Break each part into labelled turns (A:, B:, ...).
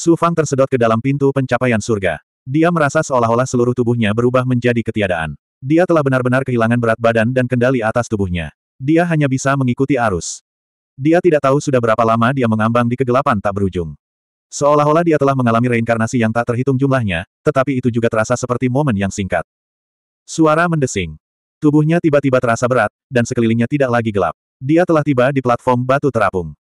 A: Su Fang tersedot ke dalam pintu pencapaian surga. Dia merasa seolah-olah seluruh tubuhnya berubah menjadi ketiadaan. Dia telah benar-benar kehilangan berat badan dan kendali atas tubuhnya. Dia hanya bisa mengikuti arus. Dia tidak tahu sudah berapa lama dia mengambang di kegelapan tak berujung. Seolah-olah dia telah mengalami reinkarnasi yang tak terhitung jumlahnya, tetapi itu juga terasa seperti momen yang singkat. Suara mendesing. Tubuhnya tiba-tiba terasa berat, dan sekelilingnya tidak lagi gelap. Dia telah tiba di platform batu terapung.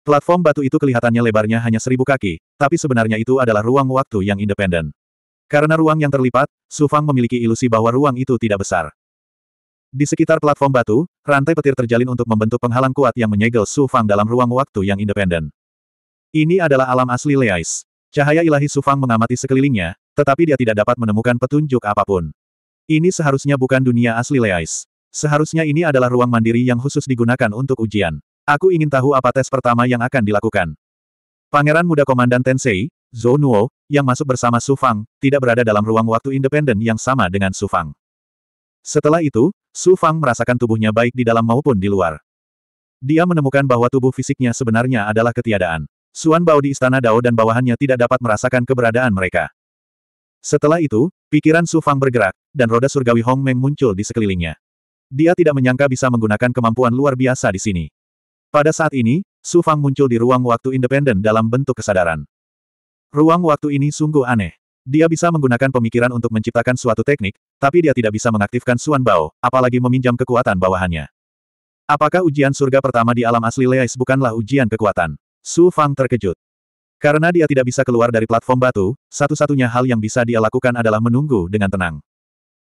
A: Platform batu itu kelihatannya lebarnya hanya seribu kaki, tapi sebenarnya itu adalah ruang waktu yang independen. Karena ruang yang terlipat, Su Fang memiliki ilusi bahwa ruang itu tidak besar. Di sekitar platform batu, rantai petir terjalin untuk membentuk penghalang kuat yang menyegel Su Fang dalam ruang waktu yang independen. Ini adalah alam asli Leais. Cahaya ilahi Su Fang mengamati sekelilingnya, tetapi dia tidak dapat menemukan petunjuk apapun. Ini seharusnya bukan dunia asli Leais. Seharusnya ini adalah ruang mandiri yang khusus digunakan untuk ujian. Aku ingin tahu apa tes pertama yang akan dilakukan. Pangeran muda Komandan Tensei, Zhou Nuo, yang masuk bersama Su Fang, tidak berada dalam ruang waktu independen yang sama dengan Su Fang. Setelah itu, Su Fang merasakan tubuhnya baik di dalam maupun di luar. Dia menemukan bahwa tubuh fisiknya sebenarnya adalah ketiadaan. Suan Bao di Istana Dao dan bawahannya tidak dapat merasakan keberadaan mereka. Setelah itu, pikiran Su Fang bergerak, dan roda surgawi Hong Meng muncul di sekelilingnya. Dia tidak menyangka bisa menggunakan kemampuan luar biasa di sini. Pada saat ini, Su Fang muncul di ruang waktu independen dalam bentuk kesadaran. Ruang waktu ini sungguh aneh. Dia bisa menggunakan pemikiran untuk menciptakan suatu teknik, tapi dia tidak bisa mengaktifkan Suan Bao, apalagi meminjam kekuatan bawahannya. Apakah ujian surga pertama di alam asli Leis bukanlah ujian kekuatan? Su Fang terkejut. Karena dia tidak bisa keluar dari platform batu, satu-satunya hal yang bisa dia lakukan adalah menunggu dengan tenang.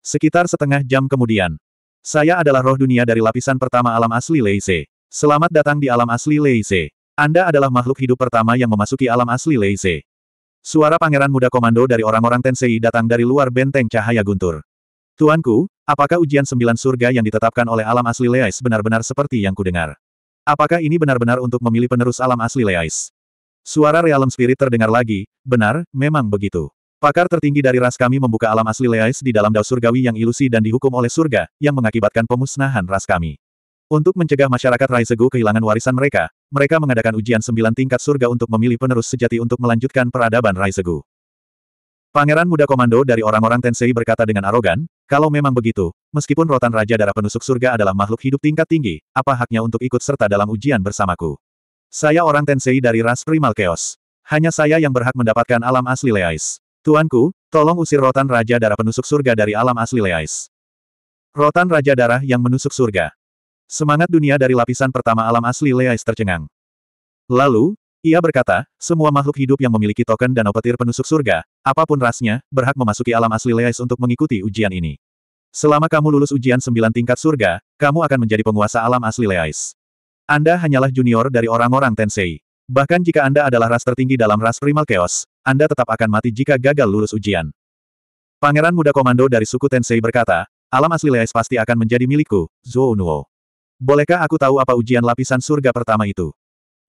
A: Sekitar setengah jam kemudian, saya adalah roh dunia dari lapisan pertama alam asli Leise. Selamat datang di alam asli Leise. Anda adalah makhluk hidup pertama yang memasuki alam asli Leise. Suara pangeran muda komando dari orang-orang Tensei datang dari luar benteng cahaya guntur. Tuanku, apakah ujian sembilan surga yang ditetapkan oleh alam asli Leise benar-benar seperti yang kudengar? Apakah ini benar-benar untuk memilih penerus alam asli Leise? Suara realem spirit terdengar lagi, benar, memang begitu. Pakar tertinggi dari ras kami membuka alam asli Leais di dalam dao surgawi yang ilusi dan dihukum oleh surga, yang mengakibatkan pemusnahan ras kami. Untuk mencegah masyarakat Raisegu kehilangan warisan mereka, mereka mengadakan ujian sembilan tingkat surga untuk memilih penerus sejati untuk melanjutkan peradaban Raisegu. Pangeran muda komando dari orang-orang Tensei berkata dengan arogan, kalau memang begitu, meskipun rotan Raja Darah Penusuk Surga adalah makhluk hidup tingkat tinggi, apa haknya untuk ikut serta dalam ujian bersamaku? Saya orang Tensei dari ras Primal Chaos. Hanya saya yang berhak mendapatkan alam asli Leais. Tuanku, tolong usir rotan Raja Darah Penusuk Surga dari alam asli Leais. Rotan Raja Darah yang menusuk surga. Semangat dunia dari lapisan pertama alam asli Leais tercengang. Lalu, ia berkata, semua makhluk hidup yang memiliki token dan petir penusuk surga, apapun rasnya, berhak memasuki alam asli Leais untuk mengikuti ujian ini. Selama kamu lulus ujian sembilan tingkat surga, kamu akan menjadi penguasa alam asli Leais. Anda hanyalah junior dari orang-orang Tensei. Bahkan jika Anda adalah ras tertinggi dalam ras primal chaos, Anda tetap akan mati jika gagal lulus ujian. Pangeran muda komando dari suku Tensei berkata, alam asli Leais pasti akan menjadi milikku, Zuo Nuo. Bolehkah aku tahu apa ujian lapisan surga pertama itu?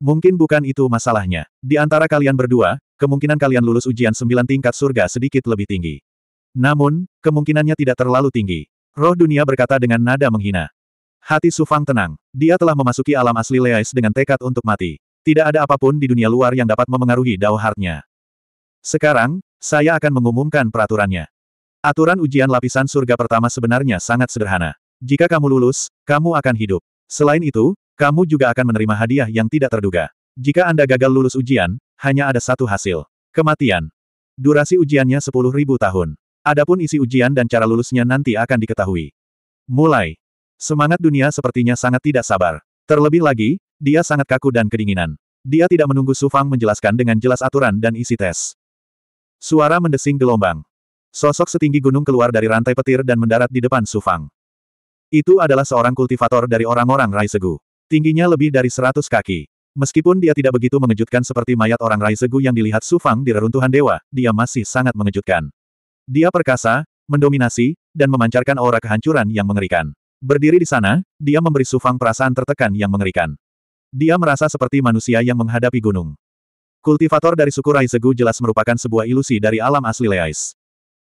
A: Mungkin bukan itu masalahnya. Di antara kalian berdua, kemungkinan kalian lulus ujian sembilan tingkat surga sedikit lebih tinggi. Namun, kemungkinannya tidak terlalu tinggi. Roh dunia berkata dengan nada menghina. Hati Sufang tenang. Dia telah memasuki alam asli Leais dengan tekad untuk mati. Tidak ada apapun di dunia luar yang dapat memengaruhi Dao Heart-nya. Sekarang, saya akan mengumumkan peraturannya. Aturan ujian lapisan surga pertama sebenarnya sangat sederhana. Jika kamu lulus, kamu akan hidup. Selain itu, kamu juga akan menerima hadiah yang tidak terduga. Jika Anda gagal lulus ujian, hanya ada satu hasil. Kematian. Durasi ujiannya 10.000 tahun. Adapun isi ujian dan cara lulusnya nanti akan diketahui. Mulai. Semangat dunia sepertinya sangat tidak sabar. Terlebih lagi, dia sangat kaku dan kedinginan. Dia tidak menunggu Sufang menjelaskan dengan jelas aturan dan isi tes. Suara mendesing gelombang. Sosok setinggi gunung keluar dari rantai petir dan mendarat di depan Sufang. Itu adalah seorang kultivator dari orang-orang Raisegu. Tingginya lebih dari 100 kaki. Meskipun dia tidak begitu mengejutkan seperti mayat orang Raisegu yang dilihat Sufang di reruntuhan dewa, dia masih sangat mengejutkan. Dia perkasa, mendominasi, dan memancarkan aura kehancuran yang mengerikan. Berdiri di sana, dia memberi Sufang perasaan tertekan yang mengerikan. Dia merasa seperti manusia yang menghadapi gunung. Kultivator dari suku Raisegu jelas merupakan sebuah ilusi dari alam asli Leais.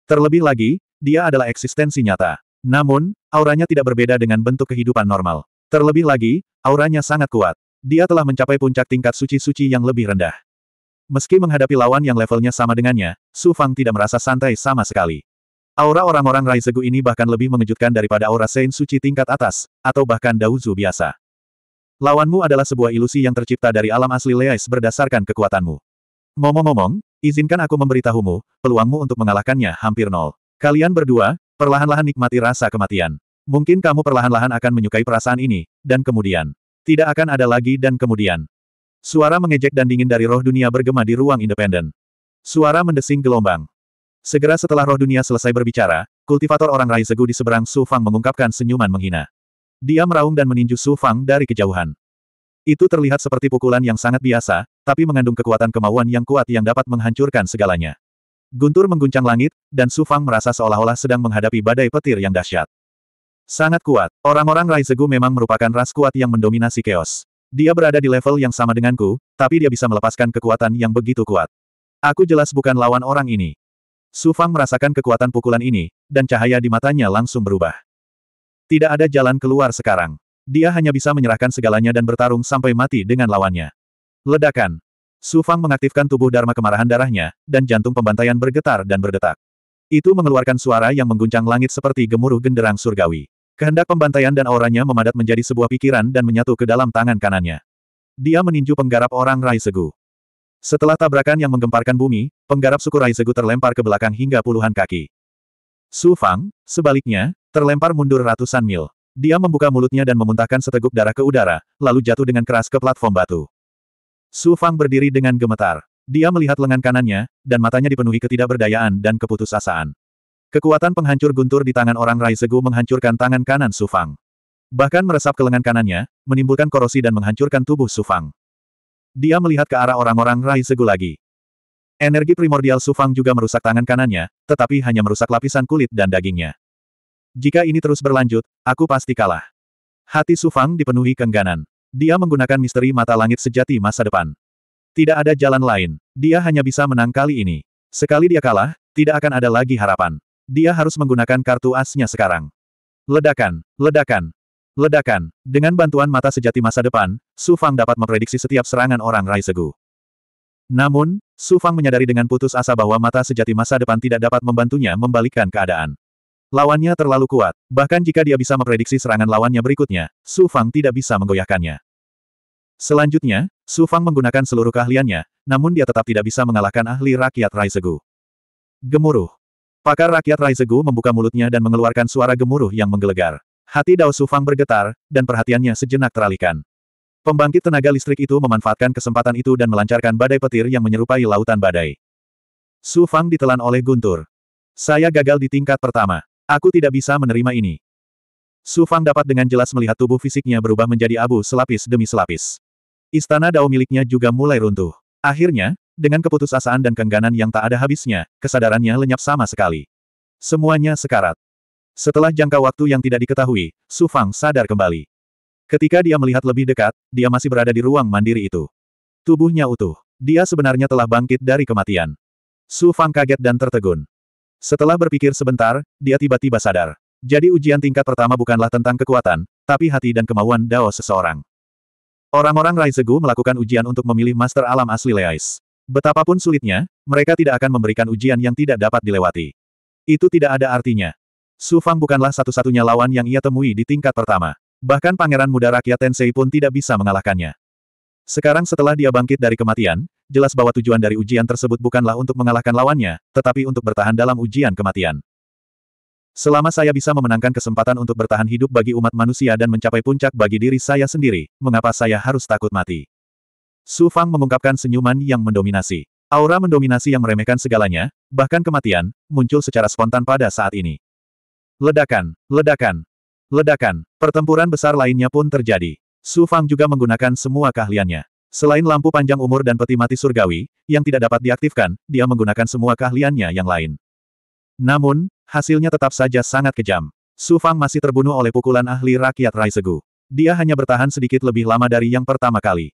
A: Terlebih lagi, dia adalah eksistensi nyata. Namun, Auranya tidak berbeda dengan bentuk kehidupan normal. Terlebih lagi, auranya sangat kuat. Dia telah mencapai puncak tingkat suci-suci yang lebih rendah. Meski menghadapi lawan yang levelnya sama dengannya, Su Fang tidak merasa santai sama sekali. Aura orang-orang Raizegu ini bahkan lebih mengejutkan daripada aura Sein Suci tingkat atas, atau bahkan Daozu biasa. Lawanmu adalah sebuah ilusi yang tercipta dari alam asli Leais berdasarkan kekuatanmu. Ngomong-ngomong, izinkan aku memberitahumu, peluangmu untuk mengalahkannya hampir nol. Kalian berdua, Perlahan-lahan nikmati rasa kematian. Mungkin kamu perlahan-lahan akan menyukai perasaan ini, dan kemudian. Tidak akan ada lagi dan kemudian. Suara mengejek dan dingin dari roh dunia bergema di ruang independen. Suara mendesing gelombang. Segera setelah roh dunia selesai berbicara, kultivator orang Rai Zegu di seberang Su Fang mengungkapkan senyuman menghina. Dia meraung dan meninju Su Fang dari kejauhan. Itu terlihat seperti pukulan yang sangat biasa, tapi mengandung kekuatan kemauan yang kuat yang dapat menghancurkan segalanya. Guntur mengguncang langit, dan Su Fang merasa seolah-olah sedang menghadapi badai petir yang dahsyat. Sangat kuat, orang-orang Raizegu memang merupakan ras kuat yang mendominasi chaos. Dia berada di level yang sama denganku, tapi dia bisa melepaskan kekuatan yang begitu kuat. Aku jelas bukan lawan orang ini. Su Fang merasakan kekuatan pukulan ini, dan cahaya di matanya langsung berubah. Tidak ada jalan keluar sekarang. Dia hanya bisa menyerahkan segalanya dan bertarung sampai mati dengan lawannya. Ledakan, Su Fang mengaktifkan tubuh Dharma kemarahan darahnya, dan jantung pembantaian bergetar dan berdetak. Itu mengeluarkan suara yang mengguncang langit seperti gemuruh genderang surgawi. Kehendak pembantaian dan auranya memadat menjadi sebuah pikiran dan menyatu ke dalam tangan kanannya. Dia meninju penggarap orang Rai Segu. Setelah tabrakan yang menggemparkan bumi, penggarap suku Rai Segu terlempar ke belakang hingga puluhan kaki. Su Fang, sebaliknya, terlempar mundur ratusan mil. Dia membuka mulutnya dan memuntahkan seteguk darah ke udara, lalu jatuh dengan keras ke platform batu. Su Fang berdiri dengan gemetar. Dia melihat lengan kanannya, dan matanya dipenuhi ketidakberdayaan dan keputusasaan. Kekuatan penghancur guntur di tangan orang Rai Zegu menghancurkan tangan kanan Su Fang. Bahkan meresap ke lengan kanannya, menimbulkan korosi dan menghancurkan tubuh Su Fang. Dia melihat ke arah orang-orang Rai Zegu lagi. Energi primordial Su Fang juga merusak tangan kanannya, tetapi hanya merusak lapisan kulit dan dagingnya. Jika ini terus berlanjut, aku pasti kalah. Hati Su Fang dipenuhi kengganan. Dia menggunakan misteri mata langit sejati masa depan. Tidak ada jalan lain. Dia hanya bisa menang kali ini. Sekali dia kalah, tidak akan ada lagi harapan. Dia harus menggunakan kartu asnya sekarang. Ledakan, ledakan, ledakan. Dengan bantuan mata sejati masa depan, Su Fang dapat memprediksi setiap serangan orang Raisegu. Namun, Su Fang menyadari dengan putus asa bahwa mata sejati masa depan tidak dapat membantunya membalikkan keadaan. Lawannya terlalu kuat, bahkan jika dia bisa memprediksi serangan lawannya berikutnya, Su Fang tidak bisa menggoyahkannya. Selanjutnya, Su Fang menggunakan seluruh keahliannya, namun dia tetap tidak bisa mengalahkan ahli rakyat Raizegu. Gemuruh. Pakar rakyat Raizegu membuka mulutnya dan mengeluarkan suara gemuruh yang menggelegar. Hati Dao Su Fang bergetar, dan perhatiannya sejenak teralihkan. Pembangkit tenaga listrik itu memanfaatkan kesempatan itu dan melancarkan badai petir yang menyerupai lautan badai. Su Fang ditelan oleh guntur. Saya gagal di tingkat pertama. Aku tidak bisa menerima ini. Su Fang dapat dengan jelas melihat tubuh fisiknya berubah menjadi abu selapis demi selapis. Istana Dao miliknya juga mulai runtuh. Akhirnya, dengan keputusasaan dan keengganan yang tak ada habisnya, kesadarannya lenyap sama sekali. Semuanya sekarat. Setelah jangka waktu yang tidak diketahui, Su Fang sadar kembali. Ketika dia melihat lebih dekat, dia masih berada di ruang mandiri itu. Tubuhnya utuh. Dia sebenarnya telah bangkit dari kematian. Su Fang kaget dan tertegun. Setelah berpikir sebentar, dia tiba-tiba sadar. Jadi ujian tingkat pertama bukanlah tentang kekuatan, tapi hati dan kemauan Dao seseorang. Orang-orang Raizegu melakukan ujian untuk memilih Master Alam Asli Leais. Betapapun sulitnya, mereka tidak akan memberikan ujian yang tidak dapat dilewati. Itu tidak ada artinya. Su Fang bukanlah satu-satunya lawan yang ia temui di tingkat pertama. Bahkan pangeran muda rakyat Tensei pun tidak bisa mengalahkannya. Sekarang setelah dia bangkit dari kematian, jelas bahwa tujuan dari ujian tersebut bukanlah untuk mengalahkan lawannya, tetapi untuk bertahan dalam ujian kematian. Selama saya bisa memenangkan kesempatan untuk bertahan hidup bagi umat manusia dan mencapai puncak bagi diri saya sendiri, mengapa saya harus takut mati? Su Fang mengungkapkan senyuman yang mendominasi. Aura mendominasi yang meremehkan segalanya, bahkan kematian, muncul secara spontan pada saat ini. Ledakan, ledakan, ledakan, pertempuran besar lainnya pun terjadi. Su Fang juga menggunakan semua keahliannya. Selain lampu panjang umur dan peti mati surgawi, yang tidak dapat diaktifkan, dia menggunakan semua keahliannya yang lain. Namun, hasilnya tetap saja sangat kejam. Su Fang masih terbunuh oleh pukulan ahli rakyat Raisegu. Dia hanya bertahan sedikit lebih lama dari yang pertama kali.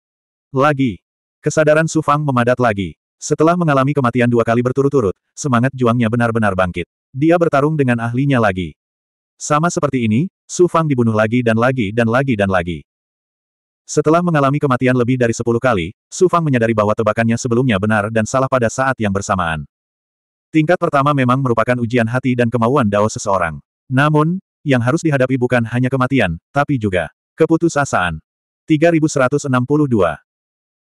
A: Lagi. Kesadaran Su Fang memadat lagi. Setelah mengalami kematian dua kali berturut-turut, semangat juangnya benar-benar bangkit. Dia bertarung dengan ahlinya lagi. Sama seperti ini, Su Fang dibunuh lagi dan lagi dan lagi dan lagi. Setelah mengalami kematian lebih dari sepuluh kali, Su Fang menyadari bahwa tebakannya sebelumnya benar dan salah pada saat yang bersamaan. Tingkat pertama memang merupakan ujian hati dan kemauan dao seseorang. Namun, yang harus dihadapi bukan hanya kematian, tapi juga keputusasaan. 3162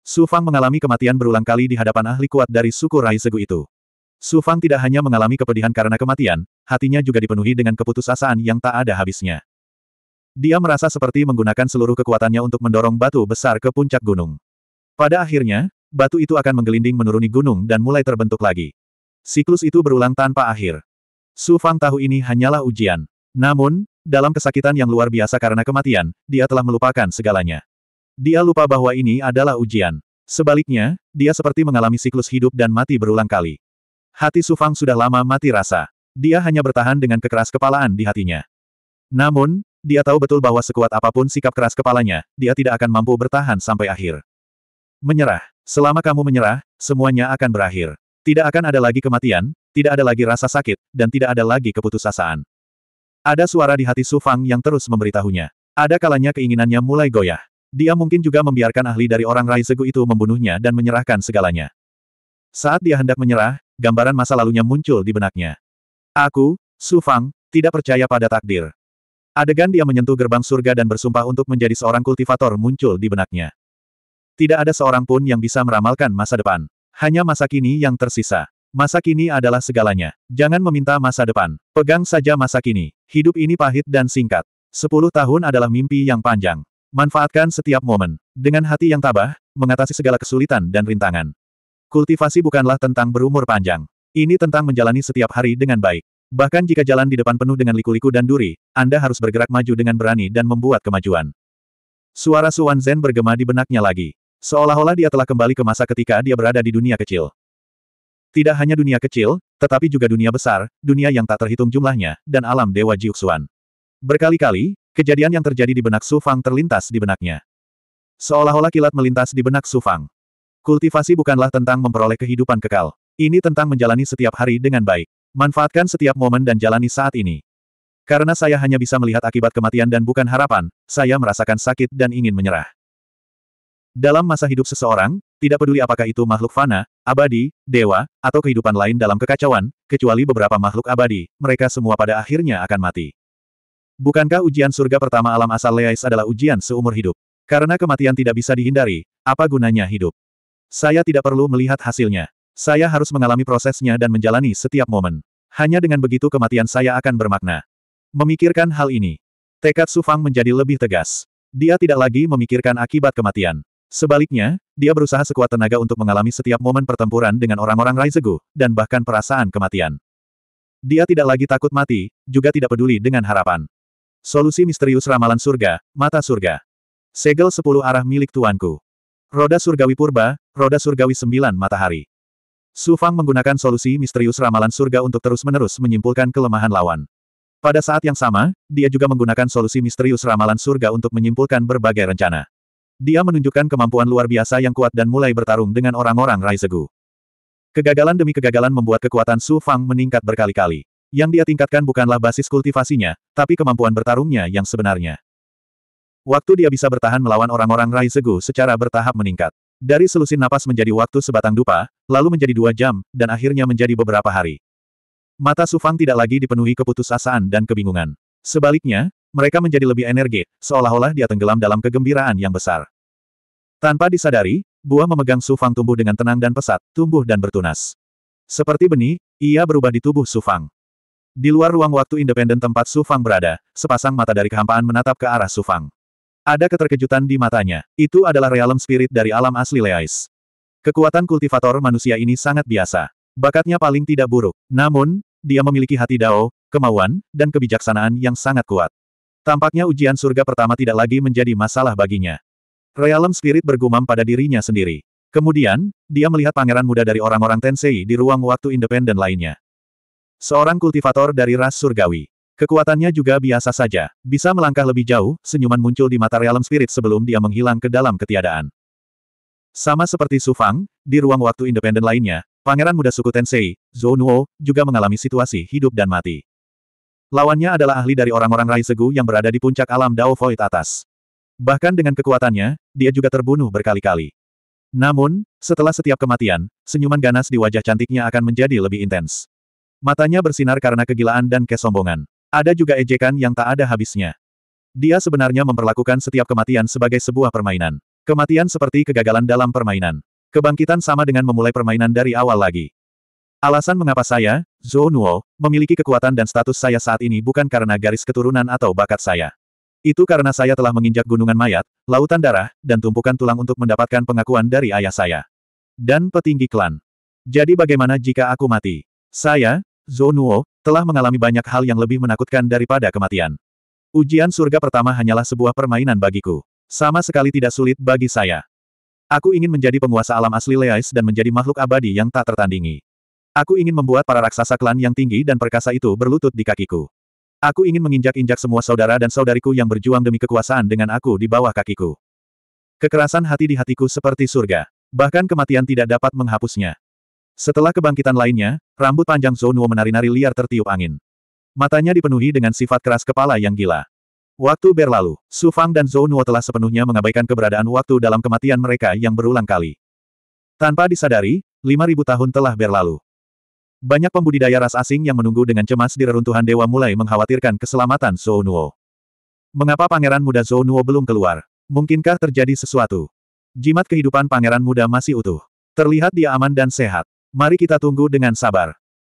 A: Su Fang mengalami kematian berulang kali di hadapan ahli kuat dari suku Rai Segu itu. Su Fang tidak hanya mengalami kepedihan karena kematian, hatinya juga dipenuhi dengan keputusasaan yang tak ada habisnya. Dia merasa seperti menggunakan seluruh kekuatannya untuk mendorong batu besar ke puncak gunung. Pada akhirnya, batu itu akan menggelinding menuruni gunung dan mulai terbentuk lagi. Siklus itu berulang tanpa akhir. Su Fang tahu ini hanyalah ujian. Namun, dalam kesakitan yang luar biasa karena kematian, dia telah melupakan segalanya. Dia lupa bahwa ini adalah ujian. Sebaliknya, dia seperti mengalami siklus hidup dan mati berulang kali. Hati Su Fang sudah lama mati rasa. Dia hanya bertahan dengan kekeras kepalaan di hatinya. Namun, dia tahu betul bahwa sekuat apapun sikap keras kepalanya, dia tidak akan mampu bertahan sampai akhir. Menyerah. Selama kamu menyerah, semuanya akan berakhir. Tidak akan ada lagi kematian, tidak ada lagi rasa sakit, dan tidak ada lagi keputusasaan. Ada suara di hati Su Fang yang terus memberitahunya. Ada kalanya keinginannya mulai goyah. Dia mungkin juga membiarkan ahli dari orang Rai Segu itu membunuhnya dan menyerahkan segalanya. Saat dia hendak menyerah, gambaran masa lalunya muncul di benaknya. Aku, Su Fang, tidak percaya pada takdir. Adegan dia menyentuh gerbang surga dan bersumpah untuk menjadi seorang kultivator muncul di benaknya. Tidak ada seorang pun yang bisa meramalkan masa depan. Hanya masa kini yang tersisa. Masa kini adalah segalanya. Jangan meminta masa depan. Pegang saja masa kini. Hidup ini pahit dan singkat. Sepuluh tahun adalah mimpi yang panjang. Manfaatkan setiap momen. Dengan hati yang tabah, mengatasi segala kesulitan dan rintangan. Kultivasi bukanlah tentang berumur panjang. Ini tentang menjalani setiap hari dengan baik. Bahkan jika jalan di depan penuh dengan liku-liku dan duri, Anda harus bergerak maju dengan berani dan membuat kemajuan. Suara Suan Zen bergema di benaknya lagi. Seolah-olah dia telah kembali ke masa ketika dia berada di dunia kecil. Tidak hanya dunia kecil, tetapi juga dunia besar, dunia yang tak terhitung jumlahnya, dan alam Dewa Jiuxuan. Berkali-kali, kejadian yang terjadi di benak Sufang terlintas di benaknya. Seolah-olah kilat melintas di benak Sufang. Kultivasi bukanlah tentang memperoleh kehidupan kekal. Ini tentang menjalani setiap hari dengan baik. Manfaatkan setiap momen dan jalani saat ini. Karena saya hanya bisa melihat akibat kematian dan bukan harapan, saya merasakan sakit dan ingin menyerah. Dalam masa hidup seseorang, tidak peduli apakah itu makhluk fana, abadi, dewa, atau kehidupan lain dalam kekacauan, kecuali beberapa makhluk abadi, mereka semua pada akhirnya akan mati. Bukankah ujian surga pertama alam asal Leais adalah ujian seumur hidup? Karena kematian tidak bisa dihindari, apa gunanya hidup? Saya tidak perlu melihat hasilnya. Saya harus mengalami prosesnya dan menjalani setiap momen. Hanya dengan begitu kematian saya akan bermakna. Memikirkan hal ini, tekad Sufang menjadi lebih tegas. Dia tidak lagi memikirkan akibat kematian. Sebaliknya, dia berusaha sekuat tenaga untuk mengalami setiap momen pertempuran dengan orang-orang Raizegu, dan bahkan perasaan kematian. Dia tidak lagi takut mati, juga tidak peduli dengan harapan. Solusi misterius ramalan surga, mata surga. Segel sepuluh arah milik tuanku. Roda surgawi purba, roda surgawi sembilan matahari. Su Fang menggunakan solusi misterius ramalan surga untuk terus-menerus menyimpulkan kelemahan lawan. Pada saat yang sama, dia juga menggunakan solusi misterius ramalan surga untuk menyimpulkan berbagai rencana. Dia menunjukkan kemampuan luar biasa yang kuat dan mulai bertarung dengan orang-orang Raizegu. Kegagalan demi kegagalan membuat kekuatan Su Fang meningkat berkali-kali. Yang dia tingkatkan bukanlah basis kultivasinya, tapi kemampuan bertarungnya yang sebenarnya. Waktu dia bisa bertahan melawan orang-orang Raizegu secara bertahap meningkat. Dari selusin napas menjadi waktu sebatang dupa, lalu menjadi dua jam, dan akhirnya menjadi beberapa hari. Mata Sufang tidak lagi dipenuhi keputusasaan dan kebingungan. Sebaliknya, mereka menjadi lebih energi, seolah-olah dia tenggelam dalam kegembiraan yang besar. Tanpa disadari, buah memegang Sufang tumbuh dengan tenang dan pesat, tumbuh dan bertunas. Seperti benih, ia berubah di tubuh Sufang. Di luar ruang waktu independen tempat Sufang berada, sepasang mata dari kehampaan menatap ke arah Sufang. Ada keterkejutan di matanya. Itu adalah realem spirit dari alam asli Leais. Kekuatan kultivator manusia ini sangat biasa. Bakatnya paling tidak buruk. Namun, dia memiliki hati dao, kemauan, dan kebijaksanaan yang sangat kuat. Tampaknya ujian surga pertama tidak lagi menjadi masalah baginya. Realem spirit bergumam pada dirinya sendiri. Kemudian, dia melihat pangeran muda dari orang-orang Tensei di ruang waktu independen lainnya. Seorang kultivator dari ras surgawi. Kekuatannya juga biasa saja, bisa melangkah lebih jauh, senyuman muncul di mata realem spirit sebelum dia menghilang ke dalam ketiadaan. Sama seperti Su Fang, di ruang waktu independen lainnya, pangeran muda suku Tensei, Zhou Nuo, juga mengalami situasi hidup dan mati. Lawannya adalah ahli dari orang-orang Rai Segu yang berada di puncak alam Dao Void atas. Bahkan dengan kekuatannya, dia juga terbunuh berkali-kali. Namun, setelah setiap kematian, senyuman ganas di wajah cantiknya akan menjadi lebih intens. Matanya bersinar karena kegilaan dan kesombongan. Ada juga ejekan yang tak ada habisnya. Dia sebenarnya memperlakukan setiap kematian sebagai sebuah permainan. Kematian seperti kegagalan dalam permainan. Kebangkitan sama dengan memulai permainan dari awal lagi. Alasan mengapa saya, Zhou Nuo, memiliki kekuatan dan status saya saat ini bukan karena garis keturunan atau bakat saya. Itu karena saya telah menginjak gunungan mayat, lautan darah, dan tumpukan tulang untuk mendapatkan pengakuan dari ayah saya. Dan petinggi klan. Jadi bagaimana jika aku mati? Saya, Zhou Nuo, telah mengalami banyak hal yang lebih menakutkan daripada kematian. Ujian surga pertama hanyalah sebuah permainan bagiku. Sama sekali tidak sulit bagi saya. Aku ingin menjadi penguasa alam asli Leais dan menjadi makhluk abadi yang tak tertandingi. Aku ingin membuat para raksasa klan yang tinggi dan perkasa itu berlutut di kakiku. Aku ingin menginjak-injak semua saudara dan saudariku yang berjuang demi kekuasaan dengan aku di bawah kakiku. Kekerasan hati di hatiku seperti surga. Bahkan kematian tidak dapat menghapusnya. Setelah kebangkitan lainnya, Rambut panjang Zonuo menari-nari liar tertiup angin. Matanya dipenuhi dengan sifat keras kepala yang gila. Waktu berlalu, Su Fang dan Zonuo telah sepenuhnya mengabaikan keberadaan waktu dalam kematian mereka yang berulang kali. Tanpa disadari, 5.000 tahun telah berlalu. Banyak pembudidaya ras asing yang menunggu dengan cemas di reruntuhan dewa mulai mengkhawatirkan keselamatan Zonuo. Mengapa pangeran muda Zonuo belum keluar? Mungkinkah terjadi sesuatu? Jimat kehidupan pangeran muda masih utuh. Terlihat dia aman dan sehat. Mari kita tunggu dengan sabar.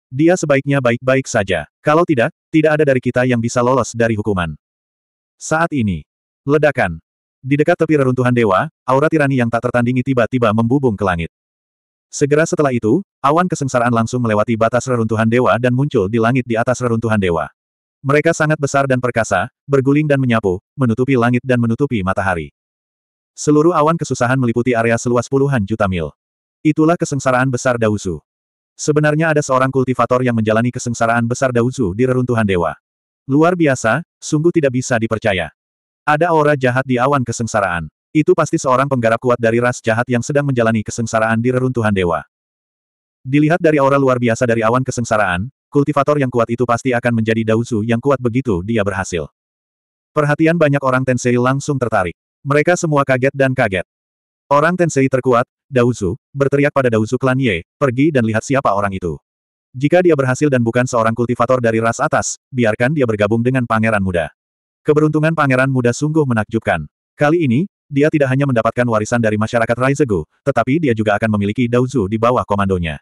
A: Dia sebaiknya baik-baik saja. Kalau tidak, tidak ada dari kita yang bisa lolos dari hukuman. Saat ini. Ledakan. Di dekat tepi reruntuhan dewa, aura tirani yang tak tertandingi tiba-tiba membubung ke langit. Segera setelah itu, awan kesengsaraan langsung melewati batas reruntuhan dewa dan muncul di langit di atas reruntuhan dewa. Mereka sangat besar dan perkasa, berguling dan menyapu, menutupi langit dan menutupi matahari. Seluruh awan kesusahan meliputi area seluas puluhan juta mil. Itulah kesengsaraan besar dausu. Sebenarnya ada seorang kultivator yang menjalani kesengsaraan besar dausu di reruntuhan dewa. Luar biasa, sungguh tidak bisa dipercaya. Ada aura jahat di awan kesengsaraan. Itu pasti seorang penggarap kuat dari ras jahat yang sedang menjalani kesengsaraan di reruntuhan dewa. Dilihat dari aura luar biasa dari awan kesengsaraan, kultivator yang kuat itu pasti akan menjadi dausu yang kuat begitu dia berhasil. Perhatian banyak orang Tensei langsung tertarik. Mereka semua kaget dan kaget. Orang Tensei terkuat, Daozu, berteriak pada Daozu klan Ye, pergi dan lihat siapa orang itu. Jika dia berhasil dan bukan seorang kultivator dari ras atas, biarkan dia bergabung dengan pangeran muda. Keberuntungan pangeran muda sungguh menakjubkan. Kali ini, dia tidak hanya mendapatkan warisan dari masyarakat Raizegu, tetapi dia juga akan memiliki Daozu di bawah komandonya.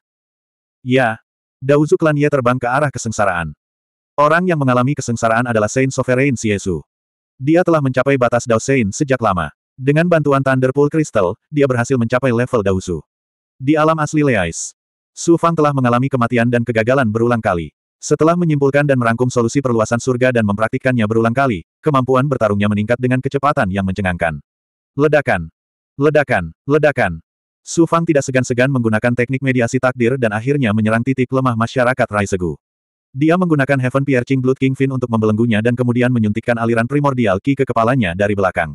A: Ya, Daozu klan Ye terbang ke arah kesengsaraan. Orang yang mengalami kesengsaraan adalah Saint Sovereign Siesu. Dia telah mencapai batas Dao Saint sejak lama. Dengan bantuan Thunderpool Crystal, dia berhasil mencapai level Dausu. Di alam asli Leais, Su Fang telah mengalami kematian dan kegagalan berulang kali. Setelah menyimpulkan dan merangkum solusi perluasan surga dan mempraktikkannya berulang kali, kemampuan bertarungnya meningkat dengan kecepatan yang mencengangkan. Ledakan! Ledakan! Ledakan! Su Fang tidak segan-segan menggunakan teknik mediasi takdir dan akhirnya menyerang titik lemah masyarakat Raisegu. Dia menggunakan Heaven Piercing Blood Kingfin untuk membelenggunya dan kemudian menyuntikkan aliran primordial Ki ke kepalanya dari belakang.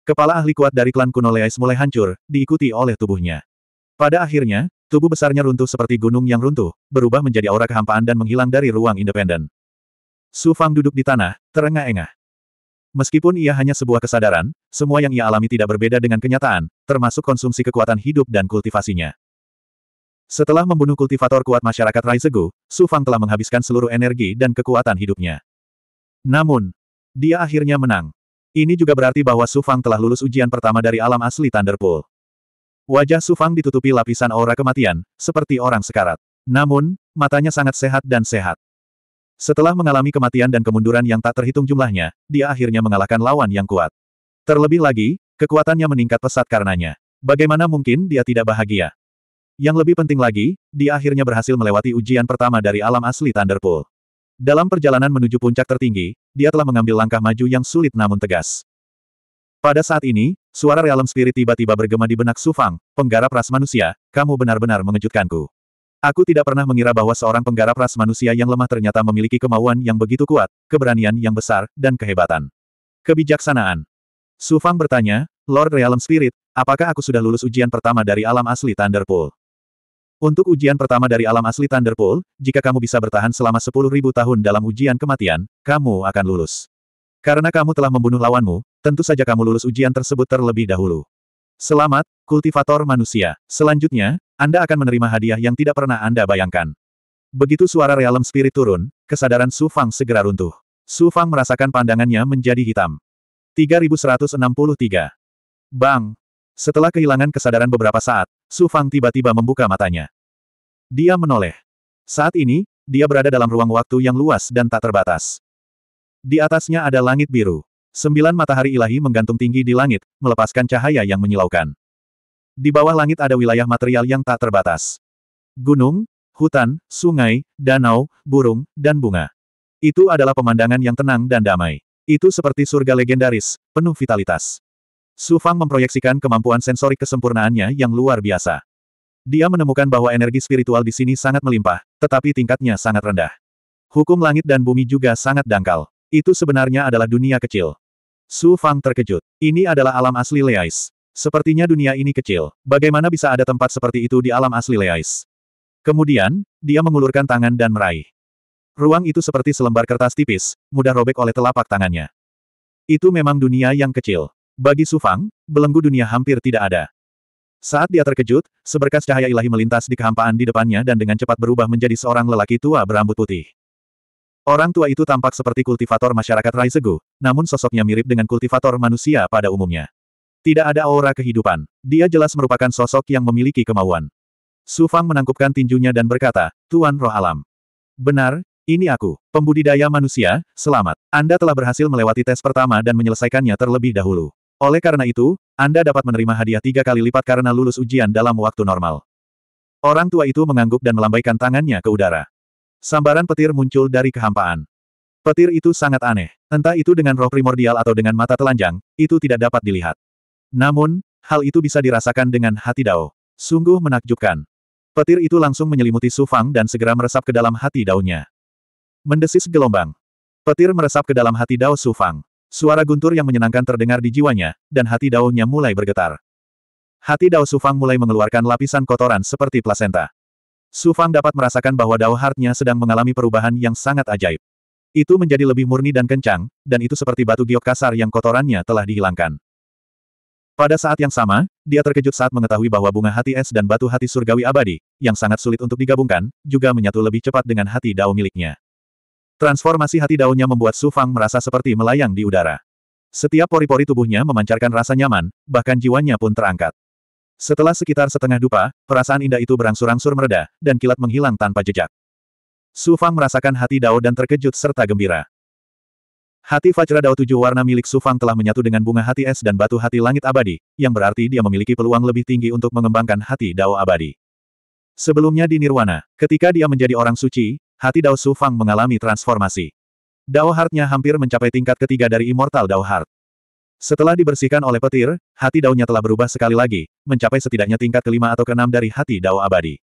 A: Kepala ahli kuat dari klan kuno Leais mulai hancur, diikuti oleh tubuhnya. Pada akhirnya, tubuh besarnya runtuh seperti gunung yang runtuh, berubah menjadi aura kehampaan dan menghilang dari ruang independen. Su Fang duduk di tanah, terengah-engah. Meskipun ia hanya sebuah kesadaran, semua yang ia alami tidak berbeda dengan kenyataan, termasuk konsumsi kekuatan hidup dan kultivasinya. Setelah membunuh kultivator kuat masyarakat Raizegu, Su Fang telah menghabiskan seluruh energi dan kekuatan hidupnya. Namun, dia akhirnya menang. Ini juga berarti bahwa Su Fang telah lulus ujian pertama dari alam asli Thunderpool. Wajah Su Fang ditutupi lapisan aura kematian, seperti orang sekarat. Namun, matanya sangat sehat dan sehat. Setelah mengalami kematian dan kemunduran yang tak terhitung jumlahnya, dia akhirnya mengalahkan lawan yang kuat. Terlebih lagi, kekuatannya meningkat pesat karenanya. Bagaimana mungkin dia tidak bahagia? Yang lebih penting lagi, dia akhirnya berhasil melewati ujian pertama dari alam asli Thunderpool. Dalam perjalanan menuju puncak tertinggi, dia telah mengambil langkah maju yang sulit namun tegas. Pada saat ini, suara realem spirit tiba-tiba bergema di benak Sufang, penggarap ras manusia, kamu benar-benar mengejutkanku. Aku tidak pernah mengira bahwa seorang penggarap ras manusia yang lemah ternyata memiliki kemauan yang begitu kuat, keberanian yang besar, dan kehebatan. Kebijaksanaan. Sufang bertanya, Lord Realm Spirit, apakah aku sudah lulus ujian pertama dari alam asli Thunderpool? Untuk ujian pertama dari alam asli Thunderpool, jika kamu bisa bertahan selama 10.000 tahun dalam ujian kematian, kamu akan lulus. Karena kamu telah membunuh lawanmu, tentu saja kamu lulus ujian tersebut terlebih dahulu. Selamat, kultivator manusia. Selanjutnya, Anda akan menerima hadiah yang tidak pernah Anda bayangkan. Begitu suara realem spirit turun, kesadaran Su Fang segera runtuh. Su Fang merasakan pandangannya menjadi hitam. 3163. Bang! Setelah kehilangan kesadaran beberapa saat, Su Fang tiba-tiba membuka matanya. Dia menoleh. Saat ini, dia berada dalam ruang waktu yang luas dan tak terbatas. Di atasnya ada langit biru. Sembilan matahari ilahi menggantung tinggi di langit, melepaskan cahaya yang menyilaukan. Di bawah langit ada wilayah material yang tak terbatas. Gunung, hutan, sungai, danau, burung, dan bunga. Itu adalah pemandangan yang tenang dan damai. Itu seperti surga legendaris, penuh vitalitas. Su Fang memproyeksikan kemampuan sensorik kesempurnaannya yang luar biasa. Dia menemukan bahwa energi spiritual di sini sangat melimpah, tetapi tingkatnya sangat rendah. Hukum langit dan bumi juga sangat dangkal. Itu sebenarnya adalah dunia kecil. Su Fang terkejut. Ini adalah alam asli Leais. Sepertinya dunia ini kecil. Bagaimana bisa ada tempat seperti itu di alam asli Leais? Kemudian, dia mengulurkan tangan dan meraih. Ruang itu seperti selembar kertas tipis, mudah robek oleh telapak tangannya. Itu memang dunia yang kecil. Bagi Sufang, belenggu dunia hampir tidak ada. Saat dia terkejut, seberkas cahaya ilahi melintas di kehampaan di depannya dan dengan cepat berubah menjadi seorang lelaki tua berambut putih. Orang tua itu tampak seperti kultivator masyarakat Raisegu, namun sosoknya mirip dengan kultivator manusia pada umumnya. Tidak ada aura kehidupan. Dia jelas merupakan sosok yang memiliki kemauan. Sufang menangkupkan tinjunya dan berkata, Tuan Roh Alam. Benar, ini aku, pembudidaya manusia, selamat. Anda telah berhasil melewati tes pertama dan menyelesaikannya terlebih dahulu. Oleh karena itu, Anda dapat menerima hadiah tiga kali lipat karena lulus ujian dalam waktu normal. Orang tua itu mengangguk dan melambaikan tangannya ke udara. Sambaran petir muncul dari kehampaan. Petir itu sangat aneh. Entah itu dengan roh primordial atau dengan mata telanjang, itu tidak dapat dilihat. Namun, hal itu bisa dirasakan dengan hati Dao. Sungguh menakjubkan. Petir itu langsung menyelimuti Sufang dan segera meresap ke dalam hati daunnya. Mendesis gelombang. Petir meresap ke dalam hati Dao Sufang. Suara guntur yang menyenangkan terdengar di jiwanya, dan hati daunnya mulai bergetar. Hati Dao Sufang mulai mengeluarkan lapisan kotoran seperti plasenta. Sufang dapat merasakan bahwa Dao Heart-nya sedang mengalami perubahan yang sangat ajaib. Itu menjadi lebih murni dan kencang, dan itu seperti batu giok kasar yang kotorannya telah dihilangkan. Pada saat yang sama, dia terkejut saat mengetahui bahwa bunga hati es dan batu hati surgawi abadi, yang sangat sulit untuk digabungkan, juga menyatu lebih cepat dengan hati Dao miliknya. Transformasi hati daunnya membuat Su Fang merasa seperti melayang di udara. Setiap pori-pori tubuhnya memancarkan rasa nyaman, bahkan jiwanya pun terangkat. Setelah sekitar setengah dupa, perasaan indah itu berangsur-angsur mereda, dan kilat menghilang tanpa jejak. Su Fang merasakan hati Dao dan terkejut serta gembira. Hati Fajra Dao tujuh warna milik Su Fang telah menyatu dengan bunga hati es dan batu hati langit abadi, yang berarti dia memiliki peluang lebih tinggi untuk mengembangkan hati Dao abadi. Sebelumnya di Nirwana, ketika dia menjadi orang suci, hati Dao Su Fang mengalami transformasi. Dao Heart-nya hampir mencapai tingkat ketiga dari Immortal Dao Heart. Setelah dibersihkan oleh petir, hati Dao-nya telah berubah sekali lagi, mencapai setidaknya tingkat kelima atau keenam dari hati Dao abadi.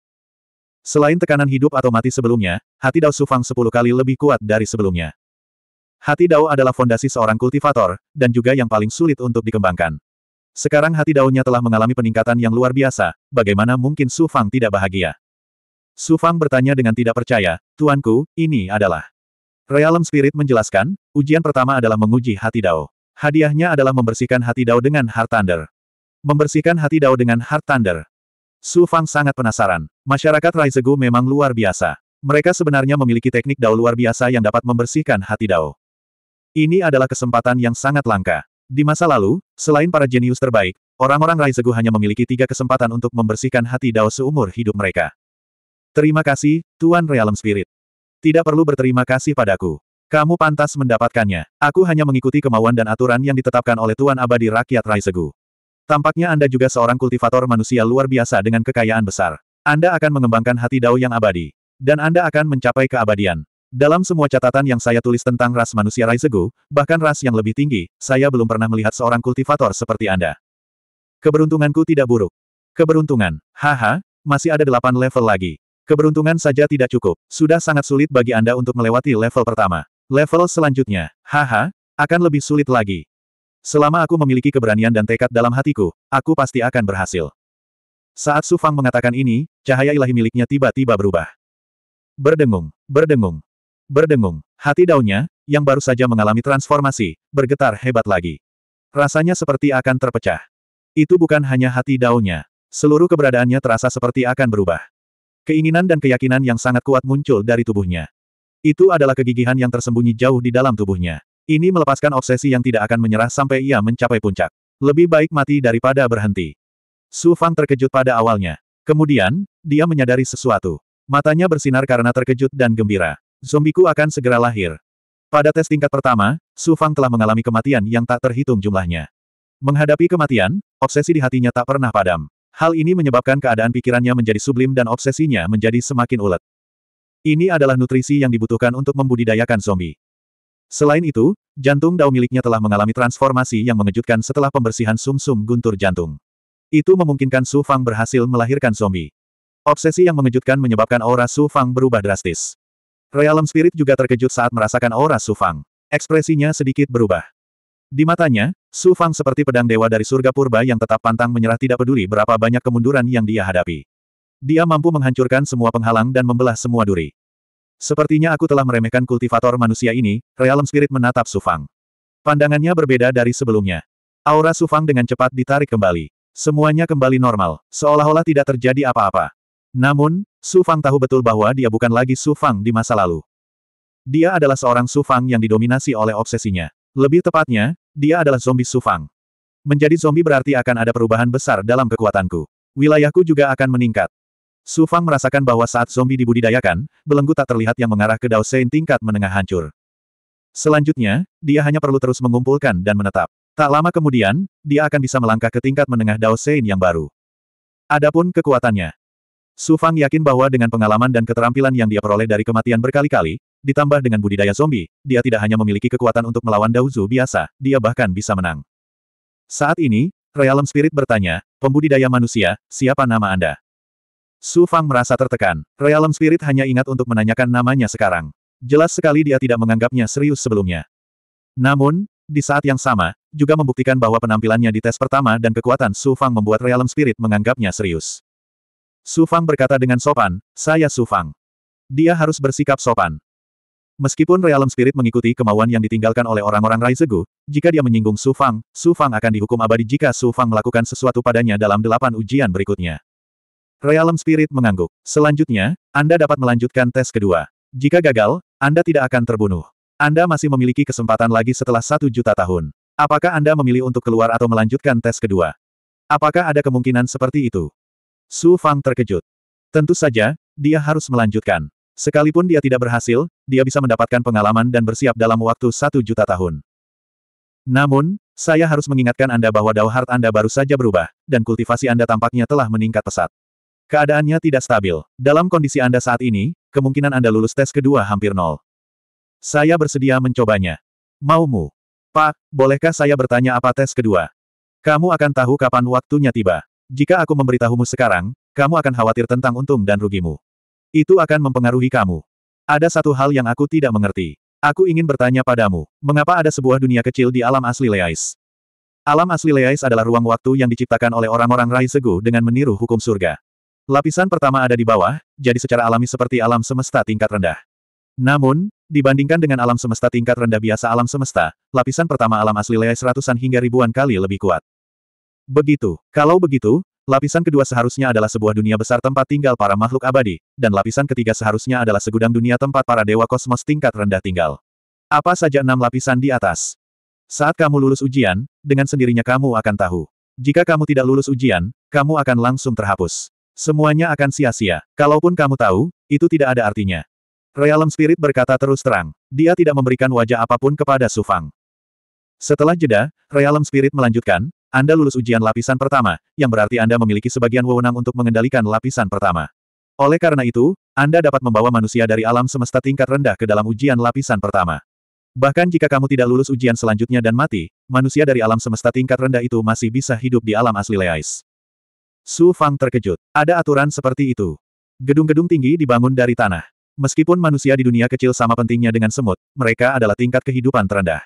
A: Selain tekanan hidup atau mati sebelumnya, hati Dao Sufang sepuluh kali lebih kuat dari sebelumnya. Hati Dao adalah fondasi seorang kultivator, dan juga yang paling sulit untuk dikembangkan. Sekarang hati Dao-nya telah mengalami peningkatan yang luar biasa, bagaimana mungkin Su Fang tidak bahagia. Su Fang bertanya dengan tidak percaya, Tuanku, ini adalah. Realm Spirit menjelaskan, ujian pertama adalah menguji hati Dao. Hadiahnya adalah membersihkan hati Dao dengan Heart Thunder. Membersihkan hati Dao dengan Heart Thunder. Su Fang sangat penasaran. Masyarakat Raizegu memang luar biasa. Mereka sebenarnya memiliki teknik Dao luar biasa yang dapat membersihkan hati Dao. Ini adalah kesempatan yang sangat langka. Di masa lalu, selain para jenius terbaik, orang-orang Raizegu hanya memiliki tiga kesempatan untuk membersihkan hati Dao seumur hidup mereka. Terima kasih, Tuan Realm Spirit. Tidak perlu berterima kasih padaku. Kamu pantas mendapatkannya. Aku hanya mengikuti kemauan dan aturan yang ditetapkan oleh Tuan Abadi Rakyat Raisegu. Tampaknya Anda juga seorang kultivator manusia luar biasa dengan kekayaan besar. Anda akan mengembangkan hati dao yang abadi. Dan Anda akan mencapai keabadian. Dalam semua catatan yang saya tulis tentang ras manusia Raisegu, bahkan ras yang lebih tinggi, saya belum pernah melihat seorang kultivator seperti Anda. Keberuntunganku tidak buruk. Keberuntungan, haha, masih ada delapan level lagi. Keberuntungan saja tidak cukup, sudah sangat sulit bagi Anda untuk melewati level pertama. Level selanjutnya, haha, akan lebih sulit lagi. Selama aku memiliki keberanian dan tekad dalam hatiku, aku pasti akan berhasil. Saat Su Fang mengatakan ini, cahaya ilahi miliknya tiba-tiba berubah. Berdengung, berdengung, berdengung. Hati daunnya, yang baru saja mengalami transformasi, bergetar hebat lagi. Rasanya seperti akan terpecah. Itu bukan hanya hati daunnya. Seluruh keberadaannya terasa seperti akan berubah. Keinginan dan keyakinan yang sangat kuat muncul dari tubuhnya. Itu adalah kegigihan yang tersembunyi jauh di dalam tubuhnya. Ini melepaskan obsesi yang tidak akan menyerah sampai ia mencapai puncak. Lebih baik mati daripada berhenti. Su Fang terkejut pada awalnya. Kemudian, dia menyadari sesuatu. Matanya bersinar karena terkejut dan gembira. Zombiku akan segera lahir. Pada tes tingkat pertama, Su Fang telah mengalami kematian yang tak terhitung jumlahnya. Menghadapi kematian, obsesi di hatinya tak pernah padam. Hal ini menyebabkan keadaan pikirannya menjadi sublim dan obsesinya menjadi semakin ulet. Ini adalah nutrisi yang dibutuhkan untuk membudidayakan zombie. Selain itu, jantung Dao miliknya telah mengalami transformasi yang mengejutkan setelah pembersihan sumsum -sum guntur jantung. Itu memungkinkan Su Fang berhasil melahirkan zombie. Obsesi yang mengejutkan menyebabkan aura Su Fang berubah drastis. Realm Spirit juga terkejut saat merasakan aura Su Fang. Ekspresinya sedikit berubah. Di matanya, Su Fang seperti pedang dewa dari surga purba yang tetap pantang menyerah tidak peduli berapa banyak kemunduran yang dia hadapi. Dia mampu menghancurkan semua penghalang dan membelah semua duri. Sepertinya aku telah meremehkan kultivator manusia ini, Realm Spirit menatap Su Fang. Pandangannya berbeda dari sebelumnya. Aura Su Fang dengan cepat ditarik kembali. Semuanya kembali normal, seolah-olah tidak terjadi apa-apa. Namun, Su Fang tahu betul bahwa dia bukan lagi Su Fang di masa lalu. Dia adalah seorang Su Fang yang didominasi oleh obsesinya. Lebih tepatnya, dia adalah zombie Sufang. Menjadi zombie berarti akan ada perubahan besar dalam kekuatanku. Wilayahku juga akan meningkat. Sufang merasakan bahwa saat zombie dibudidayakan, belenggu tak terlihat yang mengarah ke Dao Sein tingkat menengah hancur. Selanjutnya, dia hanya perlu terus mengumpulkan dan menetap. Tak lama kemudian, dia akan bisa melangkah ke tingkat menengah Dao Sein yang baru. Adapun kekuatannya. Sufang yakin bahwa dengan pengalaman dan keterampilan yang dia peroleh dari kematian berkali-kali, ditambah dengan budidaya zombie, dia tidak hanya memiliki kekuatan untuk melawan Daozu biasa, dia bahkan bisa menang. Saat ini, Realm Spirit bertanya, pembudidaya manusia, siapa nama Anda? Su Fang merasa tertekan. Realm Spirit hanya ingat untuk menanyakan namanya sekarang. Jelas sekali dia tidak menganggapnya serius sebelumnya. Namun, di saat yang sama, juga membuktikan bahwa penampilannya di tes pertama dan kekuatan Su Fang membuat Realm Spirit menganggapnya serius. Su Fang berkata dengan sopan, saya Su Fang. Dia harus bersikap sopan. Meskipun Realm Spirit mengikuti kemauan yang ditinggalkan oleh orang-orang Raizegu, jika dia menyinggung Su Fang, Su Fang akan dihukum abadi jika Su Fang melakukan sesuatu padanya dalam delapan ujian berikutnya. Realm Spirit mengangguk. Selanjutnya, Anda dapat melanjutkan tes kedua. Jika gagal, Anda tidak akan terbunuh. Anda masih memiliki kesempatan lagi setelah satu juta tahun. Apakah Anda memilih untuk keluar atau melanjutkan tes kedua? Apakah ada kemungkinan seperti itu? Su Fang terkejut. Tentu saja, dia harus melanjutkan. Sekalipun dia tidak berhasil, dia bisa mendapatkan pengalaman dan bersiap dalam waktu satu juta tahun. Namun, saya harus mengingatkan Anda bahwa Dao Heart Anda baru saja berubah, dan kultivasi Anda tampaknya telah meningkat pesat. Keadaannya tidak stabil. Dalam kondisi Anda saat ini, kemungkinan Anda lulus tes kedua hampir nol. Saya bersedia mencobanya. Maumu? Pak, bolehkah saya bertanya apa tes kedua? Kamu akan tahu kapan waktunya tiba. Jika aku memberitahumu sekarang, kamu akan khawatir tentang untung dan rugimu. Itu akan mempengaruhi kamu. Ada satu hal yang aku tidak mengerti. Aku ingin bertanya padamu, mengapa ada sebuah dunia kecil di alam asli Leais? Alam asli Leais adalah ruang waktu yang diciptakan oleh orang-orang Rai Segu dengan meniru hukum surga. Lapisan pertama ada di bawah, jadi secara alami seperti alam semesta tingkat rendah. Namun, dibandingkan dengan alam semesta tingkat rendah biasa alam semesta, lapisan pertama alam asli Leais ratusan hingga ribuan kali lebih kuat. Begitu, kalau begitu, Lapisan kedua seharusnya adalah sebuah dunia besar tempat tinggal para makhluk abadi, dan lapisan ketiga seharusnya adalah segudang dunia tempat para dewa kosmos tingkat rendah tinggal. Apa saja enam lapisan di atas? Saat kamu lulus ujian, dengan sendirinya kamu akan tahu. Jika kamu tidak lulus ujian, kamu akan langsung terhapus. Semuanya akan sia-sia. Kalaupun kamu tahu, itu tidak ada artinya. Realm Spirit berkata terus terang. Dia tidak memberikan wajah apapun kepada Sufang. Setelah jeda, Realm Spirit melanjutkan, anda lulus ujian lapisan pertama, yang berarti Anda memiliki sebagian wewenang untuk mengendalikan lapisan pertama. Oleh karena itu, Anda dapat membawa manusia dari alam semesta tingkat rendah ke dalam ujian lapisan pertama. Bahkan jika kamu tidak lulus ujian selanjutnya dan mati, manusia dari alam semesta tingkat rendah itu masih bisa hidup di alam asli Leais. Su Fang terkejut. Ada aturan seperti itu. Gedung-gedung tinggi dibangun dari tanah. Meskipun manusia di dunia kecil sama pentingnya dengan semut, mereka adalah tingkat kehidupan terendah.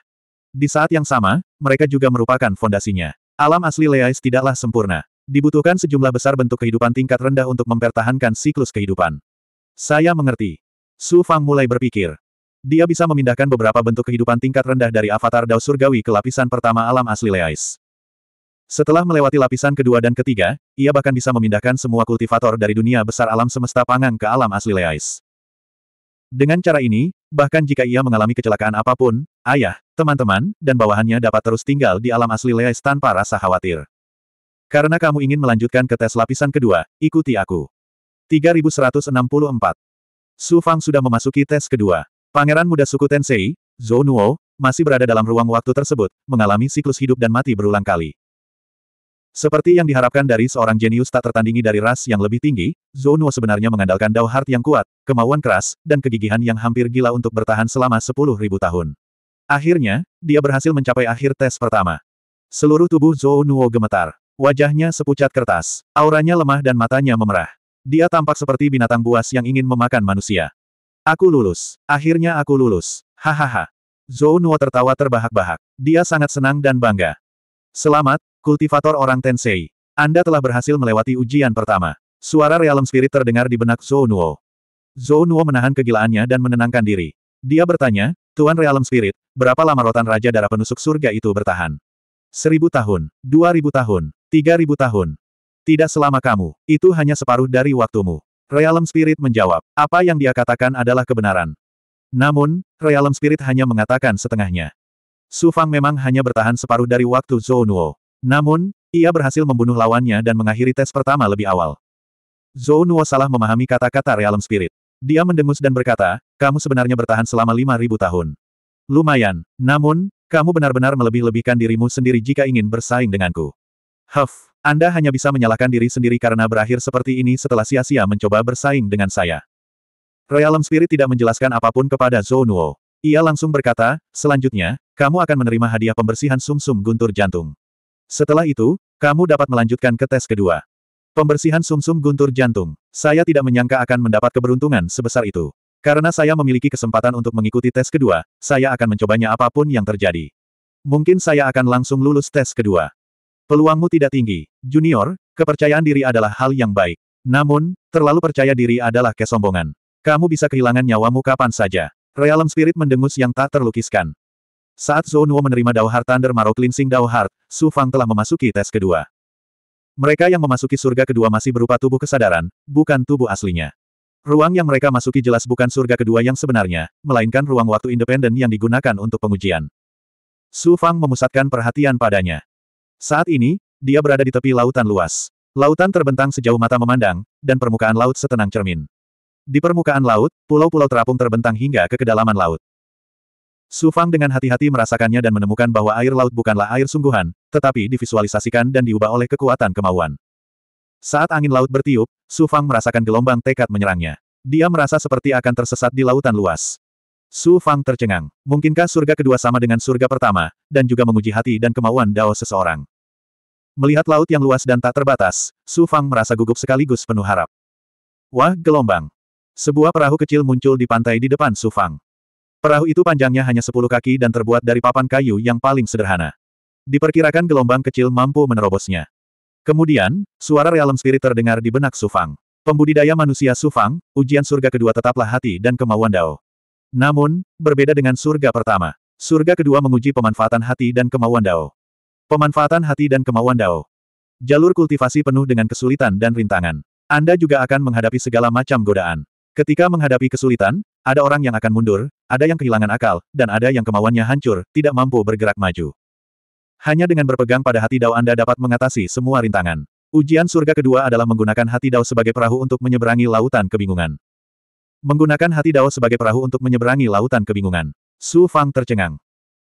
A: Di saat yang sama, mereka juga merupakan fondasinya. Alam asli Leais tidaklah sempurna. Dibutuhkan sejumlah besar bentuk kehidupan tingkat rendah untuk mempertahankan siklus kehidupan. Saya mengerti. Su Fang mulai berpikir. Dia bisa memindahkan beberapa bentuk kehidupan tingkat rendah dari avatar Dao Surgawi ke lapisan pertama alam asli Leais. Setelah melewati lapisan kedua dan ketiga, ia bahkan bisa memindahkan semua kultivator dari dunia besar alam semesta pangang ke alam asli Leais. Dengan cara ini, bahkan jika ia mengalami kecelakaan apapun, ayah, teman-teman, dan bawahannya dapat terus tinggal di alam asli Leis tanpa rasa khawatir. Karena kamu ingin melanjutkan ke tes lapisan kedua, ikuti aku. 3164. Su Fang sudah memasuki tes kedua. Pangeran muda suku Tensei, Zhou Nuo, masih berada dalam ruang waktu tersebut, mengalami siklus hidup dan mati berulang kali. Seperti yang diharapkan dari seorang jenius tak tertandingi dari ras yang lebih tinggi, Zhou Nuo sebenarnya mengandalkan Dao Heart yang kuat, kemauan keras, dan kegigihan yang hampir gila untuk bertahan selama 10.000 tahun. Akhirnya, dia berhasil mencapai akhir tes pertama. Seluruh tubuh Zhou Nuo gemetar. Wajahnya sepucat kertas. Auranya lemah dan matanya memerah. Dia tampak seperti binatang buas yang ingin memakan manusia. Aku lulus. Akhirnya aku lulus. Hahaha. Zhou Nuo tertawa terbahak-bahak. Dia sangat senang dan bangga. Selamat, kultivator orang Tensei. Anda telah berhasil melewati ujian pertama. Suara realem spirit terdengar di benak Zhou Nuo. Zhou Nuo menahan kegilaannya dan menenangkan diri. Dia bertanya, Tuan Realm Spirit, berapa lama rotan Raja Darah Penusuk Surga itu bertahan? Seribu tahun, dua ribu tahun, tiga ribu tahun. Tidak selama kamu, itu hanya separuh dari waktumu. Realm Spirit menjawab, apa yang dia katakan adalah kebenaran. Namun, Realm Spirit hanya mengatakan setengahnya. Su Fang memang hanya bertahan separuh dari waktu Zhou Nuo. Namun, ia berhasil membunuh lawannya dan mengakhiri tes pertama lebih awal. Zhou Nuo salah memahami kata-kata Realm Spirit. Dia mendengus dan berkata, kamu sebenarnya bertahan selama ribu tahun. Lumayan, namun, kamu benar-benar melebih-lebihkan dirimu sendiri jika ingin bersaing denganku. Huff, Anda hanya bisa menyalahkan diri sendiri karena berakhir seperti ini setelah sia-sia mencoba bersaing dengan saya. Realm Spirit tidak menjelaskan apapun kepada Zou Nuo. Ia langsung berkata, selanjutnya, kamu akan menerima hadiah pembersihan sumsum -sum guntur jantung. Setelah itu, kamu dapat melanjutkan ke tes kedua. Pembersihan sumsum -sum guntur jantung. Saya tidak menyangka akan mendapat keberuntungan sebesar itu. Karena saya memiliki kesempatan untuk mengikuti tes kedua, saya akan mencobanya apapun yang terjadi. Mungkin saya akan langsung lulus tes kedua. Peluangmu tidak tinggi. Junior, kepercayaan diri adalah hal yang baik. Namun, terlalu percaya diri adalah kesombongan. Kamu bisa kehilangan nyawamu kapan saja. Realm Spirit mendengus yang tak terlukiskan. Saat Zhou menerima Dao Heart Thunder Marrow Cleansing Dao Heart, Su Fang telah memasuki tes kedua. Mereka yang memasuki surga kedua masih berupa tubuh kesadaran, bukan tubuh aslinya. Ruang yang mereka masuki jelas bukan surga kedua yang sebenarnya, melainkan ruang waktu independen yang digunakan untuk pengujian. Su Fang memusatkan perhatian padanya. Saat ini, dia berada di tepi lautan luas. Lautan terbentang sejauh mata memandang, dan permukaan laut setenang cermin. Di permukaan laut, pulau-pulau terapung terbentang hingga ke kedalaman laut. Su Fang dengan hati-hati merasakannya dan menemukan bahwa air laut bukanlah air sungguhan, tetapi divisualisasikan dan diubah oleh kekuatan kemauan. Saat angin laut bertiup, Su Fang merasakan gelombang tekad menyerangnya. Dia merasa seperti akan tersesat di lautan luas. Su Fang tercengang. Mungkinkah surga kedua sama dengan surga pertama, dan juga menguji hati dan kemauan dao seseorang. Melihat laut yang luas dan tak terbatas, Su Fang merasa gugup sekaligus penuh harap. Wah, gelombang. Sebuah perahu kecil muncul di pantai di depan Su Fang. Perahu itu panjangnya hanya 10 kaki dan terbuat dari papan kayu yang paling sederhana. Diperkirakan gelombang kecil mampu menerobosnya. Kemudian, suara realem spirit terdengar di benak Sufang. Pembudidaya manusia Sufang, ujian surga kedua tetaplah hati dan kemauan Dao. Namun, berbeda dengan surga pertama, surga kedua menguji pemanfaatan hati dan kemauan Dao. Pemanfaatan hati dan kemauan Dao. Jalur kultivasi penuh dengan kesulitan dan rintangan. Anda juga akan menghadapi segala macam godaan. Ketika menghadapi kesulitan, ada orang yang akan mundur, ada yang kehilangan akal, dan ada yang kemauannya hancur, tidak mampu bergerak maju. Hanya dengan berpegang pada hati Dao Anda dapat mengatasi semua rintangan. Ujian surga kedua adalah menggunakan hati Dao sebagai perahu untuk menyeberangi lautan kebingungan. Menggunakan hati Dao sebagai perahu untuk menyeberangi lautan kebingungan. Su Fang tercengang.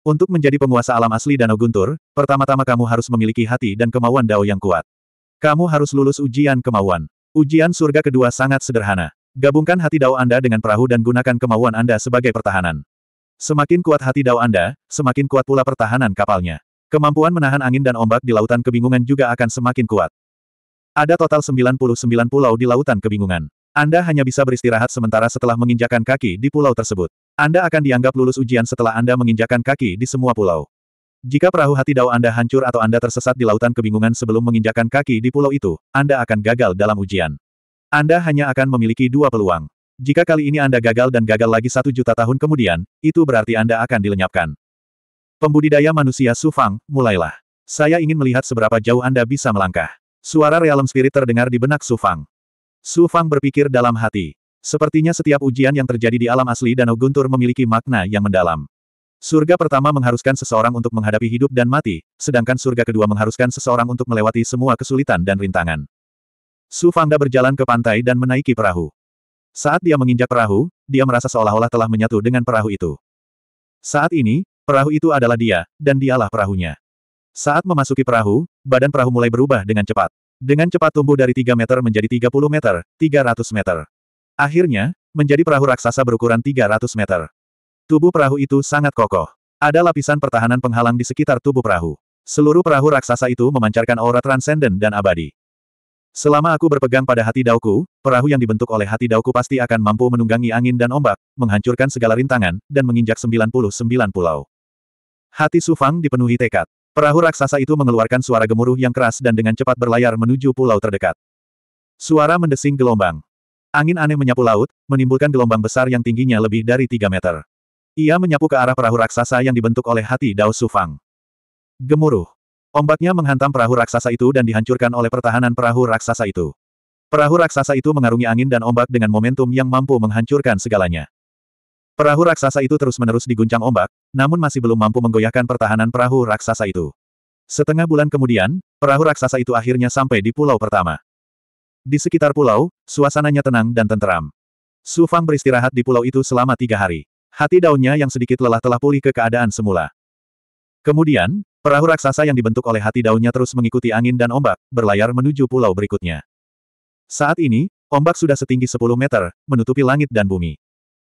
A: Untuk menjadi penguasa alam asli Danau Guntur, pertama-tama kamu harus memiliki hati dan kemauan Dao yang kuat. Kamu harus lulus ujian kemauan. Ujian surga kedua sangat sederhana. Gabungkan hati Dao Anda dengan perahu dan gunakan kemauan Anda sebagai pertahanan. Semakin kuat hati Dao Anda, semakin kuat pula pertahanan kapalnya. Kemampuan menahan angin dan ombak di lautan kebingungan juga akan semakin kuat. Ada total 99 pulau di lautan kebingungan. Anda hanya bisa beristirahat sementara setelah menginjakan kaki di pulau tersebut. Anda akan dianggap lulus ujian setelah Anda menginjakan kaki di semua pulau. Jika perahu hati dao Anda hancur atau Anda tersesat di lautan kebingungan sebelum menginjakan kaki di pulau itu, Anda akan gagal dalam ujian. Anda hanya akan memiliki dua peluang. Jika kali ini Anda gagal dan gagal lagi satu juta tahun kemudian, itu berarti Anda akan dilenyapkan. Pembudidaya manusia Sufang, mulailah. Saya ingin melihat seberapa jauh Anda bisa melangkah. Suara realem spirit terdengar di benak Sufang. Sufang berpikir dalam hati. Sepertinya setiap ujian yang terjadi di alam asli Danau Guntur memiliki makna yang mendalam. Surga pertama mengharuskan seseorang untuk menghadapi hidup dan mati, sedangkan surga kedua mengharuskan seseorang untuk melewati semua kesulitan dan rintangan. Su Fangda berjalan ke pantai dan menaiki perahu. Saat dia menginjak perahu, dia merasa seolah-olah telah menyatu dengan perahu itu. Saat ini, Perahu itu adalah dia, dan dialah perahunya. Saat memasuki perahu, badan perahu mulai berubah dengan cepat. Dengan cepat tumbuh dari 3 meter menjadi 30 meter, 300 meter. Akhirnya, menjadi perahu raksasa berukuran 300 meter. Tubuh perahu itu sangat kokoh. Ada lapisan pertahanan penghalang di sekitar tubuh perahu. Seluruh perahu raksasa itu memancarkan aura transenden dan abadi. Selama aku berpegang pada hati dauku, perahu yang dibentuk oleh hati dauku pasti akan mampu menunggangi angin dan ombak, menghancurkan segala rintangan, dan menginjak 99 pulau. Hati Sufang dipenuhi tekad. Perahu raksasa itu mengeluarkan suara gemuruh yang keras dan dengan cepat berlayar menuju pulau terdekat. Suara mendesing gelombang. Angin aneh menyapu laut, menimbulkan gelombang besar yang tingginya lebih dari 3 meter. Ia menyapu ke arah perahu raksasa yang dibentuk oleh hati Dao Sufang. Gemuruh. Ombaknya menghantam perahu raksasa itu dan dihancurkan oleh pertahanan perahu raksasa itu. Perahu raksasa itu mengarungi angin dan ombak dengan momentum yang mampu menghancurkan segalanya. Perahu raksasa itu terus-menerus diguncang ombak, namun masih belum mampu menggoyahkan pertahanan perahu raksasa itu. Setengah bulan kemudian, perahu raksasa itu akhirnya sampai di pulau pertama. Di sekitar pulau, suasananya tenang dan tenteram. Su Fang beristirahat di pulau itu selama tiga hari. Hati daunnya yang sedikit lelah telah pulih ke keadaan semula. Kemudian, perahu raksasa yang dibentuk oleh hati daunnya terus mengikuti angin dan ombak, berlayar menuju pulau berikutnya. Saat ini, ombak sudah setinggi 10 meter, menutupi langit dan bumi.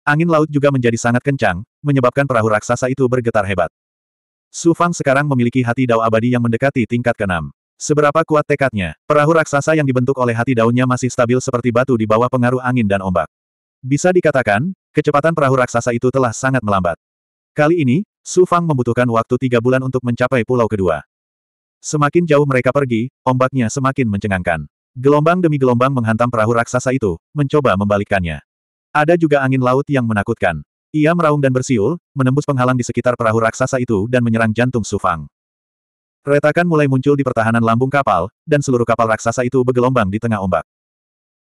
A: Angin laut juga menjadi sangat kencang, menyebabkan perahu raksasa itu bergetar hebat. Su Fang sekarang memiliki hati dao abadi yang mendekati tingkat keenam. Seberapa kuat tekadnya, perahu raksasa yang dibentuk oleh hati daunnya masih stabil seperti batu di bawah pengaruh angin dan ombak. Bisa dikatakan, kecepatan perahu raksasa itu telah sangat melambat. Kali ini, Su Fang membutuhkan waktu tiga bulan untuk mencapai pulau kedua. Semakin jauh mereka pergi, ombaknya semakin mencengangkan. Gelombang demi gelombang menghantam perahu raksasa itu, mencoba membalikkannya. Ada juga angin laut yang menakutkan. Ia meraung dan bersiul, menembus penghalang di sekitar perahu raksasa itu dan menyerang jantung Sufang. Retakan mulai muncul di pertahanan lambung kapal, dan seluruh kapal raksasa itu bergelombang di tengah ombak.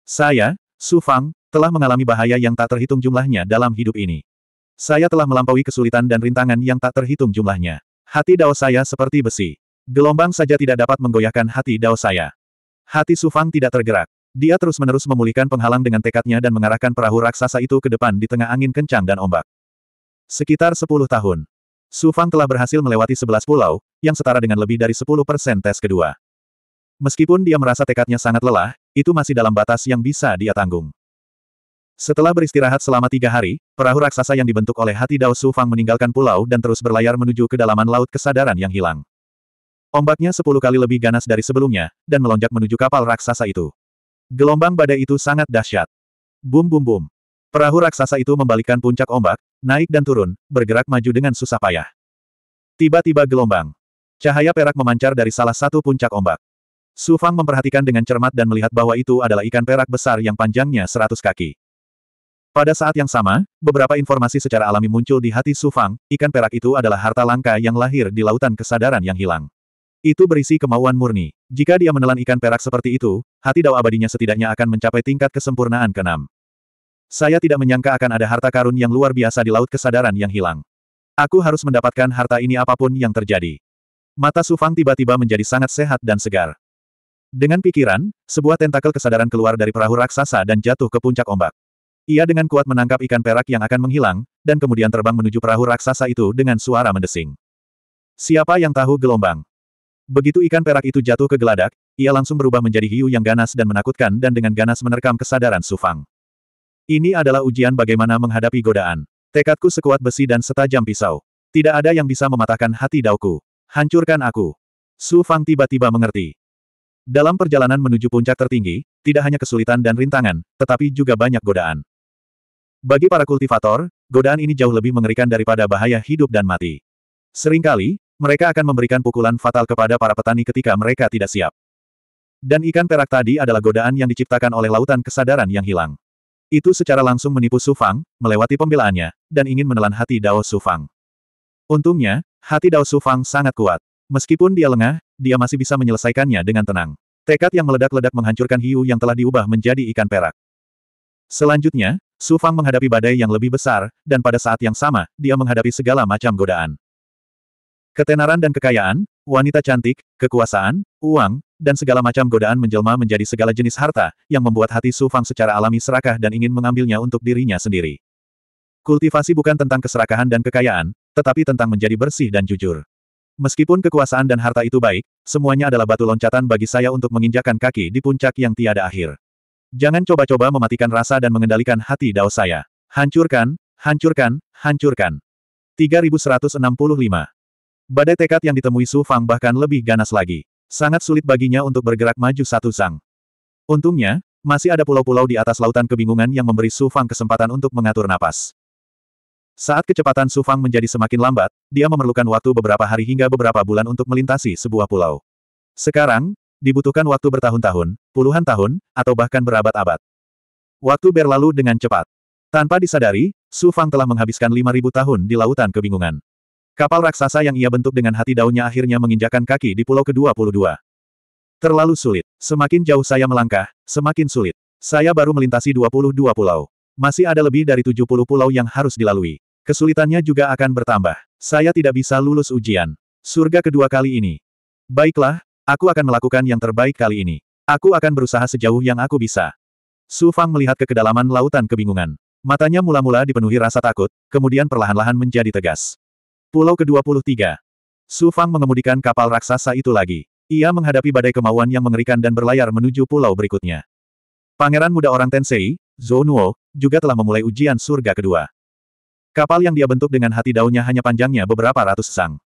A: Saya, Sufang, telah mengalami bahaya yang tak terhitung jumlahnya dalam hidup ini. Saya telah melampaui kesulitan dan rintangan yang tak terhitung jumlahnya. Hati dao saya seperti besi. Gelombang saja tidak dapat menggoyahkan hati dao saya. Hati Sufang tidak tergerak. Dia terus-menerus memulihkan penghalang dengan tekadnya dan mengarahkan perahu raksasa itu ke depan di tengah angin kencang dan ombak. Sekitar 10 tahun. Su Fang telah berhasil melewati 11 pulau, yang setara dengan lebih dari 10 persen tes kedua. Meskipun dia merasa tekadnya sangat lelah, itu masih dalam batas yang bisa dia tanggung. Setelah beristirahat selama tiga hari, perahu raksasa yang dibentuk oleh hati Dao Su Fang meninggalkan pulau dan terus berlayar menuju kedalaman laut kesadaran yang hilang. Ombaknya sepuluh kali lebih ganas dari sebelumnya, dan melonjak menuju kapal raksasa itu. Gelombang badai itu sangat dahsyat. Bum bum bum. Perahu raksasa itu membalikkan puncak ombak, naik dan turun, bergerak maju dengan susah payah. Tiba-tiba gelombang. Cahaya perak memancar dari salah satu puncak ombak. Su Fang memperhatikan dengan cermat dan melihat bahwa itu adalah ikan perak besar yang panjangnya seratus kaki. Pada saat yang sama, beberapa informasi secara alami muncul di hati Su Fang, ikan perak itu adalah harta langka yang lahir di lautan kesadaran yang hilang. Itu berisi kemauan murni. Jika dia menelan ikan perak seperti itu, hati dao abadinya setidaknya akan mencapai tingkat kesempurnaan keenam. Saya tidak menyangka akan ada harta karun yang luar biasa di laut kesadaran yang hilang. Aku harus mendapatkan harta ini apapun yang terjadi. Mata Sufang tiba-tiba menjadi sangat sehat dan segar. Dengan pikiran, sebuah tentakel kesadaran keluar dari perahu raksasa dan jatuh ke puncak ombak. Ia dengan kuat menangkap ikan perak yang akan menghilang, dan kemudian terbang menuju perahu raksasa itu dengan suara mendesing. Siapa yang tahu gelombang? Begitu ikan perak itu jatuh ke geladak, ia langsung berubah menjadi hiu yang ganas dan menakutkan dan dengan ganas menerkam kesadaran Sufang. Ini adalah ujian bagaimana menghadapi godaan. Tekadku sekuat besi dan setajam pisau. Tidak ada yang bisa mematahkan hati Dauku. Hancurkan aku. Su Fang tiba-tiba mengerti. Dalam perjalanan menuju puncak tertinggi, tidak hanya kesulitan dan rintangan, tetapi juga banyak godaan. Bagi para kultivator, godaan ini jauh lebih mengerikan daripada bahaya hidup dan mati. Seringkali, mereka akan memberikan pukulan fatal kepada para petani ketika mereka tidak siap. Dan ikan perak tadi adalah godaan yang diciptakan oleh lautan kesadaran yang hilang. Itu secara langsung menipu Sufang, melewati pembelaannya, dan ingin menelan hati Dao Sufang. Untungnya, hati Dao Sufang sangat kuat. Meskipun dia lengah, dia masih bisa menyelesaikannya dengan tenang. Tekad yang meledak-ledak menghancurkan hiu yang telah diubah menjadi ikan perak. Selanjutnya, Sufang menghadapi badai yang lebih besar, dan pada saat yang sama, dia menghadapi segala macam godaan. Ketenaran dan kekayaan, wanita cantik, kekuasaan, uang, dan segala macam godaan menjelma menjadi segala jenis harta, yang membuat hati Su Fang secara alami serakah dan ingin mengambilnya untuk dirinya sendiri. Kultivasi bukan tentang keserakahan dan kekayaan, tetapi tentang menjadi bersih dan jujur. Meskipun kekuasaan dan harta itu baik, semuanya adalah batu loncatan bagi saya untuk menginjakan kaki di puncak yang tiada akhir. Jangan coba-coba mematikan rasa dan mengendalikan hati dao saya. Hancurkan, hancurkan, hancurkan. 3165 Badai tekad yang ditemui Su Fang bahkan lebih ganas lagi. Sangat sulit baginya untuk bergerak maju satu sang. Untungnya, masih ada pulau-pulau di atas lautan kebingungan yang memberi Su Fang kesempatan untuk mengatur napas. Saat kecepatan Su Fang menjadi semakin lambat, dia memerlukan waktu beberapa hari hingga beberapa bulan untuk melintasi sebuah pulau. Sekarang, dibutuhkan waktu bertahun-tahun, puluhan tahun, atau bahkan berabad-abad. Waktu berlalu dengan cepat. Tanpa disadari, Su Fang telah menghabiskan 5.000 tahun di lautan kebingungan. Kapal raksasa yang ia bentuk dengan hati daunnya akhirnya menginjakan kaki di pulau ke-22. Terlalu sulit. Semakin jauh saya melangkah, semakin sulit. Saya baru melintasi 22 pulau. Masih ada lebih dari 70 pulau yang harus dilalui. Kesulitannya juga akan bertambah. Saya tidak bisa lulus ujian. Surga kedua kali ini. Baiklah, aku akan melakukan yang terbaik kali ini. Aku akan berusaha sejauh yang aku bisa. Su Fang melihat ke kedalaman lautan kebingungan. Matanya mula-mula dipenuhi rasa takut, kemudian perlahan-lahan menjadi tegas. Pulau ke-23. Su Fang mengemudikan kapal raksasa itu lagi. Ia menghadapi badai kemauan yang mengerikan dan berlayar menuju pulau berikutnya. Pangeran muda orang Tensei, Zhou Nuo, juga telah memulai ujian surga kedua. Kapal yang dia bentuk dengan hati daunnya hanya panjangnya beberapa ratus sang.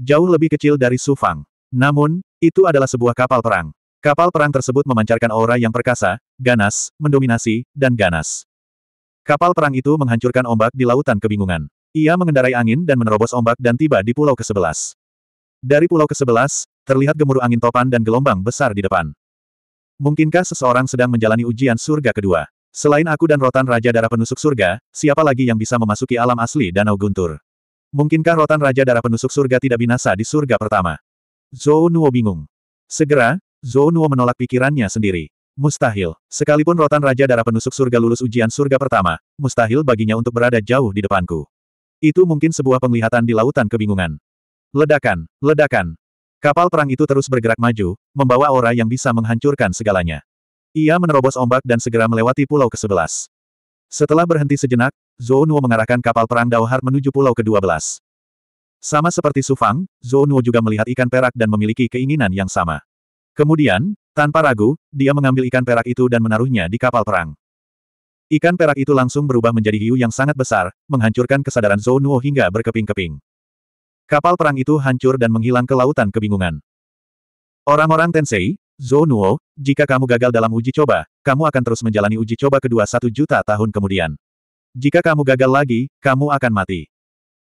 A: Jauh lebih kecil dari Su Fang. Namun, itu adalah sebuah kapal perang. Kapal perang tersebut memancarkan aura yang perkasa, ganas, mendominasi, dan ganas. Kapal perang itu menghancurkan ombak di lautan kebingungan. Ia mengendarai angin dan menerobos ombak dan tiba di pulau ke-11. Dari pulau ke-11, terlihat gemuruh angin topan dan gelombang besar di depan. Mungkinkah seseorang sedang menjalani ujian surga kedua? Selain aku dan rotan Raja Darah Penusuk Surga, siapa lagi yang bisa memasuki alam asli Danau Guntur? Mungkinkah rotan Raja Darah Penusuk Surga tidak binasa di surga pertama? Zou Nuo bingung. Segera, Zou Nuo menolak pikirannya sendiri. Mustahil. Sekalipun rotan Raja Darah Penusuk Surga lulus ujian surga pertama, mustahil baginya untuk berada jauh di depanku. Itu mungkin sebuah penglihatan di lautan kebingungan. Ledakan, ledakan. Kapal perang itu terus bergerak maju, membawa aura yang bisa menghancurkan segalanya. Ia menerobos ombak dan segera melewati pulau ke-11. Setelah berhenti sejenak, Zhou Nuo mengarahkan kapal perang Dauhar menuju pulau ke-12. Sama seperti Sufang, Zhou Nuo juga melihat ikan perak dan memiliki keinginan yang sama. Kemudian, tanpa ragu, dia mengambil ikan perak itu dan menaruhnya di kapal perang. Ikan perak itu langsung berubah menjadi hiu yang sangat besar, menghancurkan kesadaran Zhou Nuo hingga berkeping-keping. Kapal perang itu hancur dan menghilang ke lautan kebingungan. Orang-orang Tensei, Zhou Nuo, jika kamu gagal dalam uji coba, kamu akan terus menjalani uji coba kedua satu juta tahun kemudian. Jika kamu gagal lagi, kamu akan mati.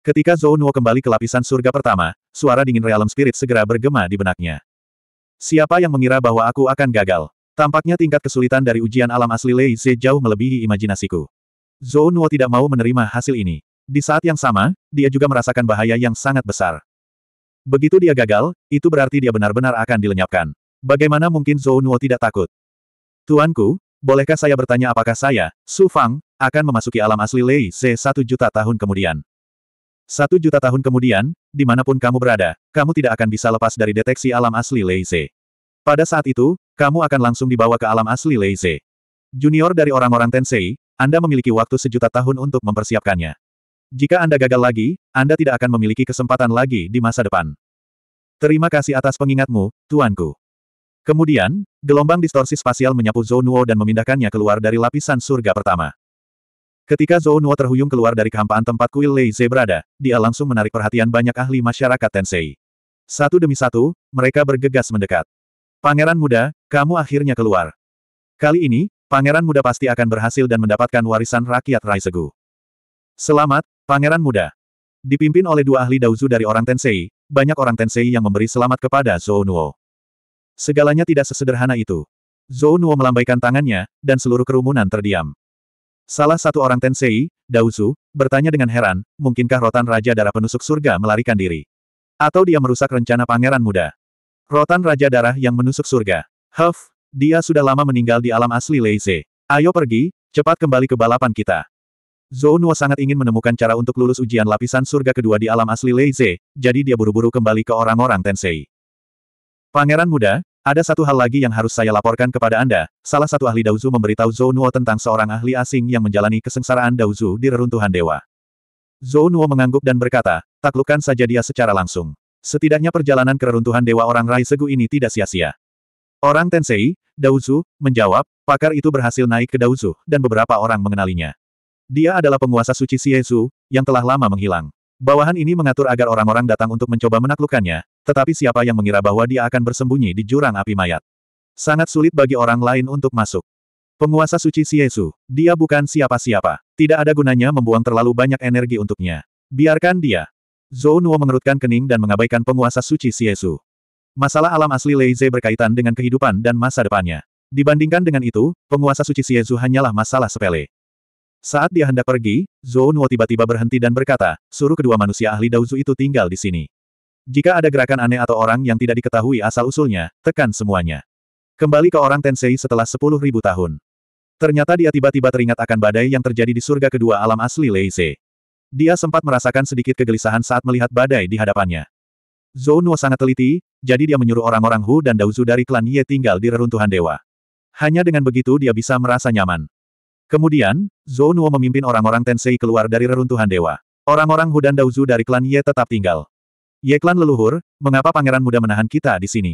A: Ketika Zhou Nuo kembali ke lapisan surga pertama, suara dingin realem spirit segera bergema di benaknya. Siapa yang mengira bahwa aku akan gagal? Tampaknya tingkat kesulitan dari ujian alam asli Lei Ze jauh melebihi imajinasiku. Zhou Nuo tidak mau menerima hasil ini. Di saat yang sama, dia juga merasakan bahaya yang sangat besar. Begitu dia gagal, itu berarti dia benar-benar akan dilenyapkan. Bagaimana mungkin Zhou Nuo tidak takut? Tuanku, bolehkah saya bertanya apakah saya, Su Fang, akan memasuki alam asli Lei Ze satu juta tahun kemudian? Satu juta tahun kemudian, dimanapun kamu berada, kamu tidak akan bisa lepas dari deteksi alam asli Lei Ze. Pada saat itu, kamu akan langsung dibawa ke alam asli Leize. Junior dari orang-orang Tensei, Anda memiliki waktu sejuta tahun untuk mempersiapkannya. Jika Anda gagal lagi, Anda tidak akan memiliki kesempatan lagi di masa depan. Terima kasih atas pengingatmu, tuanku. Kemudian, gelombang distorsi spasial menyapu Zhou Nuo dan memindahkannya keluar dari lapisan surga pertama. Ketika Zhou Nuo terhuyung keluar dari kehampaan tempat kuil Lei Ze berada, dia langsung menarik perhatian banyak ahli masyarakat Tensei. Satu demi satu, mereka bergegas mendekat. Pangeran muda, kamu akhirnya keluar. Kali ini, pangeran muda pasti akan berhasil dan mendapatkan warisan rakyat Raisegu. Selamat, pangeran muda. Dipimpin oleh dua ahli Daozu dari orang Tensei, banyak orang Tensei yang memberi selamat kepada Zou Nuo. Segalanya tidak sesederhana itu. Zou Nuo melambaikan tangannya, dan seluruh kerumunan terdiam. Salah satu orang Tensei, Daozu, bertanya dengan heran, mungkinkah rotan Raja Darah Penusuk Surga melarikan diri? Atau dia merusak rencana pangeran muda? Rotan Raja Darah yang menusuk surga. Huff, dia sudah lama meninggal di alam asli Leize. Ayo pergi, cepat kembali ke balapan kita. Zhou Nuo sangat ingin menemukan cara untuk lulus ujian lapisan surga kedua di alam asli Leize, jadi dia buru-buru kembali ke orang-orang Tensei. Pangeran muda, ada satu hal lagi yang harus saya laporkan kepada Anda, salah satu ahli Daozu memberitahu Zhou Nuo tentang seorang ahli asing yang menjalani kesengsaraan Daozu di reruntuhan dewa. Zhou Nuo mengangguk dan berkata, taklukan saja dia secara langsung. Setidaknya perjalanan keruntuhan Dewa Orang Rai Segu ini tidak sia-sia. Orang Tensei, Daozu, menjawab, pakar itu berhasil naik ke Daozu, dan beberapa orang mengenalinya. Dia adalah penguasa suci Siesu yang telah lama menghilang. Bawahan ini mengatur agar orang-orang datang untuk mencoba menaklukkannya, tetapi siapa yang mengira bahwa dia akan bersembunyi di jurang api mayat. Sangat sulit bagi orang lain untuk masuk. Penguasa suci Siesu, dia bukan siapa-siapa. Tidak ada gunanya membuang terlalu banyak energi untuknya. Biarkan dia. Zhou Nuo mengerutkan kening dan mengabaikan penguasa suci Siesu. Masalah alam asli Lei Ze berkaitan dengan kehidupan dan masa depannya. Dibandingkan dengan itu, penguasa suci Siesu hanyalah masalah sepele. Saat dia hendak pergi, Zhou Nuo tiba-tiba berhenti dan berkata, suruh kedua manusia ahli Daozu itu tinggal di sini. Jika ada gerakan aneh atau orang yang tidak diketahui asal-usulnya, tekan semuanya. Kembali ke orang Tensei setelah 10.000 tahun. Ternyata dia tiba-tiba teringat akan badai yang terjadi di surga kedua alam asli Lei Ze. Dia sempat merasakan sedikit kegelisahan saat melihat badai di hadapannya. Zhou Nuo sangat teliti, jadi dia menyuruh orang-orang Hu dan Zhu dari klan Ye tinggal di reruntuhan dewa. Hanya dengan begitu dia bisa merasa nyaman. Kemudian, Zhou Nuo memimpin orang-orang Tensei keluar dari reruntuhan dewa. Orang-orang Hu dan Zhu dari klan Ye tetap tinggal. Ye klan leluhur, mengapa pangeran muda menahan kita di sini?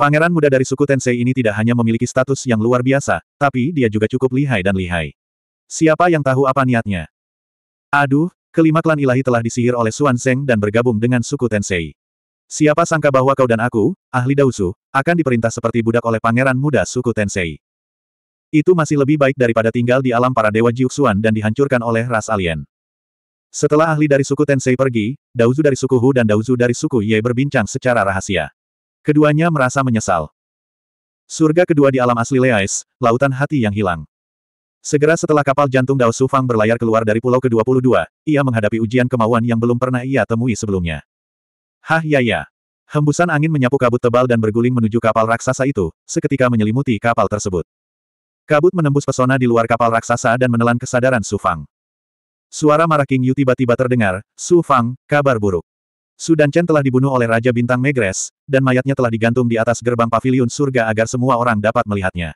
A: Pangeran muda dari suku Tensei ini tidak hanya memiliki status yang luar biasa, tapi dia juga cukup lihai dan lihai. Siapa yang tahu apa niatnya? Aduh, kelima klan ilahi telah disihir oleh Xuan Zeng dan bergabung dengan suku Tensei. Siapa sangka bahwa kau dan aku, ahli Dausu, akan diperintah seperti budak oleh pangeran muda suku Tensei. Itu masih lebih baik daripada tinggal di alam para dewa Jiuxuan dan dihancurkan oleh ras alien. Setelah ahli dari suku Tensei pergi, Dauzu dari suku Hu dan Dauzu dari suku Ye berbincang secara rahasia. Keduanya merasa menyesal. Surga kedua di alam asli Leais, lautan hati yang hilang. Segera setelah kapal jantung Dao Sufang berlayar keluar dari pulau ke-22, ia menghadapi ujian kemauan yang belum pernah ia temui sebelumnya. Hah ya ya. Hembusan angin menyapu kabut tebal dan berguling menuju kapal raksasa itu, seketika menyelimuti kapal tersebut. Kabut menembus pesona di luar kapal raksasa dan menelan kesadaran Su Fang. Suara marah King Yu tiba-tiba terdengar, Su Fang, kabar buruk. Sudan Chen telah dibunuh oleh Raja Bintang Megres, dan mayatnya telah digantung di atas gerbang Paviliun surga agar semua orang dapat melihatnya.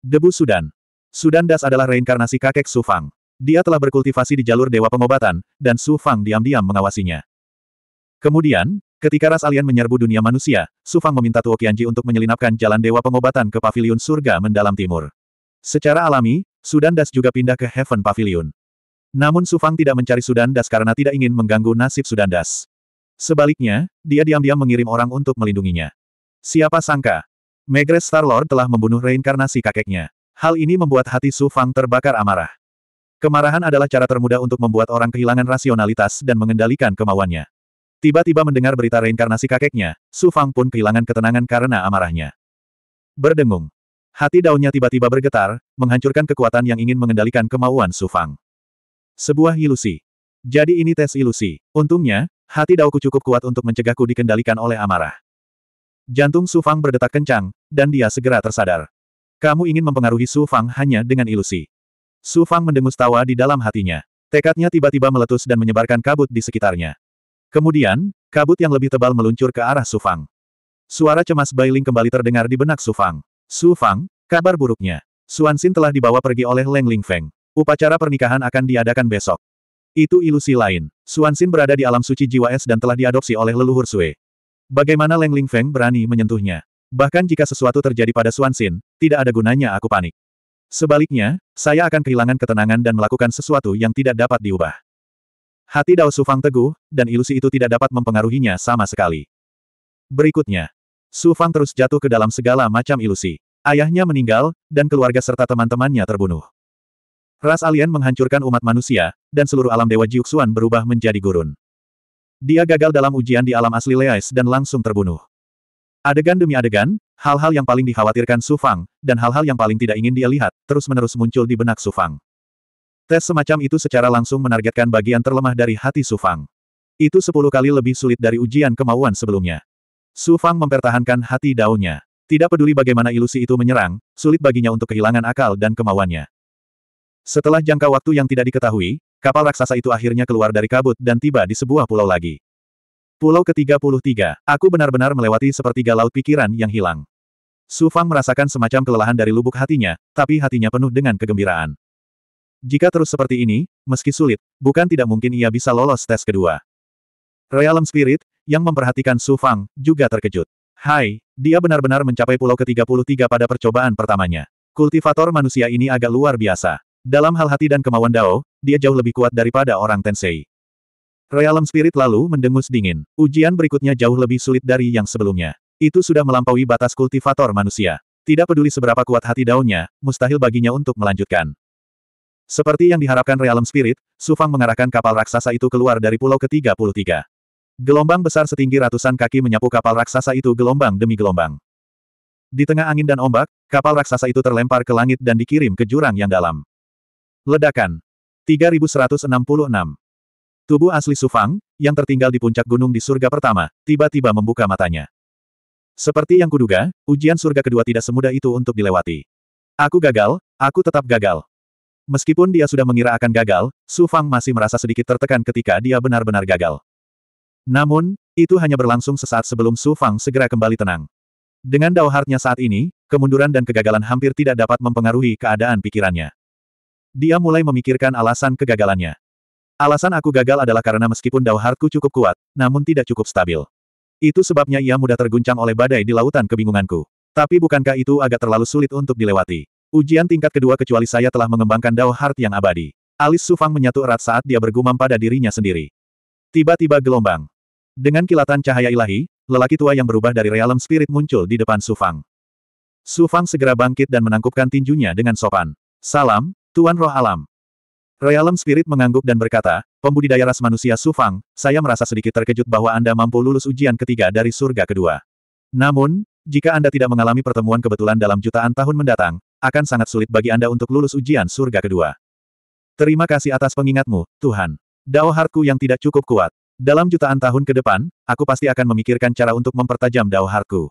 A: Debu Sudan. Sudan Das adalah reinkarnasi kakek Su Fang. Dia telah berkultivasi di jalur dewa pengobatan, dan Su Fang diam-diam mengawasinya. Kemudian, ketika ras alien menyerbu dunia manusia, Su Fang meminta Tuo Qianji untuk menyelinapkan jalan dewa pengobatan ke pavilion surga mendalam timur. Secara alami, Sudan Das juga pindah ke Heaven Pavilion. Namun Su Fang tidak mencari Sudan Das karena tidak ingin mengganggu nasib Sudan Das. Sebaliknya, dia diam-diam mengirim orang untuk melindunginya. Siapa sangka? Megres Star-Lord telah membunuh reinkarnasi kakeknya. Hal ini membuat hati Su Fang terbakar amarah. Kemarahan adalah cara termudah untuk membuat orang kehilangan rasionalitas dan mengendalikan kemauannya. Tiba-tiba mendengar berita reinkarnasi kakeknya, Su Fang pun kehilangan ketenangan karena amarahnya. Berdengung. Hati daunnya tiba-tiba bergetar, menghancurkan kekuatan yang ingin mengendalikan kemauan Su Fang. Sebuah ilusi. Jadi ini tes ilusi. Untungnya, hati dauku cukup kuat untuk mencegahku dikendalikan oleh amarah. Jantung Su Fang berdetak kencang, dan dia segera tersadar. Kamu ingin mempengaruhi Su Fang hanya dengan ilusi. Su Fang mendengus tawa di dalam hatinya. Tekadnya tiba-tiba meletus dan menyebarkan kabut di sekitarnya. Kemudian, kabut yang lebih tebal meluncur ke arah Su Fang. Suara cemas Bailing kembali terdengar di benak Su Fang. Su Fang, kabar buruknya. Suan Xin telah dibawa pergi oleh Leng Ling Feng. Upacara pernikahan akan diadakan besok. Itu ilusi lain. Suan Xin berada di alam suci jiwa es dan telah diadopsi oleh leluhur Sue. Bagaimana Leng Ling Feng berani menyentuhnya? Bahkan jika sesuatu terjadi pada Swansin, tidak ada gunanya aku panik. Sebaliknya, saya akan kehilangan ketenangan dan melakukan sesuatu yang tidak dapat diubah. Hati Dao Sufang teguh, dan ilusi itu tidak dapat mempengaruhinya sama sekali. Berikutnya, Sufang terus jatuh ke dalam segala macam ilusi. Ayahnya meninggal, dan keluarga serta teman-temannya terbunuh. Ras alien menghancurkan umat manusia, dan seluruh alam Dewa Jiuxuan berubah menjadi gurun. Dia gagal dalam ujian di alam asli Leais dan langsung terbunuh. Adegan demi adegan, hal-hal yang paling dikhawatirkan Su Fang, dan hal-hal yang paling tidak ingin dia lihat, terus-menerus muncul di benak Su Fang. Tes semacam itu secara langsung menargetkan bagian terlemah dari hati Su Fang. Itu sepuluh kali lebih sulit dari ujian kemauan sebelumnya. Su Fang mempertahankan hati daunnya. Tidak peduli bagaimana ilusi itu menyerang, sulit baginya untuk kehilangan akal dan kemauannya. Setelah jangka waktu yang tidak diketahui, kapal raksasa itu akhirnya keluar dari kabut dan tiba di sebuah pulau lagi. Pulau ke-33, aku benar-benar melewati sepertiga laut pikiran yang hilang. Su Fang merasakan semacam kelelahan dari lubuk hatinya, tapi hatinya penuh dengan kegembiraan. Jika terus seperti ini, meski sulit, bukan tidak mungkin ia bisa lolos tes kedua. Realm Spirit, yang memperhatikan Su Fang, juga terkejut. Hai, dia benar-benar mencapai pulau ke-33 pada percobaan pertamanya. Kultivator manusia ini agak luar biasa. Dalam hal hati dan kemauan Dao, dia jauh lebih kuat daripada orang Tensei. Realm Spirit lalu mendengus dingin. Ujian berikutnya jauh lebih sulit dari yang sebelumnya. Itu sudah melampaui batas kultivator manusia. Tidak peduli seberapa kuat hati daunnya, mustahil baginya untuk melanjutkan. Seperti yang diharapkan Realm Spirit, Sufang mengarahkan kapal raksasa itu keluar dari pulau ke-33. Gelombang besar setinggi ratusan kaki menyapu kapal raksasa itu gelombang demi gelombang. Di tengah angin dan ombak, kapal raksasa itu terlempar ke langit dan dikirim ke jurang yang dalam. Ledakan. 3166 Tubuh asli Sufang, yang tertinggal di puncak gunung di surga pertama, tiba-tiba membuka matanya. Seperti yang kuduga, ujian surga kedua tidak semudah itu untuk dilewati. Aku gagal, aku tetap gagal. Meskipun dia sudah mengira akan gagal, Su Fang masih merasa sedikit tertekan ketika dia benar-benar gagal. Namun, itu hanya berlangsung sesaat sebelum Su Fang segera kembali tenang. Dengan dao Hartnya saat ini, kemunduran dan kegagalan hampir tidak dapat mempengaruhi keadaan pikirannya. Dia mulai memikirkan alasan kegagalannya. Alasan aku gagal adalah karena meskipun dauharku cukup kuat, namun tidak cukup stabil. Itu sebabnya ia mudah terguncang oleh badai di lautan kebingunganku. Tapi bukankah itu agak terlalu sulit untuk dilewati? Ujian tingkat kedua kecuali saya telah mengembangkan Dao Heart yang abadi. Alis Sufang menyatu erat saat dia bergumam pada dirinya sendiri. Tiba-tiba gelombang. Dengan kilatan cahaya ilahi, lelaki tua yang berubah dari realem spirit muncul di depan Sufang. Sufang segera bangkit dan menangkupkan tinjunya dengan sopan. Salam, Tuan Roh Alam. Realm Spirit mengangguk dan berkata, pembudidaya ras manusia Sufang, saya merasa sedikit terkejut bahwa Anda mampu lulus ujian ketiga dari surga kedua. Namun, jika Anda tidak mengalami pertemuan kebetulan dalam jutaan tahun mendatang, akan sangat sulit bagi Anda untuk lulus ujian surga kedua. Terima kasih atas pengingatmu, Tuhan. Dao Harku yang tidak cukup kuat. Dalam jutaan tahun ke depan, aku pasti akan memikirkan cara untuk mempertajam Dao Harku.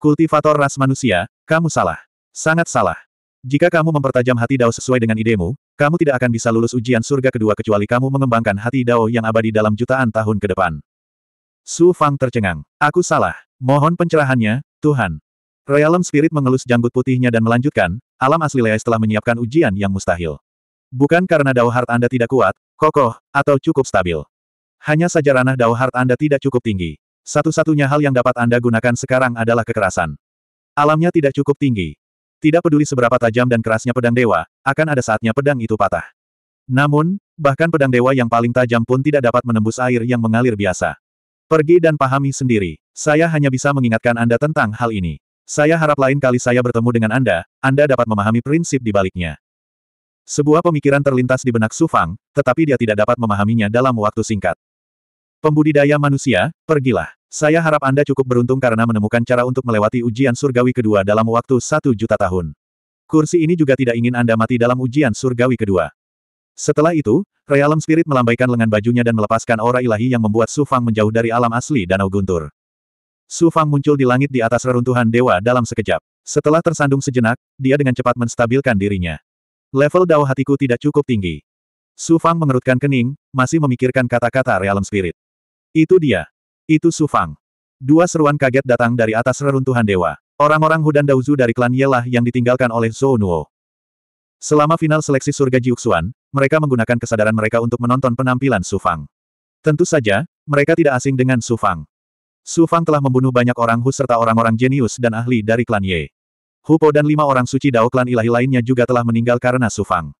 A: Kultivator ras manusia, kamu salah. Sangat salah. Jika kamu mempertajam hati Dao sesuai dengan idemu, kamu tidak akan bisa lulus ujian surga kedua kecuali kamu mengembangkan hati Dao yang abadi dalam jutaan tahun ke depan. Su Fang tercengang. Aku salah. Mohon pencerahannya, Tuhan. Realm Spirit mengelus janggut putihnya dan melanjutkan, alam asli Leais telah menyiapkan ujian yang mustahil. Bukan karena Dao Heart Anda tidak kuat, kokoh, atau cukup stabil. Hanya saja ranah Dao Heart Anda tidak cukup tinggi. Satu-satunya hal yang dapat Anda gunakan sekarang adalah kekerasan. Alamnya tidak cukup tinggi. Tidak peduli seberapa tajam dan kerasnya pedang dewa, akan ada saatnya pedang itu patah. Namun, bahkan pedang dewa yang paling tajam pun tidak dapat menembus air yang mengalir biasa. Pergi dan pahami sendiri. Saya hanya bisa mengingatkan Anda tentang hal ini. Saya harap lain kali saya bertemu dengan Anda, Anda dapat memahami prinsip di baliknya. Sebuah pemikiran terlintas di benak Sufang, tetapi dia tidak dapat memahaminya dalam waktu singkat. Pembudidaya manusia, pergilah. Saya harap Anda cukup beruntung karena menemukan cara untuk melewati ujian surgawi kedua dalam waktu satu juta tahun. Kursi ini juga tidak ingin Anda mati dalam ujian surgawi kedua. Setelah itu, Realm Spirit melambaikan lengan bajunya dan melepaskan aura ilahi yang membuat Su Fang menjauh dari alam asli Danau Guntur. Su Fang muncul di langit di atas reruntuhan dewa dalam sekejap. Setelah tersandung sejenak, dia dengan cepat menstabilkan dirinya. Level dao hatiku tidak cukup tinggi. Su Fang mengerutkan kening, masih memikirkan kata-kata Realm Spirit. Itu dia. Itu Su Fang. Dua seruan kaget datang dari atas reruntuhan dewa. Orang-orang Hudan Dauzu dari klan Yelah yang ditinggalkan oleh Zhou Nuo. Selama final seleksi surga Jiuxuan, mereka menggunakan kesadaran mereka untuk menonton penampilan Su Fang. Tentu saja, mereka tidak asing dengan Su Fang. Su Fang telah membunuh banyak orang Hu serta orang-orang jenius dan ahli dari klan Ye. Hu Po dan lima orang suci Dao klan ilahi lainnya juga telah meninggal karena Su Fang.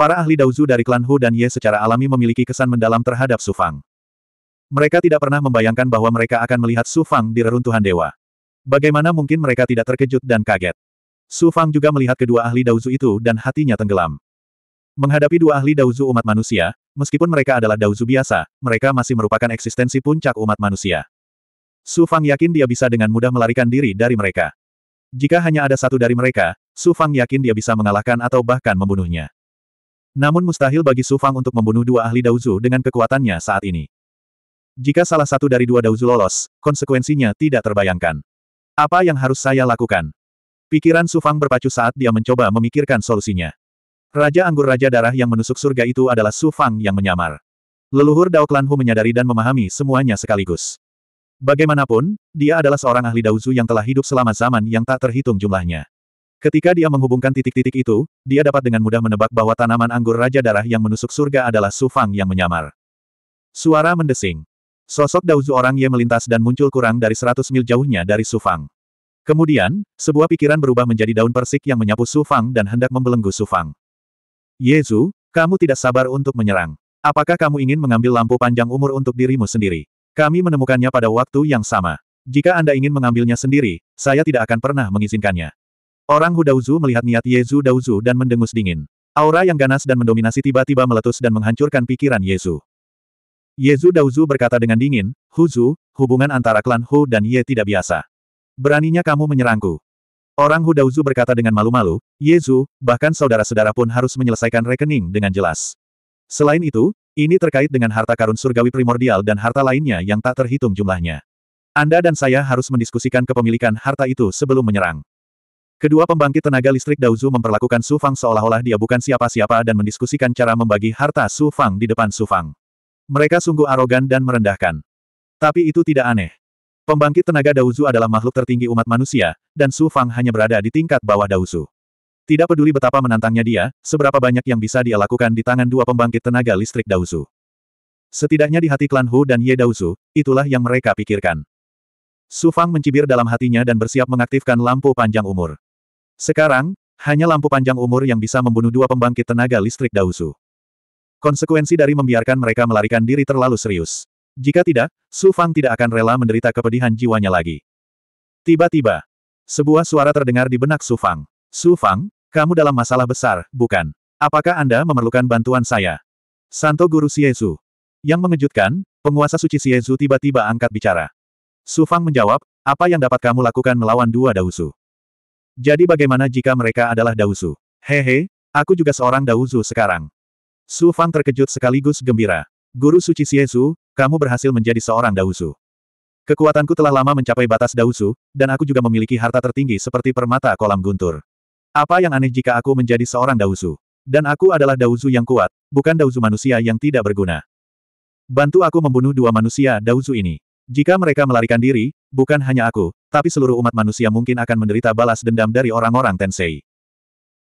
A: Para ahli Dauzu dari klan Hu dan Ye secara alami memiliki kesan mendalam terhadap Su Fang. Mereka tidak pernah membayangkan bahwa mereka akan melihat Su Fang di reruntuhan dewa. Bagaimana mungkin mereka tidak terkejut dan kaget? Su Fang juga melihat kedua ahli Daozu itu dan hatinya tenggelam. Menghadapi dua ahli Daozu umat manusia, meskipun mereka adalah Daozu biasa, mereka masih merupakan eksistensi puncak umat manusia. Su Fang yakin dia bisa dengan mudah melarikan diri dari mereka. Jika hanya ada satu dari mereka, Su Fang yakin dia bisa mengalahkan atau bahkan membunuhnya. Namun mustahil bagi Su Fang untuk membunuh dua ahli Daozu dengan kekuatannya saat ini. Jika salah satu dari dua Dauzu lolos, konsekuensinya tidak terbayangkan. Apa yang harus saya lakukan? Pikiran Sufang berpacu saat dia mencoba memikirkan solusinya. Raja Anggur Raja Darah yang menusuk surga itu adalah Sufang yang menyamar. Leluhur Dao Klan Hu menyadari dan memahami semuanya sekaligus. Bagaimanapun, dia adalah seorang ahli Dauzu yang telah hidup selama zaman yang tak terhitung jumlahnya. Ketika dia menghubungkan titik-titik itu, dia dapat dengan mudah menebak bahwa tanaman anggur Raja Darah yang menusuk surga adalah Sufang yang menyamar. Suara mendesing. Sosok dauzu orang Ye melintas dan muncul kurang dari 100 mil jauhnya dari Sufang. Kemudian, sebuah pikiran berubah menjadi daun persik yang menyapu Sufang dan hendak membelenggu Sufang. Yezu, kamu tidak sabar untuk menyerang. Apakah kamu ingin mengambil lampu panjang umur untuk dirimu sendiri? Kami menemukannya pada waktu yang sama. Jika Anda ingin mengambilnya sendiri, saya tidak akan pernah mengizinkannya. Orang Hudauzu melihat niat Yezu Dauzu dan mendengus dingin. Aura yang ganas dan mendominasi tiba-tiba meletus dan menghancurkan pikiran Yezu. Yezu Daozu berkata dengan dingin, Huzu, hubungan antara klan Hu dan Ye tidak biasa. Beraninya kamu menyerangku. Orang Hu Daozu berkata dengan malu-malu, Yezu, bahkan saudara-saudara pun harus menyelesaikan rekening dengan jelas. Selain itu, ini terkait dengan harta karun surgawi primordial dan harta lainnya yang tak terhitung jumlahnya. Anda dan saya harus mendiskusikan kepemilikan harta itu sebelum menyerang. Kedua pembangkit tenaga listrik Daozu memperlakukan Su Fang seolah-olah dia bukan siapa-siapa dan mendiskusikan cara membagi harta Su Fang di depan Su Fang. Mereka sungguh arogan dan merendahkan. Tapi itu tidak aneh. Pembangkit tenaga Dauzu adalah makhluk tertinggi umat manusia, dan Su Fang hanya berada di tingkat bawah Dauzu. Tidak peduli betapa menantangnya dia, seberapa banyak yang bisa dia lakukan di tangan dua pembangkit tenaga listrik Dauzu. Setidaknya di hati klan Hu dan Ye Dauzu, itulah yang mereka pikirkan. Su Fang mencibir dalam hatinya dan bersiap mengaktifkan lampu panjang umur. Sekarang, hanya lampu panjang umur yang bisa membunuh dua pembangkit tenaga listrik Dausu. Konsekuensi dari membiarkan mereka melarikan diri terlalu serius. Jika tidak, Su Fang tidak akan rela menderita kepedihan jiwanya lagi. Tiba-tiba, sebuah suara terdengar di benak Su Fang. Su Fang, kamu dalam masalah besar, bukan? Apakah Anda memerlukan bantuan saya? Santo Guru Siesu. Yang mengejutkan, penguasa suci Siesu tiba-tiba angkat bicara. Su Fang menjawab, apa yang dapat kamu lakukan melawan dua dausu? Jadi bagaimana jika mereka adalah dausu? Hehe, aku juga seorang dausu sekarang. Su Fang terkejut sekaligus gembira. Guru suci Siesu, kamu berhasil menjadi seorang Dausu. Kekuatanku telah lama mencapai batas Dausu, dan aku juga memiliki harta tertinggi seperti permata kolam guntur. Apa yang aneh jika aku menjadi seorang Dausu? Dan aku adalah Dausu yang kuat, bukan Dausu manusia yang tidak berguna. Bantu aku membunuh dua manusia Dausu ini. Jika mereka melarikan diri, bukan hanya aku, tapi seluruh umat manusia mungkin akan menderita balas dendam dari orang-orang Tensei.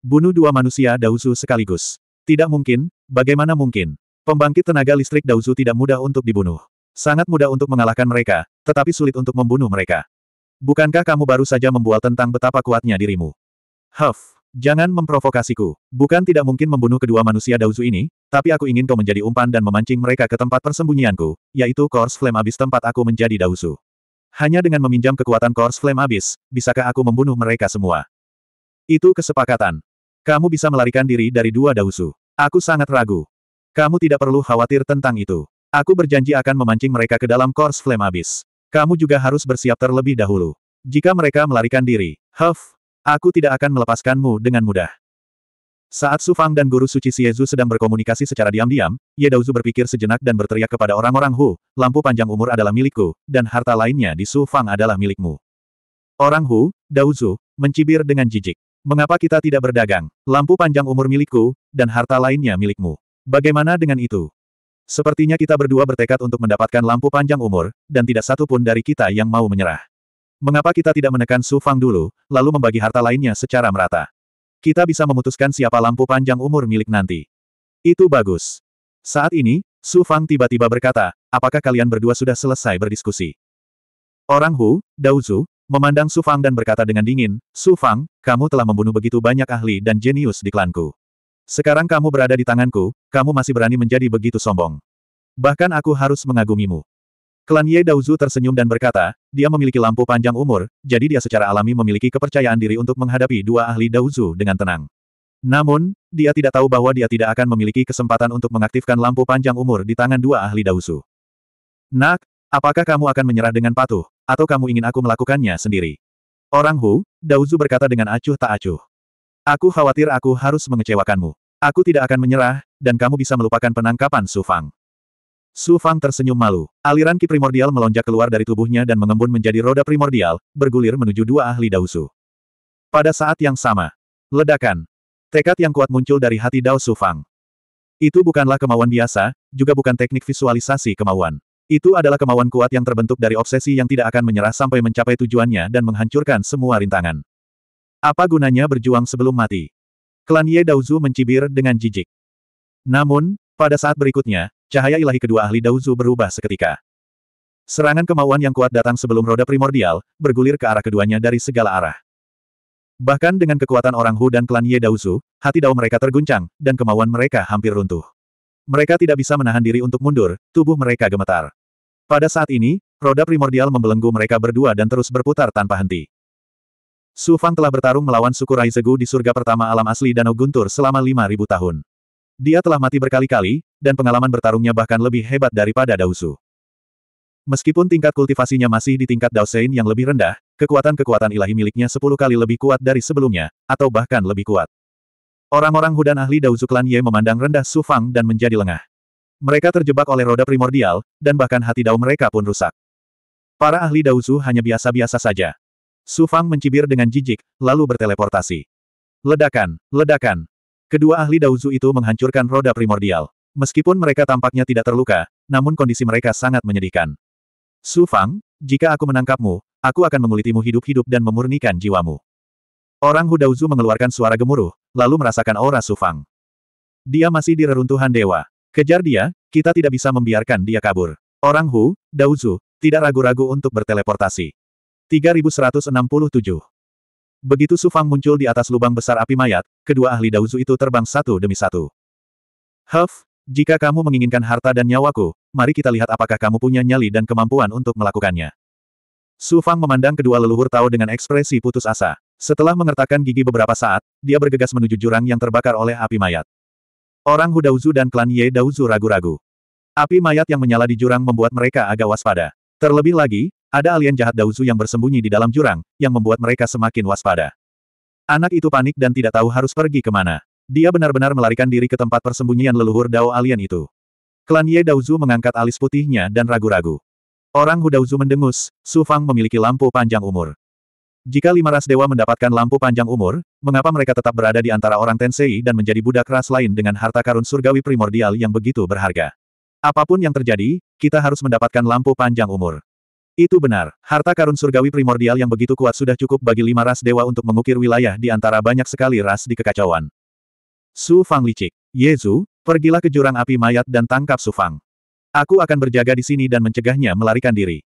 A: Bunuh dua manusia Dausu sekaligus. Tidak mungkin, bagaimana mungkin? Pembangkit tenaga listrik Daozu tidak mudah untuk dibunuh. Sangat mudah untuk mengalahkan mereka, tetapi sulit untuk membunuh mereka. Bukankah kamu baru saja membual tentang betapa kuatnya dirimu? Huff, jangan memprovokasiku. Bukan tidak mungkin membunuh kedua manusia Daozu ini, tapi aku ingin kau menjadi umpan dan memancing mereka ke tempat persembunyianku, yaitu Kors Flame Abyss tempat aku menjadi Daozu. Hanya dengan meminjam kekuatan Kors Flame Abyss, bisakah aku membunuh mereka semua? Itu kesepakatan. Kamu bisa melarikan diri dari dua dausu. Aku sangat ragu. Kamu tidak perlu khawatir tentang itu. Aku berjanji akan memancing mereka ke dalam Kors Flame Abyss. Kamu juga harus bersiap terlebih dahulu. Jika mereka melarikan diri, huff, aku tidak akan melepaskanmu dengan mudah. Saat Su Fang dan Guru Suci Siezu sedang berkomunikasi secara diam-diam, Ye Daozu berpikir sejenak dan berteriak kepada orang-orang Hu, lampu panjang umur adalah milikku, dan harta lainnya di Su Fang adalah milikmu. Orang Hu, Daozu, mencibir dengan jijik. Mengapa kita tidak berdagang? Lampu panjang umur milikku, dan harta lainnya milikmu. Bagaimana dengan itu? Sepertinya kita berdua bertekad untuk mendapatkan lampu panjang umur, dan tidak satu pun dari kita yang mau menyerah. Mengapa kita tidak menekan Su Fang dulu, lalu membagi harta lainnya secara merata? Kita bisa memutuskan siapa lampu panjang umur milik nanti. Itu bagus. Saat ini, Su Fang tiba-tiba berkata, apakah kalian berdua sudah selesai berdiskusi? Orang Hu, Dao Zhu, memandang Su Fang dan berkata dengan dingin, Su Fang, kamu telah membunuh begitu banyak ahli dan jenius di klanku. Sekarang kamu berada di tanganku, kamu masih berani menjadi begitu sombong. Bahkan aku harus mengagumimu. Klan Ye Daozu tersenyum dan berkata, dia memiliki lampu panjang umur, jadi dia secara alami memiliki kepercayaan diri untuk menghadapi dua ahli Daozu dengan tenang. Namun, dia tidak tahu bahwa dia tidak akan memiliki kesempatan untuk mengaktifkan lampu panjang umur di tangan dua ahli Daozu. Nak, apakah kamu akan menyerah dengan patuh? Atau kamu ingin aku melakukannya sendiri? Orang Hu, Daozu berkata dengan acuh tak acuh. Aku khawatir aku harus mengecewakanmu. Aku tidak akan menyerah, dan kamu bisa melupakan penangkapan Su Fang. Su Fang tersenyum malu. Aliran ki primordial melonjak keluar dari tubuhnya dan mengembun menjadi roda primordial, bergulir menuju dua ahli Daozu. Pada saat yang sama, ledakan. Tekad yang kuat muncul dari hati Dao Su Fang. Itu bukanlah kemauan biasa, juga bukan teknik visualisasi kemauan. Itu adalah kemauan kuat yang terbentuk dari obsesi yang tidak akan menyerah sampai mencapai tujuannya dan menghancurkan semua rintangan. Apa gunanya berjuang sebelum mati? Klan Ye Daozu mencibir dengan jijik. Namun, pada saat berikutnya, cahaya ilahi kedua ahli Daozu berubah seketika. Serangan kemauan yang kuat datang sebelum roda primordial, bergulir ke arah keduanya dari segala arah. Bahkan dengan kekuatan orang Hu dan klan Ye Daozu, hati dao mereka terguncang, dan kemauan mereka hampir runtuh. Mereka tidak bisa menahan diri untuk mundur, tubuh mereka gemetar. Pada saat ini, roda primordial membelenggu mereka berdua dan terus berputar tanpa henti. Su Fang telah bertarung melawan suku Raizegu di surga pertama alam asli Danau Guntur selama 5.000 tahun. Dia telah mati berkali-kali, dan pengalaman bertarungnya bahkan lebih hebat daripada Daosu. Meskipun tingkat kultivasinya masih di tingkat Daosein yang lebih rendah, kekuatan-kekuatan ilahi miliknya 10 kali lebih kuat dari sebelumnya, atau bahkan lebih kuat. Orang-orang Hudan ahli Daozu Klan Ye memandang rendah Su Fang dan menjadi lengah. Mereka terjebak oleh roda primordial, dan bahkan hati dao mereka pun rusak. Para ahli Daozu hanya biasa-biasa saja. Su Fang mencibir dengan jijik, lalu berteleportasi. Ledakan, ledakan. Kedua ahli Daozu itu menghancurkan roda primordial. Meskipun mereka tampaknya tidak terluka, namun kondisi mereka sangat menyedihkan. Su Fang, jika aku menangkapmu, aku akan mengulitimu hidup-hidup dan memurnikan jiwamu. Orang Hudaozu mengeluarkan suara gemuruh, lalu merasakan aura Sufang. Dia masih di reruntuhan dewa. Kejar dia, kita tidak bisa membiarkan dia kabur. Orang Hu, Daozu, tidak ragu-ragu untuk berteleportasi. 3167 Begitu Sufang muncul di atas lubang besar api mayat, kedua ahli Daozu itu terbang satu demi satu. Huff, jika kamu menginginkan harta dan nyawaku, mari kita lihat apakah kamu punya nyali dan kemampuan untuk melakukannya. Sufang memandang kedua leluhur tahu dengan ekspresi putus asa. Setelah mengertakkan gigi beberapa saat, dia bergegas menuju jurang yang terbakar oleh api mayat. Orang Hudauzu dan klan Ye Dauzu ragu-ragu. Api mayat yang menyala di jurang membuat mereka agak waspada. Terlebih lagi, ada alien jahat Dauzu yang bersembunyi di dalam jurang, yang membuat mereka semakin waspada. Anak itu panik dan tidak tahu harus pergi kemana. Dia benar-benar melarikan diri ke tempat persembunyian leluhur Dao alien itu. Klan Ye Dauzu mengangkat alis putihnya dan ragu-ragu. Orang Hudauzu mendengus, Su Fang memiliki lampu panjang umur. Jika lima ras dewa mendapatkan lampu panjang umur, mengapa mereka tetap berada di antara orang Tensei dan menjadi budak ras lain dengan harta karun surgawi primordial yang begitu berharga? Apapun yang terjadi, kita harus mendapatkan lampu panjang umur. Itu benar, harta karun surgawi primordial yang begitu kuat sudah cukup bagi lima ras dewa untuk mengukir wilayah di antara banyak sekali ras di kekacauan. Su Fang licik. Yezu, pergilah ke jurang api mayat dan tangkap Su Fang. Aku akan berjaga di sini dan mencegahnya melarikan diri.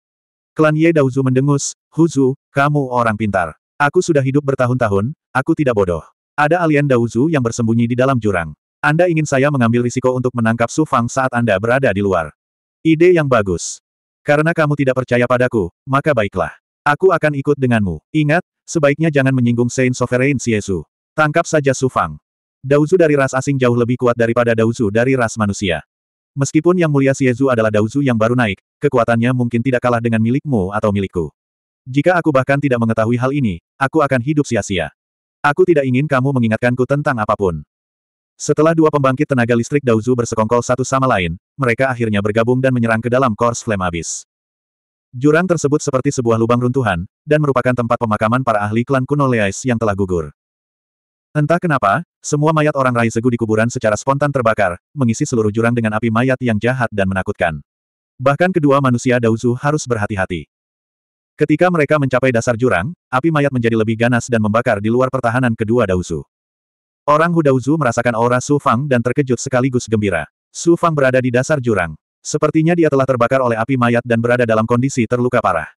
A: Klan Ye Daozu mendengus, Huzu, kamu orang pintar. Aku sudah hidup bertahun-tahun, aku tidak bodoh. Ada alien Daozu yang bersembunyi di dalam jurang. Anda ingin saya mengambil risiko untuk menangkap Su Fang saat Anda berada di luar. Ide yang bagus. Karena kamu tidak percaya padaku, maka baiklah. Aku akan ikut denganmu. Ingat, sebaiknya jangan menyinggung Saint Sovereign Siesu. Tangkap saja Su Fang. Daozu dari ras asing jauh lebih kuat daripada Daozu dari ras manusia. Meskipun Yang Mulia Siezu adalah Daozu yang baru naik, kekuatannya mungkin tidak kalah dengan milikmu atau milikku. Jika aku bahkan tidak mengetahui hal ini, aku akan hidup sia-sia. Aku tidak ingin kamu mengingatkanku tentang apapun. Setelah dua pembangkit tenaga listrik Daozu bersekongkol satu sama lain, mereka akhirnya bergabung dan menyerang ke dalam Kors Flame Abyss. Jurang tersebut seperti sebuah lubang runtuhan, dan merupakan tempat pemakaman para ahli klan kuno Leais yang telah gugur. Entah kenapa, semua mayat orang Rai Segu di kuburan secara spontan terbakar, mengisi seluruh jurang dengan api mayat yang jahat dan menakutkan. Bahkan kedua manusia Dauzu harus berhati-hati. Ketika mereka mencapai dasar jurang, api mayat menjadi lebih ganas dan membakar di luar pertahanan kedua Dauzu. Orang Hudausu merasakan aura Su Fang dan terkejut sekaligus gembira. Su Fang berada di dasar jurang. Sepertinya dia telah terbakar oleh api mayat dan berada dalam kondisi terluka parah.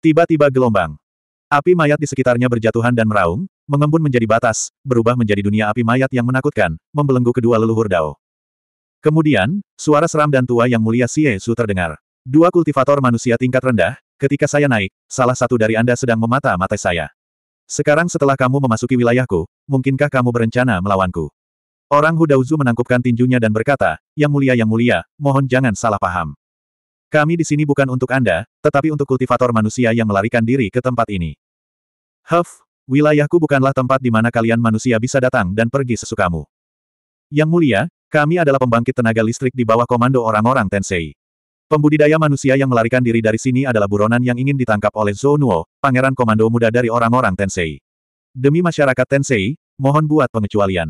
A: Tiba-tiba gelombang. Api mayat di sekitarnya berjatuhan dan meraung, mengembun menjadi batas, berubah menjadi dunia api mayat yang menakutkan, membelenggu kedua leluhur Dao. Kemudian, suara seram dan tua yang mulia Xie Su terdengar. Dua kultivator manusia tingkat rendah, ketika saya naik, salah satu dari Anda sedang memata mata saya. Sekarang setelah kamu memasuki wilayahku, mungkinkah kamu berencana melawanku? Orang Hudauzu menangkupkan tinjunya dan berkata, Yang mulia yang mulia, mohon jangan salah paham. Kami di sini bukan untuk Anda, tetapi untuk kultivator manusia yang melarikan diri ke tempat ini. Huff, Wilayahku bukanlah tempat di mana kalian manusia bisa datang dan pergi sesukamu. Yang mulia, kami adalah pembangkit tenaga listrik di bawah komando orang-orang Tensei. Pembudidaya manusia yang melarikan diri dari sini adalah buronan yang ingin ditangkap oleh Zhou Nuo, pangeran komando muda dari orang-orang Tensei. Demi masyarakat Tensei, mohon buat pengecualian.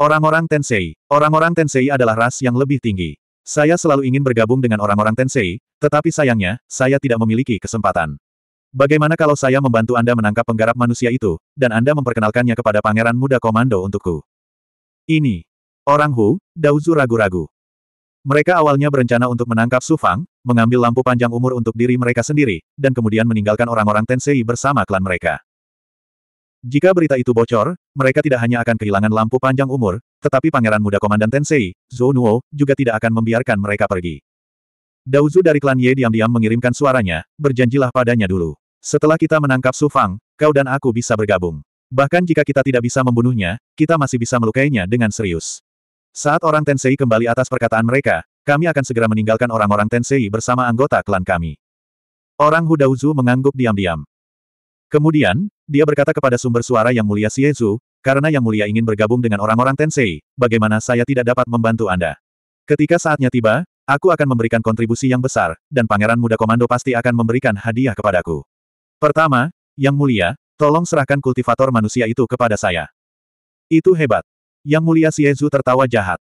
A: Orang-orang Tensei, orang-orang Tensei adalah ras yang lebih tinggi. Saya selalu ingin bergabung dengan orang-orang Tensei, tetapi sayangnya, saya tidak memiliki kesempatan. Bagaimana kalau saya membantu Anda menangkap penggarap manusia itu, dan Anda memperkenalkannya kepada pangeran muda komando untukku? Ini. Orang Hu, Daozu ragu-ragu. Mereka awalnya berencana untuk menangkap Su Fang, mengambil lampu panjang umur untuk diri mereka sendiri, dan kemudian meninggalkan orang-orang Tensei bersama klan mereka. Jika berita itu bocor, mereka tidak hanya akan kehilangan lampu panjang umur, tetapi pangeran muda komandan Tensei, Zhou Nuo, juga tidak akan membiarkan mereka pergi. Daozu dari klan Ye diam-diam mengirimkan suaranya, berjanjilah padanya dulu. Setelah kita menangkap Su Fang, kau dan aku bisa bergabung. Bahkan jika kita tidak bisa membunuhnya, kita masih bisa melukainya dengan serius. Saat orang Tensei kembali atas perkataan mereka, kami akan segera meninggalkan orang-orang Tensei bersama anggota klan kami. Orang Hudauzu mengangguk diam-diam. Kemudian, dia berkata kepada sumber suara yang mulia Siezu, karena yang mulia ingin bergabung dengan orang-orang Tensei, bagaimana saya tidak dapat membantu Anda? Ketika saatnya tiba, aku akan memberikan kontribusi yang besar, dan pangeran muda komando pasti akan memberikan hadiah kepadaku. Pertama, Yang Mulia, tolong serahkan kultivator manusia itu kepada saya. Itu hebat. Yang Mulia Siezu tertawa jahat.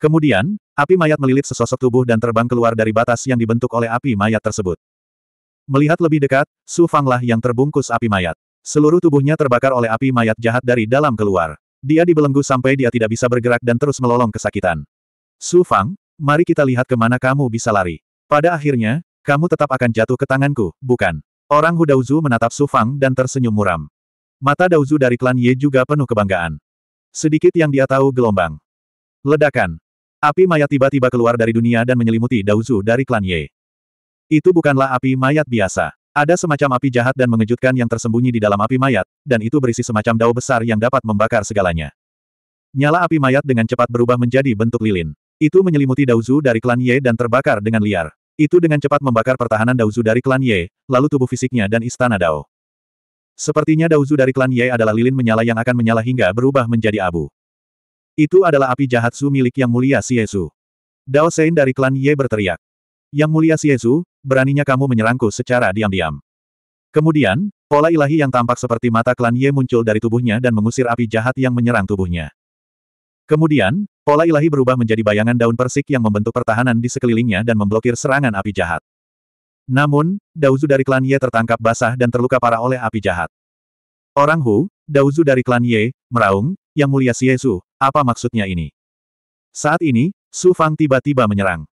A: Kemudian, api mayat melilit sesosok tubuh dan terbang keluar dari batas yang dibentuk oleh api mayat tersebut. Melihat lebih dekat, Su Fanglah yang terbungkus api mayat. Seluruh tubuhnya terbakar oleh api mayat jahat dari dalam keluar. Dia dibelenggu sampai dia tidak bisa bergerak dan terus melolong kesakitan. Su Fang, mari kita lihat kemana kamu bisa lari. Pada akhirnya, kamu tetap akan jatuh ke tanganku, bukan? Orang Hudauzu menatap Su Fang dan tersenyum muram. Mata Dauzu dari klan Ye juga penuh kebanggaan. Sedikit yang dia tahu gelombang. Ledakan. Api mayat tiba-tiba keluar dari dunia dan menyelimuti Dauzu dari klan Ye. Itu bukanlah api mayat biasa. Ada semacam api jahat dan mengejutkan yang tersembunyi di dalam api mayat, dan itu berisi semacam dao besar yang dapat membakar segalanya. Nyala api mayat dengan cepat berubah menjadi bentuk lilin. Itu menyelimuti Dauzu dari klan Ye dan terbakar dengan liar. Itu dengan cepat membakar pertahanan Daozu dari klan Ye, lalu tubuh fisiknya dan istana Dao. Sepertinya Daozu dari klan Ye adalah lilin menyala yang akan menyala hingga berubah menjadi abu. Itu adalah api jahat Su milik Yang Mulia Siezu. Dao Sein dari klan Ye berteriak. Yang Mulia Siezu, beraninya kamu menyerangku secara diam-diam. Kemudian, pola ilahi yang tampak seperti mata klan Ye muncul dari tubuhnya dan mengusir api jahat yang menyerang tubuhnya. Kemudian, pola ilahi berubah menjadi bayangan daun persik yang membentuk pertahanan di sekelilingnya dan memblokir serangan api jahat. Namun, Dauzu dari klan Ye tertangkap basah dan terluka parah oleh api jahat. Orang Hu, Dauzu dari klan Ye, meraung, yang mulia Yesu, apa maksudnya ini? Saat ini, Su Fang tiba-tiba menyerang.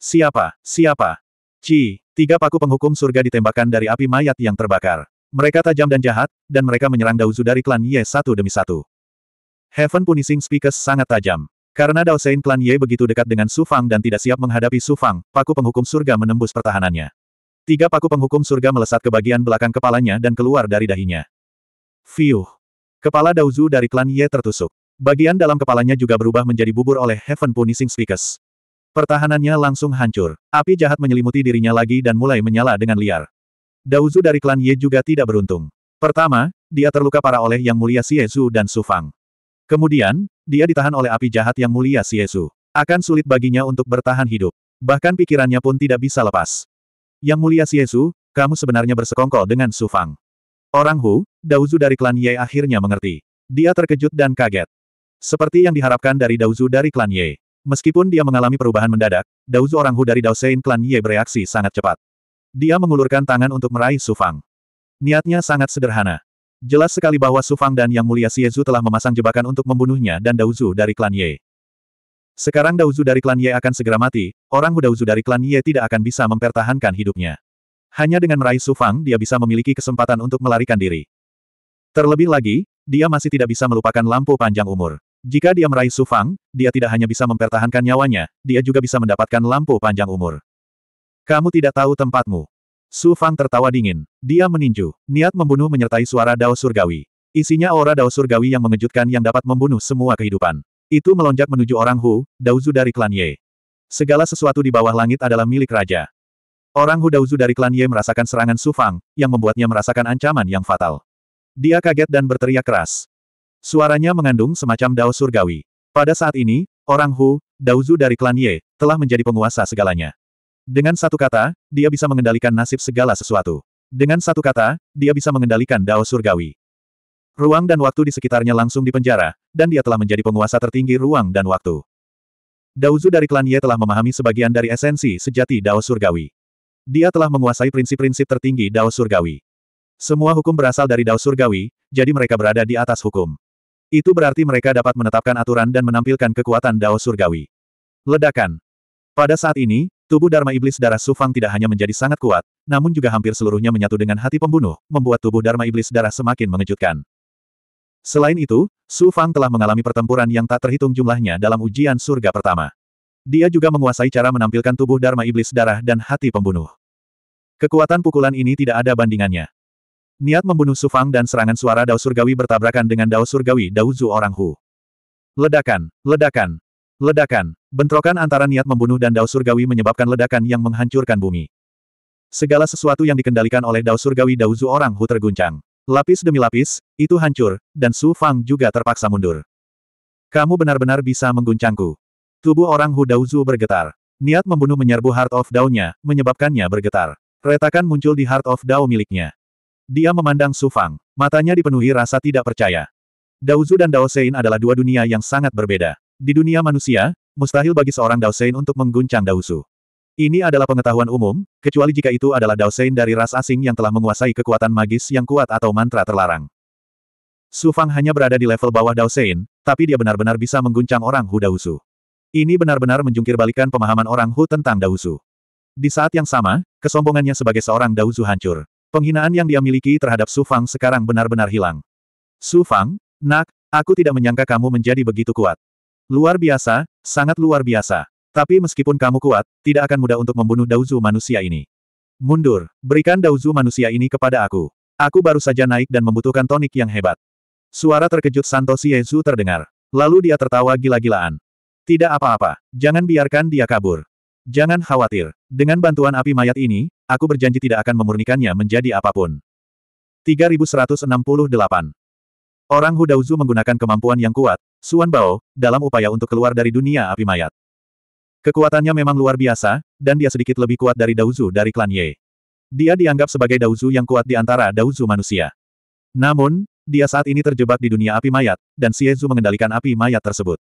A: Siapa, siapa? Ci, tiga paku penghukum surga ditembakkan dari api mayat yang terbakar. Mereka tajam dan jahat, dan mereka menyerang Dauzu dari klan Ye satu demi satu. Heaven Punishing Speakers sangat tajam. Karena Dao Sein Klan Ye begitu dekat dengan Su Fang dan tidak siap menghadapi Su Fang, paku penghukum surga menembus pertahanannya. Tiga paku penghukum surga melesat ke bagian belakang kepalanya dan keluar dari dahinya. Fiuh! Kepala Dao Daozu dari klan Ye tertusuk. Bagian dalam kepalanya juga berubah menjadi bubur oleh Heaven Punishing Speakers. Pertahanannya langsung hancur. Api jahat menyelimuti dirinya lagi dan mulai menyala dengan liar. Dao Daozu dari klan Ye juga tidak beruntung. Pertama, dia terluka parah oleh Yang Mulia Xie Zhu dan Su Fang. Kemudian, dia ditahan oleh api jahat yang mulia si Yesu. Akan sulit baginya untuk bertahan hidup. Bahkan pikirannya pun tidak bisa lepas. Yang mulia si Yesu, kamu sebenarnya bersekongkol dengan Su Fang. Orang Hu, Dauzu dari klan Ye akhirnya mengerti. Dia terkejut dan kaget. Seperti yang diharapkan dari Dauzu dari klan Ye. Meskipun dia mengalami perubahan mendadak, Dauzu orang Hu dari Daosein klan Ye bereaksi sangat cepat. Dia mengulurkan tangan untuk meraih Su Fang. Niatnya sangat sederhana. Jelas sekali bahwa Su Fang dan Yang Mulia Xiezu telah memasang jebakan untuk membunuhnya dan Zhu dari klan Ye. Sekarang Zhu dari klan Ye akan segera mati, orang muda Zhu dari klan Ye tidak akan bisa mempertahankan hidupnya. Hanya dengan meraih Su Fang dia bisa memiliki kesempatan untuk melarikan diri. Terlebih lagi, dia masih tidak bisa melupakan lampu panjang umur. Jika dia meraih Su Fang, dia tidak hanya bisa mempertahankan nyawanya, dia juga bisa mendapatkan lampu panjang umur. Kamu tidak tahu tempatmu. Su Fang tertawa dingin. Dia meninju. Niat membunuh menyertai suara Dao Surgawi. Isinya aura Dao Surgawi yang mengejutkan yang dapat membunuh semua kehidupan. Itu melonjak menuju orang Hu, Daozu dari klan Ye. Segala sesuatu di bawah langit adalah milik raja. Orang Hu Daozu dari klan Ye merasakan serangan Su Fang, yang membuatnya merasakan ancaman yang fatal. Dia kaget dan berteriak keras. Suaranya mengandung semacam Dao Surgawi. Pada saat ini, orang Hu, Daozu dari klan Ye, telah menjadi penguasa segalanya. Dengan satu kata, dia bisa mengendalikan nasib segala sesuatu. Dengan satu kata, dia bisa mengendalikan dao surgawi. Ruang dan waktu di sekitarnya langsung dipenjara, dan dia telah menjadi penguasa tertinggi ruang dan waktu. Daozu dari klan Ye telah memahami sebagian dari esensi sejati dao surgawi. Dia telah menguasai prinsip-prinsip tertinggi dao surgawi. Semua hukum berasal dari dao surgawi, jadi mereka berada di atas hukum. Itu berarti mereka dapat menetapkan aturan dan menampilkan kekuatan dao surgawi. Ledakan. Pada saat ini, Tubuh Dharma Iblis Darah Sufang tidak hanya menjadi sangat kuat, namun juga hampir seluruhnya menyatu dengan hati pembunuh, membuat tubuh Dharma Iblis Darah semakin mengejutkan. Selain itu, Sufang telah mengalami pertempuran yang tak terhitung jumlahnya dalam ujian surga pertama. Dia juga menguasai cara menampilkan tubuh Dharma Iblis Darah dan hati pembunuh. Kekuatan pukulan ini tidak ada bandingannya. Niat membunuh Sufang dan serangan suara Dao Surgawi bertabrakan dengan Dao Surgawi Dao Zu Orang Hu. Ledakan, ledakan, Ledakan. Bentrokan antara niat membunuh dan Dao Surgawi menyebabkan ledakan yang menghancurkan bumi. Segala sesuatu yang dikendalikan oleh Dao Surgawi Daozu orang Hu terguncang. Lapis demi lapis, itu hancur, dan Su Fang juga terpaksa mundur. Kamu benar-benar bisa mengguncangku. Tubuh orang Hu Daozu bergetar. Niat membunuh menyerbu Heart of Dao-nya, menyebabkannya bergetar. Retakan muncul di Heart of Dao miliknya. Dia memandang Su Fang. Matanya dipenuhi rasa tidak percaya. Daozu dan Dao Sein adalah dua dunia yang sangat berbeda. Di dunia manusia, mustahil bagi seorang Daosein untuk mengguncang Daosu. Ini adalah pengetahuan umum, kecuali jika itu adalah Daosein dari ras asing yang telah menguasai kekuatan magis yang kuat atau mantra terlarang. Su Fang hanya berada di level bawah Daosein, tapi dia benar-benar bisa mengguncang orang Hu Daosu. Ini benar-benar menjungkirbalikan pemahaman orang Hu tentang Daosu. Di saat yang sama, kesombongannya sebagai seorang Daosu hancur. Penghinaan yang dia miliki terhadap Su Fang sekarang benar-benar hilang. Su Fang, nak, aku tidak menyangka kamu menjadi begitu kuat. Luar biasa, sangat luar biasa. Tapi meskipun kamu kuat, tidak akan mudah untuk membunuh Dauzu manusia ini. Mundur, berikan Dauzu manusia ini kepada aku. Aku baru saja naik dan membutuhkan tonik yang hebat. Suara terkejut Santoshi Yezu terdengar. Lalu dia tertawa gila-gilaan. Tidak apa-apa, jangan biarkan dia kabur. Jangan khawatir, dengan bantuan api mayat ini, aku berjanji tidak akan memurnikannya menjadi apapun. 3168 Orang Hudauzu menggunakan kemampuan yang kuat, Suan Bao, dalam upaya untuk keluar dari dunia api mayat. Kekuatannya memang luar biasa, dan dia sedikit lebih kuat dari Dauzu dari klan Ye. Dia dianggap sebagai Dauzu yang kuat di antara Dauzu manusia. Namun, dia saat ini terjebak di dunia api mayat, dan Xiezu mengendalikan api mayat tersebut.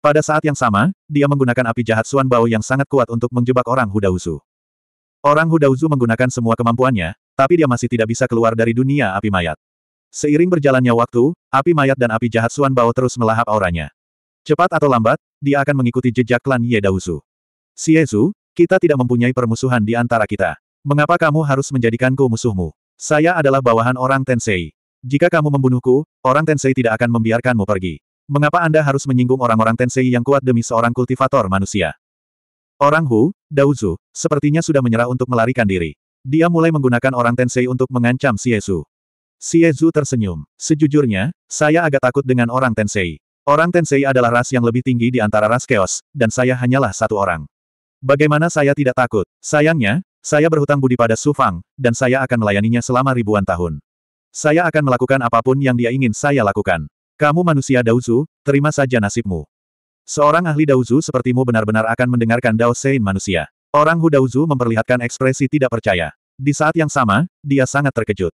A: Pada saat yang sama, dia menggunakan api jahat Suan Bao yang sangat kuat untuk menjebak orang Hudauzu. Orang Hudauzu menggunakan semua kemampuannya, tapi dia masih tidak bisa keluar dari dunia api mayat. Seiring berjalannya waktu, api mayat dan api jahat Suan Bao terus melahap auranya. Cepat atau lambat, dia akan mengikuti jejak klan Yedausu. Daozu. kita tidak mempunyai permusuhan di antara kita. Mengapa kamu harus menjadikanku musuhmu? Saya adalah bawahan orang Tensei. Jika kamu membunuhku, orang Tensei tidak akan membiarkanmu pergi. Mengapa Anda harus menyinggung orang-orang Tensei yang kuat demi seorang kultivator manusia? Orang Hu, Daozu, sepertinya sudah menyerah untuk melarikan diri. Dia mulai menggunakan orang Tensei untuk mengancam Siesu. Xiezu tersenyum. Sejujurnya, saya agak takut dengan orang Tensei. Orang Tensei adalah ras yang lebih tinggi di antara ras chaos, dan saya hanyalah satu orang. Bagaimana saya tidak takut? Sayangnya, saya berhutang budi pada Su Fang, dan saya akan melayaninya selama ribuan tahun. Saya akan melakukan apapun yang dia ingin saya lakukan. Kamu manusia Daozu, terima saja nasibmu. Seorang ahli Daozu sepertimu benar-benar akan mendengarkan Dao Sein manusia. Orang Hu Daozu memperlihatkan ekspresi tidak percaya. Di saat yang sama, dia sangat terkejut.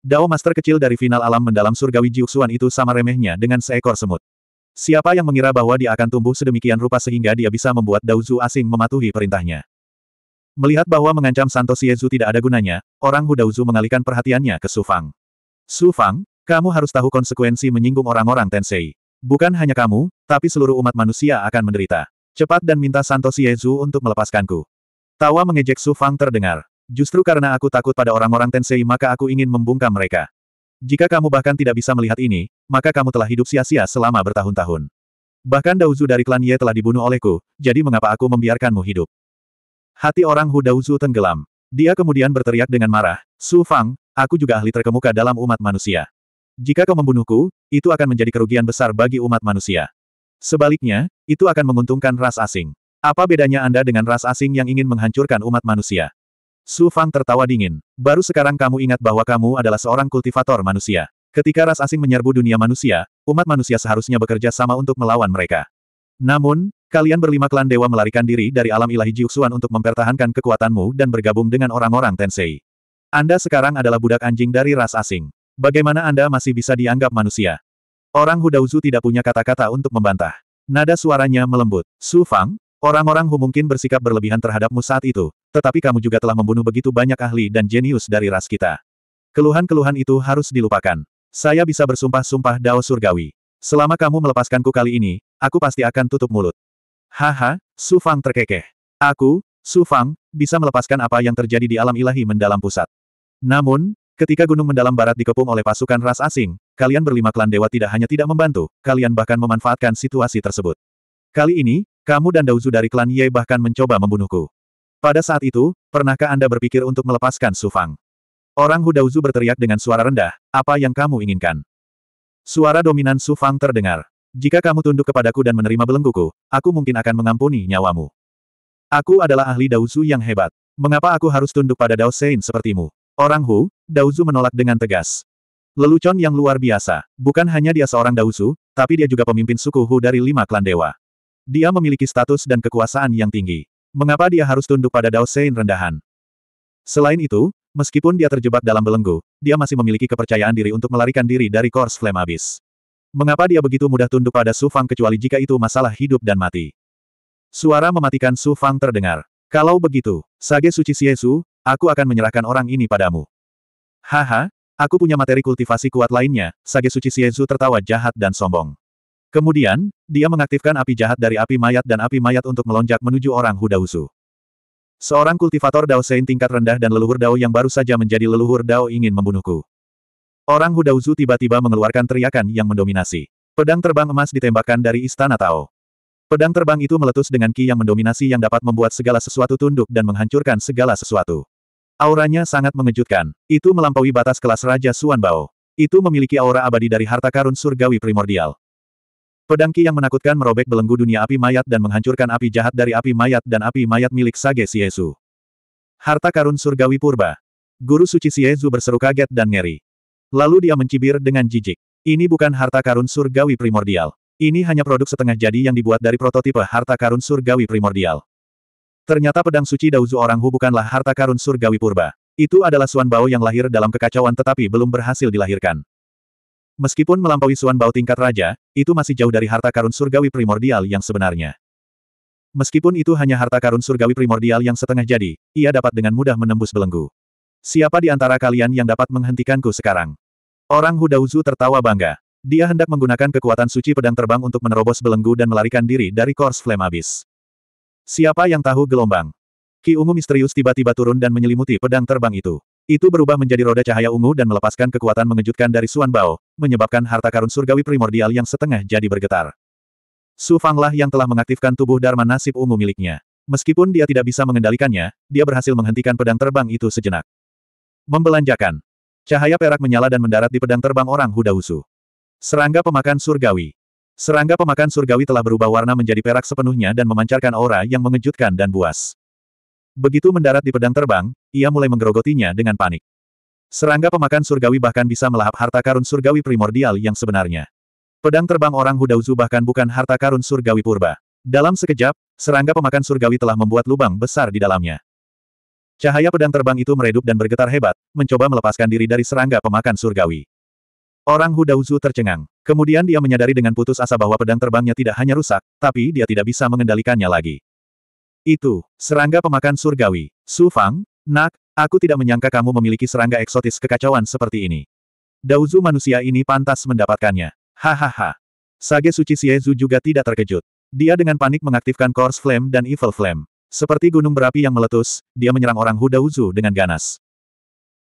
A: Dao Master kecil dari final alam mendalam surgawi Jiuxuan itu sama remehnya dengan seekor semut. Siapa yang mengira bahwa dia akan tumbuh sedemikian rupa sehingga dia bisa membuat Daozu asing mematuhi perintahnya. Melihat bahwa mengancam Santo Siezu tidak ada gunanya, orang Hu Daozu mengalihkan perhatiannya ke Su Fang. Su Fang, kamu harus tahu konsekuensi menyinggung orang-orang Tensei. Bukan hanya kamu, tapi seluruh umat manusia akan menderita. Cepat dan minta Santo Siezu untuk melepaskanku. Tawa mengejek Su Fang terdengar. Justru karena aku takut pada orang-orang Tensei maka aku ingin membungkam mereka. Jika kamu bahkan tidak bisa melihat ini, maka kamu telah hidup sia-sia selama bertahun-tahun. Bahkan Dauzu dari klan Ye telah dibunuh olehku, jadi mengapa aku membiarkanmu hidup? Hati orang Hu Daozu tenggelam. Dia kemudian berteriak dengan marah, Su Fang, aku juga ahli terkemuka dalam umat manusia. Jika kau membunuhku, itu akan menjadi kerugian besar bagi umat manusia. Sebaliknya, itu akan menguntungkan ras asing. Apa bedanya Anda dengan ras asing yang ingin menghancurkan umat manusia? Su Fang tertawa dingin. Baru sekarang kamu ingat bahwa kamu adalah seorang kultivator manusia. Ketika ras asing menyerbu dunia manusia, umat manusia seharusnya bekerja sama untuk melawan mereka. Namun, kalian berlima klan dewa melarikan diri dari alam ilahi Jiuxuan untuk mempertahankan kekuatanmu dan bergabung dengan orang-orang Tensei. Anda sekarang adalah budak anjing dari ras asing. Bagaimana Anda masih bisa dianggap manusia? Orang Hudauzu tidak punya kata-kata untuk membantah. Nada suaranya melembut. Su Fang, Orang-orang mungkin bersikap berlebihan terhadapmu saat itu, tetapi kamu juga telah membunuh begitu banyak ahli dan jenius dari ras kita. Keluhan-keluhan itu harus dilupakan. Saya bisa bersumpah-sumpah dao surgawi. Selama kamu melepaskanku kali ini, aku pasti akan tutup mulut. Haha, Su Fang terkekeh. Aku, Su Fang, bisa melepaskan apa yang terjadi di alam ilahi mendalam pusat. Namun, ketika gunung mendalam barat dikepung oleh pasukan ras asing, kalian berlima klan dewa tidak hanya tidak membantu, kalian bahkan memanfaatkan situasi tersebut. Kali ini, kamu dan Dauzu dari klan Ye bahkan mencoba membunuhku. Pada saat itu, pernahkah Anda berpikir untuk melepaskan Sufang? Orang Hu Dauzu berteriak dengan suara rendah, apa yang kamu inginkan? Suara dominan Sufang terdengar. Jika kamu tunduk kepadaku dan menerima belengguku, aku mungkin akan mengampuni nyawamu. Aku adalah ahli Dauzu yang hebat. Mengapa aku harus tunduk pada Dao Sein sepertimu? Orang Hu, Dauzu menolak dengan tegas. Lelucon yang luar biasa. Bukan hanya dia seorang Dauzu, tapi dia juga pemimpin suku Hu dari lima klan dewa. Dia memiliki status dan kekuasaan yang tinggi. Mengapa dia harus tunduk pada Dao Sein rendahan? Selain itu, meskipun dia terjebak dalam belenggu, dia masih memiliki kepercayaan diri untuk melarikan diri dari Kors Flame Abyss. Mengapa dia begitu mudah tunduk pada Su Fang kecuali jika itu masalah hidup dan mati? Suara mematikan Su Fang terdengar. Kalau begitu, Sage Suci Siesu, aku akan menyerahkan orang ini padamu. Haha, aku punya materi kultivasi kuat lainnya, Sage Suci Siesu tertawa jahat dan sombong. Kemudian, dia mengaktifkan api jahat dari api mayat dan api mayat untuk melonjak menuju orang Hudausu. Seorang kultivator Dao Sein tingkat rendah dan leluhur Dao yang baru saja menjadi leluhur Dao ingin membunuhku. Orang Hudausu tiba-tiba mengeluarkan teriakan yang mendominasi. Pedang terbang emas ditembakkan dari istana Tao. Pedang terbang itu meletus dengan ki yang mendominasi yang dapat membuat segala sesuatu tunduk dan menghancurkan segala sesuatu. Auranya sangat mengejutkan. Itu melampaui batas kelas Raja Suan Bao. Itu memiliki aura abadi dari harta karun surgawi primordial. Pedang Ki yang menakutkan merobek belenggu dunia api mayat dan menghancurkan api jahat dari api mayat dan api mayat milik Sage Siesu. Harta karun surgawi purba. Guru suci Siesu berseru kaget dan ngeri. Lalu dia mencibir dengan jijik. Ini bukan harta karun surgawi primordial. Ini hanya produk setengah jadi yang dibuat dari prototipe harta karun surgawi primordial. Ternyata pedang suci Dauzu orang Hu bukanlah harta karun surgawi purba. Itu adalah Suan Bao yang lahir dalam kekacauan tetapi belum berhasil dilahirkan. Meskipun melampaui Suan Bao tingkat raja, itu masih jauh dari harta karun surgawi primordial yang sebenarnya. Meskipun itu hanya harta karun surgawi primordial yang setengah jadi, ia dapat dengan mudah menembus belenggu. Siapa di antara kalian yang dapat menghentikanku sekarang? Orang Hudauzu tertawa bangga. Dia hendak menggunakan kekuatan suci pedang terbang untuk menerobos belenggu dan melarikan diri dari Kors Flame abis. Siapa yang tahu gelombang? Ki Ungu misterius tiba-tiba turun dan menyelimuti pedang terbang itu. Itu berubah menjadi roda cahaya ungu dan melepaskan kekuatan mengejutkan dari Suan Bao, menyebabkan harta karun surgawi primordial yang setengah jadi bergetar. Su Fanglah yang telah mengaktifkan tubuh Dharma nasib ungu miliknya. Meskipun dia tidak bisa mengendalikannya, dia berhasil menghentikan pedang terbang itu sejenak. Membelanjakan. Cahaya perak menyala dan mendarat di pedang terbang orang Hudausu. Serangga pemakan surgawi. Serangga pemakan surgawi telah berubah warna menjadi perak sepenuhnya dan memancarkan aura yang mengejutkan dan buas. Begitu mendarat di pedang terbang, ia mulai menggerogotinya dengan panik. Serangga pemakan surgawi bahkan bisa melahap harta karun surgawi primordial yang sebenarnya. Pedang terbang orang Hudauzu bahkan bukan harta karun surgawi purba. Dalam sekejap, serangga pemakan surgawi telah membuat lubang besar di dalamnya. Cahaya pedang terbang itu meredup dan bergetar hebat, mencoba melepaskan diri dari serangga pemakan surgawi. Orang Hudauzu tercengang. Kemudian dia menyadari dengan putus asa bahwa pedang terbangnya tidak hanya rusak, tapi dia tidak bisa mengendalikannya lagi. Itu, serangga pemakan surgawi. Su Fang, nak, aku tidak menyangka kamu memiliki serangga eksotis kekacauan seperti ini. Dauzu manusia ini pantas mendapatkannya. Hahaha. Sage Suci Siezu juga tidak terkejut. Dia dengan panik mengaktifkan Course Flame dan Evil Flame. Seperti gunung berapi yang meletus, dia menyerang orang Hudauzu dengan ganas.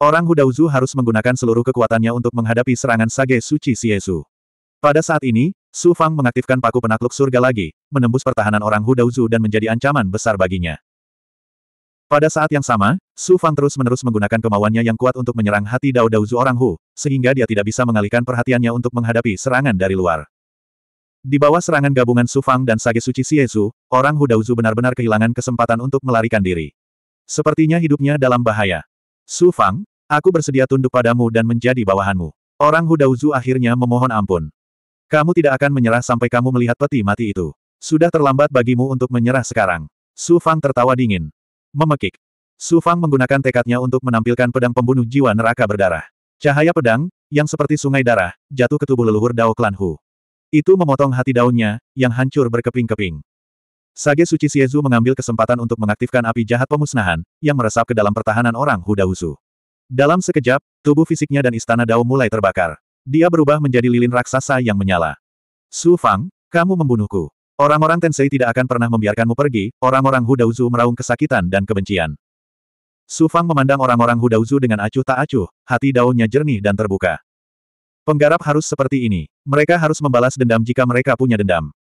A: Orang Hudauzu harus menggunakan seluruh kekuatannya untuk menghadapi serangan Sage Suci Siezu. Pada saat ini, Su Fang mengaktifkan paku penakluk surga lagi, menembus pertahanan orang Hu Daozu dan menjadi ancaman besar baginya. Pada saat yang sama, Su Fang terus-menerus menggunakan kemauannya yang kuat untuk menyerang hati Dao Daozu orang Hu, sehingga dia tidak bisa mengalihkan perhatiannya untuk menghadapi serangan dari luar. Di bawah serangan gabungan Su Fang dan Sage Suci Xiezu, orang Hu Daozu benar-benar kehilangan kesempatan untuk melarikan diri. Sepertinya hidupnya dalam bahaya. Su Fang, aku bersedia tunduk padamu dan menjadi bawahanmu. Orang Hu Daozu akhirnya memohon ampun. Kamu tidak akan menyerah sampai kamu melihat peti mati itu. Sudah terlambat bagimu untuk menyerah sekarang. Su Fang tertawa dingin. Memekik. Su Fang menggunakan tekadnya untuk menampilkan pedang pembunuh jiwa neraka berdarah. Cahaya pedang, yang seperti sungai darah, jatuh ke tubuh leluhur Dao Klan Hu. Itu memotong hati daunnya, yang hancur berkeping-keping. Sage Suci Siezu mengambil kesempatan untuk mengaktifkan api jahat pemusnahan, yang meresap ke dalam pertahanan orang Hu Su. Dalam sekejap, tubuh fisiknya dan istana Dao mulai terbakar. Dia berubah menjadi lilin raksasa yang menyala. Su Fang, kamu membunuhku. Orang-orang Tensei tidak akan pernah membiarkanmu pergi, orang-orang Hudauzu meraung kesakitan dan kebencian. Su Fang memandang orang-orang Hudauzu dengan acuh tak acuh, hati daunnya jernih dan terbuka. Penggarap harus seperti ini, mereka harus membalas dendam jika mereka punya dendam.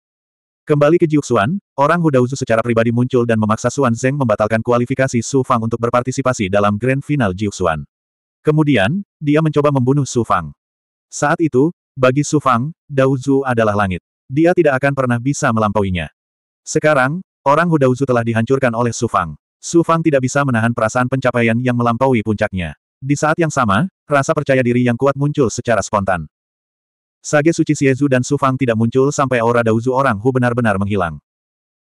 A: Kembali ke Jiuxuan, orang Hudauzu secara pribadi muncul dan memaksa Xuan Zeng membatalkan kualifikasi Su Fang untuk berpartisipasi dalam Grand Final Jiuxuan. Kemudian, dia mencoba membunuh Su Fang. Saat itu, bagi Sufang, Daozu adalah langit. Dia tidak akan pernah bisa melampauinya. Sekarang, orang Hudauzu telah dihancurkan oleh Sufang. Sufang tidak bisa menahan perasaan pencapaian yang melampaui puncaknya. Di saat yang sama, rasa percaya diri yang kuat muncul secara spontan. Sage Suci Siezu dan Sufang tidak muncul sampai aura Daozu orang Hu benar-benar menghilang.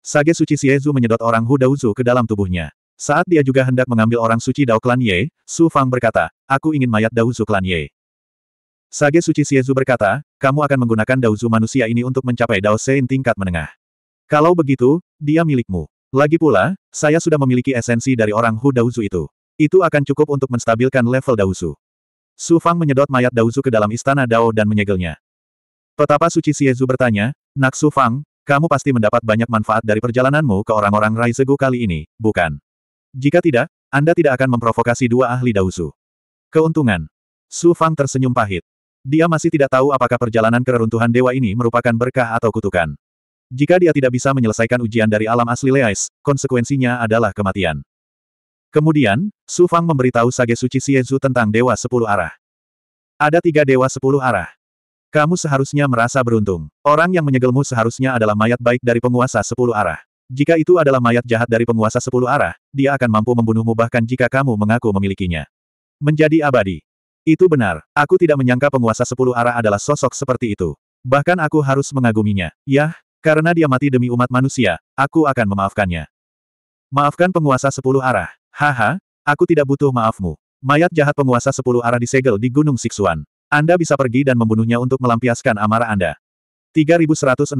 A: Sage Suci Siezu menyedot orang Hu Daozu ke dalam tubuhnya. Saat dia juga hendak mengambil orang suci Dao Klan Ye, Su Fang berkata, aku ingin mayat Daozu Klan Ye. Sage Suci Siezu berkata, kamu akan menggunakan dauzu manusia ini untuk mencapai Dao Sein tingkat menengah. Kalau begitu, dia milikmu. Lagi pula, saya sudah memiliki esensi dari orang Hu Dauzu itu. Itu akan cukup untuk menstabilkan level Dauzu. Su Fang menyedot mayat Dauzu ke dalam istana Dao dan menyegelnya. Petapa Suci Siezu bertanya, Nak Su Fang, kamu pasti mendapat banyak manfaat dari perjalananmu ke orang-orang Raizegu kali ini, bukan? Jika tidak, Anda tidak akan memprovokasi dua ahli Dauzu. Keuntungan. Su Fang tersenyum pahit. Dia masih tidak tahu apakah perjalanan keruntuhan dewa ini merupakan berkah atau kutukan. Jika dia tidak bisa menyelesaikan ujian dari alam asli Leais, konsekuensinya adalah kematian. Kemudian, Su Fang memberitahu Sage Suci Xiezu tentang Dewa Sepuluh Arah. Ada tiga Dewa Sepuluh Arah. Kamu seharusnya merasa beruntung. Orang yang menyegelmu seharusnya adalah mayat baik dari penguasa Sepuluh Arah. Jika itu adalah mayat jahat dari penguasa Sepuluh Arah, dia akan mampu membunuhmu bahkan jika kamu mengaku memilikinya. Menjadi abadi. Itu benar, aku tidak menyangka penguasa sepuluh arah adalah sosok seperti itu. Bahkan aku harus mengaguminya. Yah, karena dia mati demi umat manusia, aku akan memaafkannya. Maafkan penguasa sepuluh arah. Haha, aku tidak butuh maafmu. Mayat jahat penguasa sepuluh arah disegel di Gunung Siksuan. Anda bisa pergi dan membunuhnya untuk melampiaskan amarah Anda. 3169.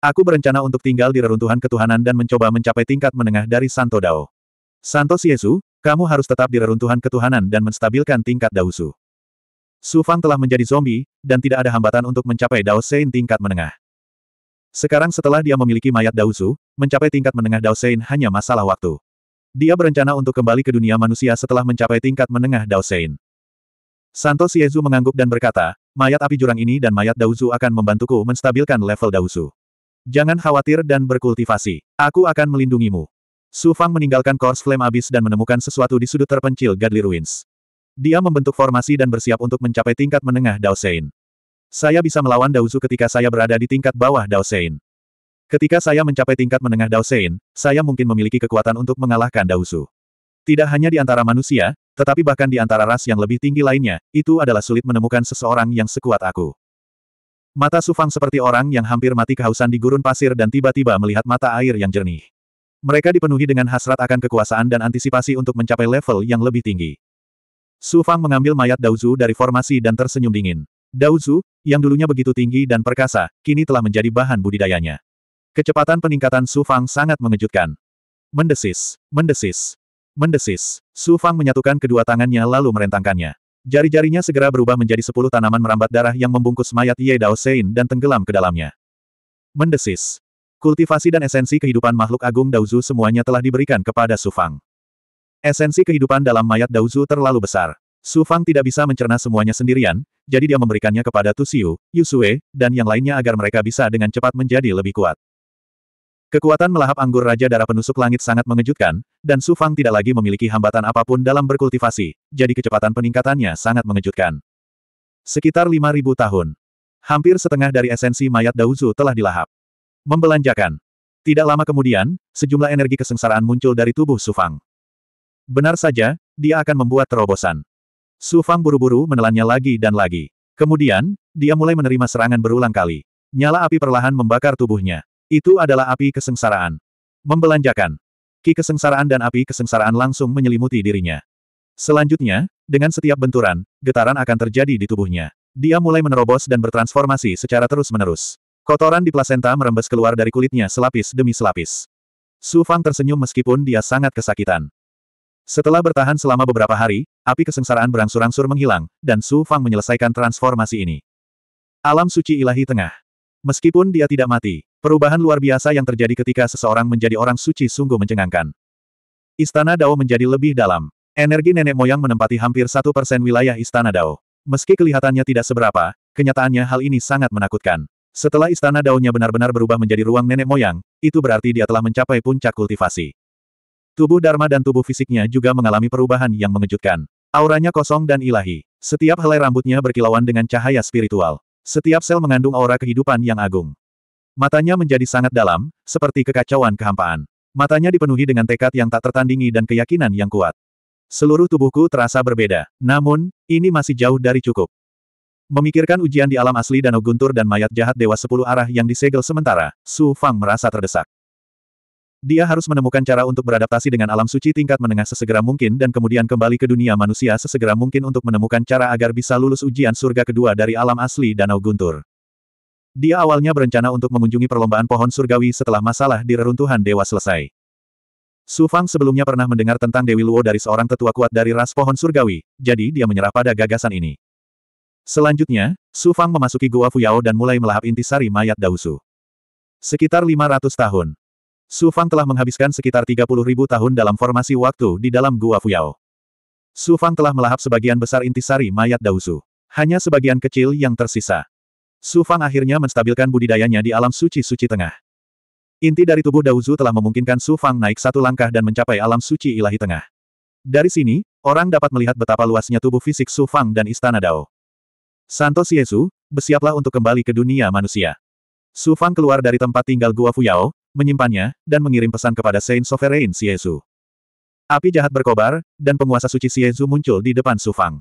A: Aku berencana untuk tinggal di reruntuhan ketuhanan dan mencoba mencapai tingkat menengah dari Santo Dao. Santo Siesu, kamu harus tetap di reruntuhan ketuhanan dan menstabilkan tingkat Dausu. Su Fang telah menjadi zombie, dan tidak ada hambatan untuk mencapai Dao Sein tingkat menengah. Sekarang setelah dia memiliki mayat Dausu, mencapai tingkat menengah Dao Sein hanya masalah waktu. Dia berencana untuk kembali ke dunia manusia setelah mencapai tingkat menengah Dao Sein. Santo Siezu mengangguk dan berkata, mayat api jurang ini dan mayat dausu akan membantuku menstabilkan level dausu. Jangan khawatir dan berkultivasi. Aku akan melindungimu. Su Fang meninggalkan Kors Flame Abyss dan menemukan sesuatu di sudut terpencil Godly Ruins. Dia membentuk formasi dan bersiap untuk mencapai tingkat menengah Sein. Saya bisa melawan dausu ketika saya berada di tingkat bawah Sein. Ketika saya mencapai tingkat menengah Sein, saya mungkin memiliki kekuatan untuk mengalahkan dausu. Tidak hanya di antara manusia, tetapi bahkan di antara ras yang lebih tinggi lainnya, itu adalah sulit menemukan seseorang yang sekuat aku. Mata Sufang seperti orang yang hampir mati kehausan di gurun pasir dan tiba-tiba melihat mata air yang jernih. Mereka dipenuhi dengan hasrat akan kekuasaan dan antisipasi untuk mencapai level yang lebih tinggi. Su Fang mengambil mayat Daozu dari formasi dan tersenyum dingin. Daozu, yang dulunya begitu tinggi dan perkasa, kini telah menjadi bahan budidayanya. Kecepatan peningkatan Su Fang sangat mengejutkan. Mendesis, mendesis, mendesis. Su Fang menyatukan kedua tangannya lalu merentangkannya. Jari-jarinya segera berubah menjadi sepuluh tanaman merambat darah yang membungkus mayat Ye Dao Sein dan tenggelam ke dalamnya. Mendesis, Kultivasi dan esensi kehidupan makhluk agung Dauzu semuanya telah diberikan kepada Sufang. Esensi kehidupan dalam mayat Dauzu terlalu besar. Sufang tidak bisa mencerna semuanya sendirian, jadi dia memberikannya kepada Tusiu, Yusue, dan yang lainnya agar mereka bisa dengan cepat menjadi lebih kuat. Kekuatan melahap anggur Raja Darah Penusuk Langit sangat mengejutkan, dan Sufang tidak lagi memiliki hambatan apapun dalam berkultivasi, jadi kecepatan peningkatannya sangat mengejutkan. Sekitar 5.000 tahun. Hampir setengah dari esensi mayat Dauzu telah dilahap. Membelanjakan. Tidak lama kemudian, sejumlah energi kesengsaraan muncul dari tubuh Sufang. Benar saja, dia akan membuat terobosan. Sufang buru-buru menelannya lagi dan lagi. Kemudian, dia mulai menerima serangan berulang kali. Nyala api perlahan membakar tubuhnya. Itu adalah api kesengsaraan. Membelanjakan. Ki kesengsaraan dan api kesengsaraan langsung menyelimuti dirinya. Selanjutnya, dengan setiap benturan, getaran akan terjadi di tubuhnya. Dia mulai menerobos dan bertransformasi secara terus-menerus. Kotoran di plasenta merembes keluar dari kulitnya selapis demi selapis. Su Fang tersenyum meskipun dia sangat kesakitan. Setelah bertahan selama beberapa hari, api kesengsaraan berangsur-angsur menghilang, dan Su Fang menyelesaikan transformasi ini. Alam suci ilahi tengah. Meskipun dia tidak mati, perubahan luar biasa yang terjadi ketika seseorang menjadi orang suci sungguh mencengangkan. Istana Dao menjadi lebih dalam. Energi nenek moyang menempati hampir satu persen wilayah Istana Dao. Meski kelihatannya tidak seberapa, kenyataannya hal ini sangat menakutkan. Setelah istana daunnya benar-benar berubah menjadi ruang nenek moyang, itu berarti dia telah mencapai puncak kultivasi. Tubuh Dharma dan tubuh fisiknya juga mengalami perubahan yang mengejutkan. Auranya kosong dan ilahi. Setiap helai rambutnya berkilauan dengan cahaya spiritual. Setiap sel mengandung aura kehidupan yang agung. Matanya menjadi sangat dalam, seperti kekacauan kehampaan. Matanya dipenuhi dengan tekad yang tak tertandingi dan keyakinan yang kuat. Seluruh tubuhku terasa berbeda. Namun, ini masih jauh dari cukup. Memikirkan ujian di alam asli Danau Guntur dan mayat jahat Dewa Sepuluh Arah yang disegel sementara, Su Fang merasa terdesak. Dia harus menemukan cara untuk beradaptasi dengan alam suci tingkat menengah sesegera mungkin dan kemudian kembali ke dunia manusia sesegera mungkin untuk menemukan cara agar bisa lulus ujian surga kedua dari alam asli Danau Guntur. Dia awalnya berencana untuk mengunjungi perlombaan pohon surgawi setelah masalah di reruntuhan dewa selesai. Su Fang sebelumnya pernah mendengar tentang Dewi Luo dari seorang tetua kuat dari ras pohon surgawi, jadi dia menyerah pada gagasan ini. Selanjutnya, Su Fang memasuki Gua Fuyao dan mulai melahap inti sari mayat Dausu. Sekitar 500 tahun. Su Fang telah menghabiskan sekitar ribu tahun dalam formasi waktu di dalam Gua Fuyao. Su Fang telah melahap sebagian besar inti sari mayat Dausu. Hanya sebagian kecil yang tersisa. Su Fang akhirnya menstabilkan budidayanya di alam suci-suci tengah. Inti dari tubuh Dauzu telah memungkinkan Su Fang naik satu langkah dan mencapai alam suci ilahi tengah. Dari sini, orang dapat melihat betapa luasnya tubuh fisik Su Fang dan Istana Dao. Santo Yesu, bersiaplah untuk kembali ke dunia manusia. Su Fang keluar dari tempat tinggal Gua Fuyao, menyimpannya, dan mengirim pesan kepada Saint Sovereign Yesu. Api jahat berkobar, dan penguasa suci Yesu muncul di depan Su Fang.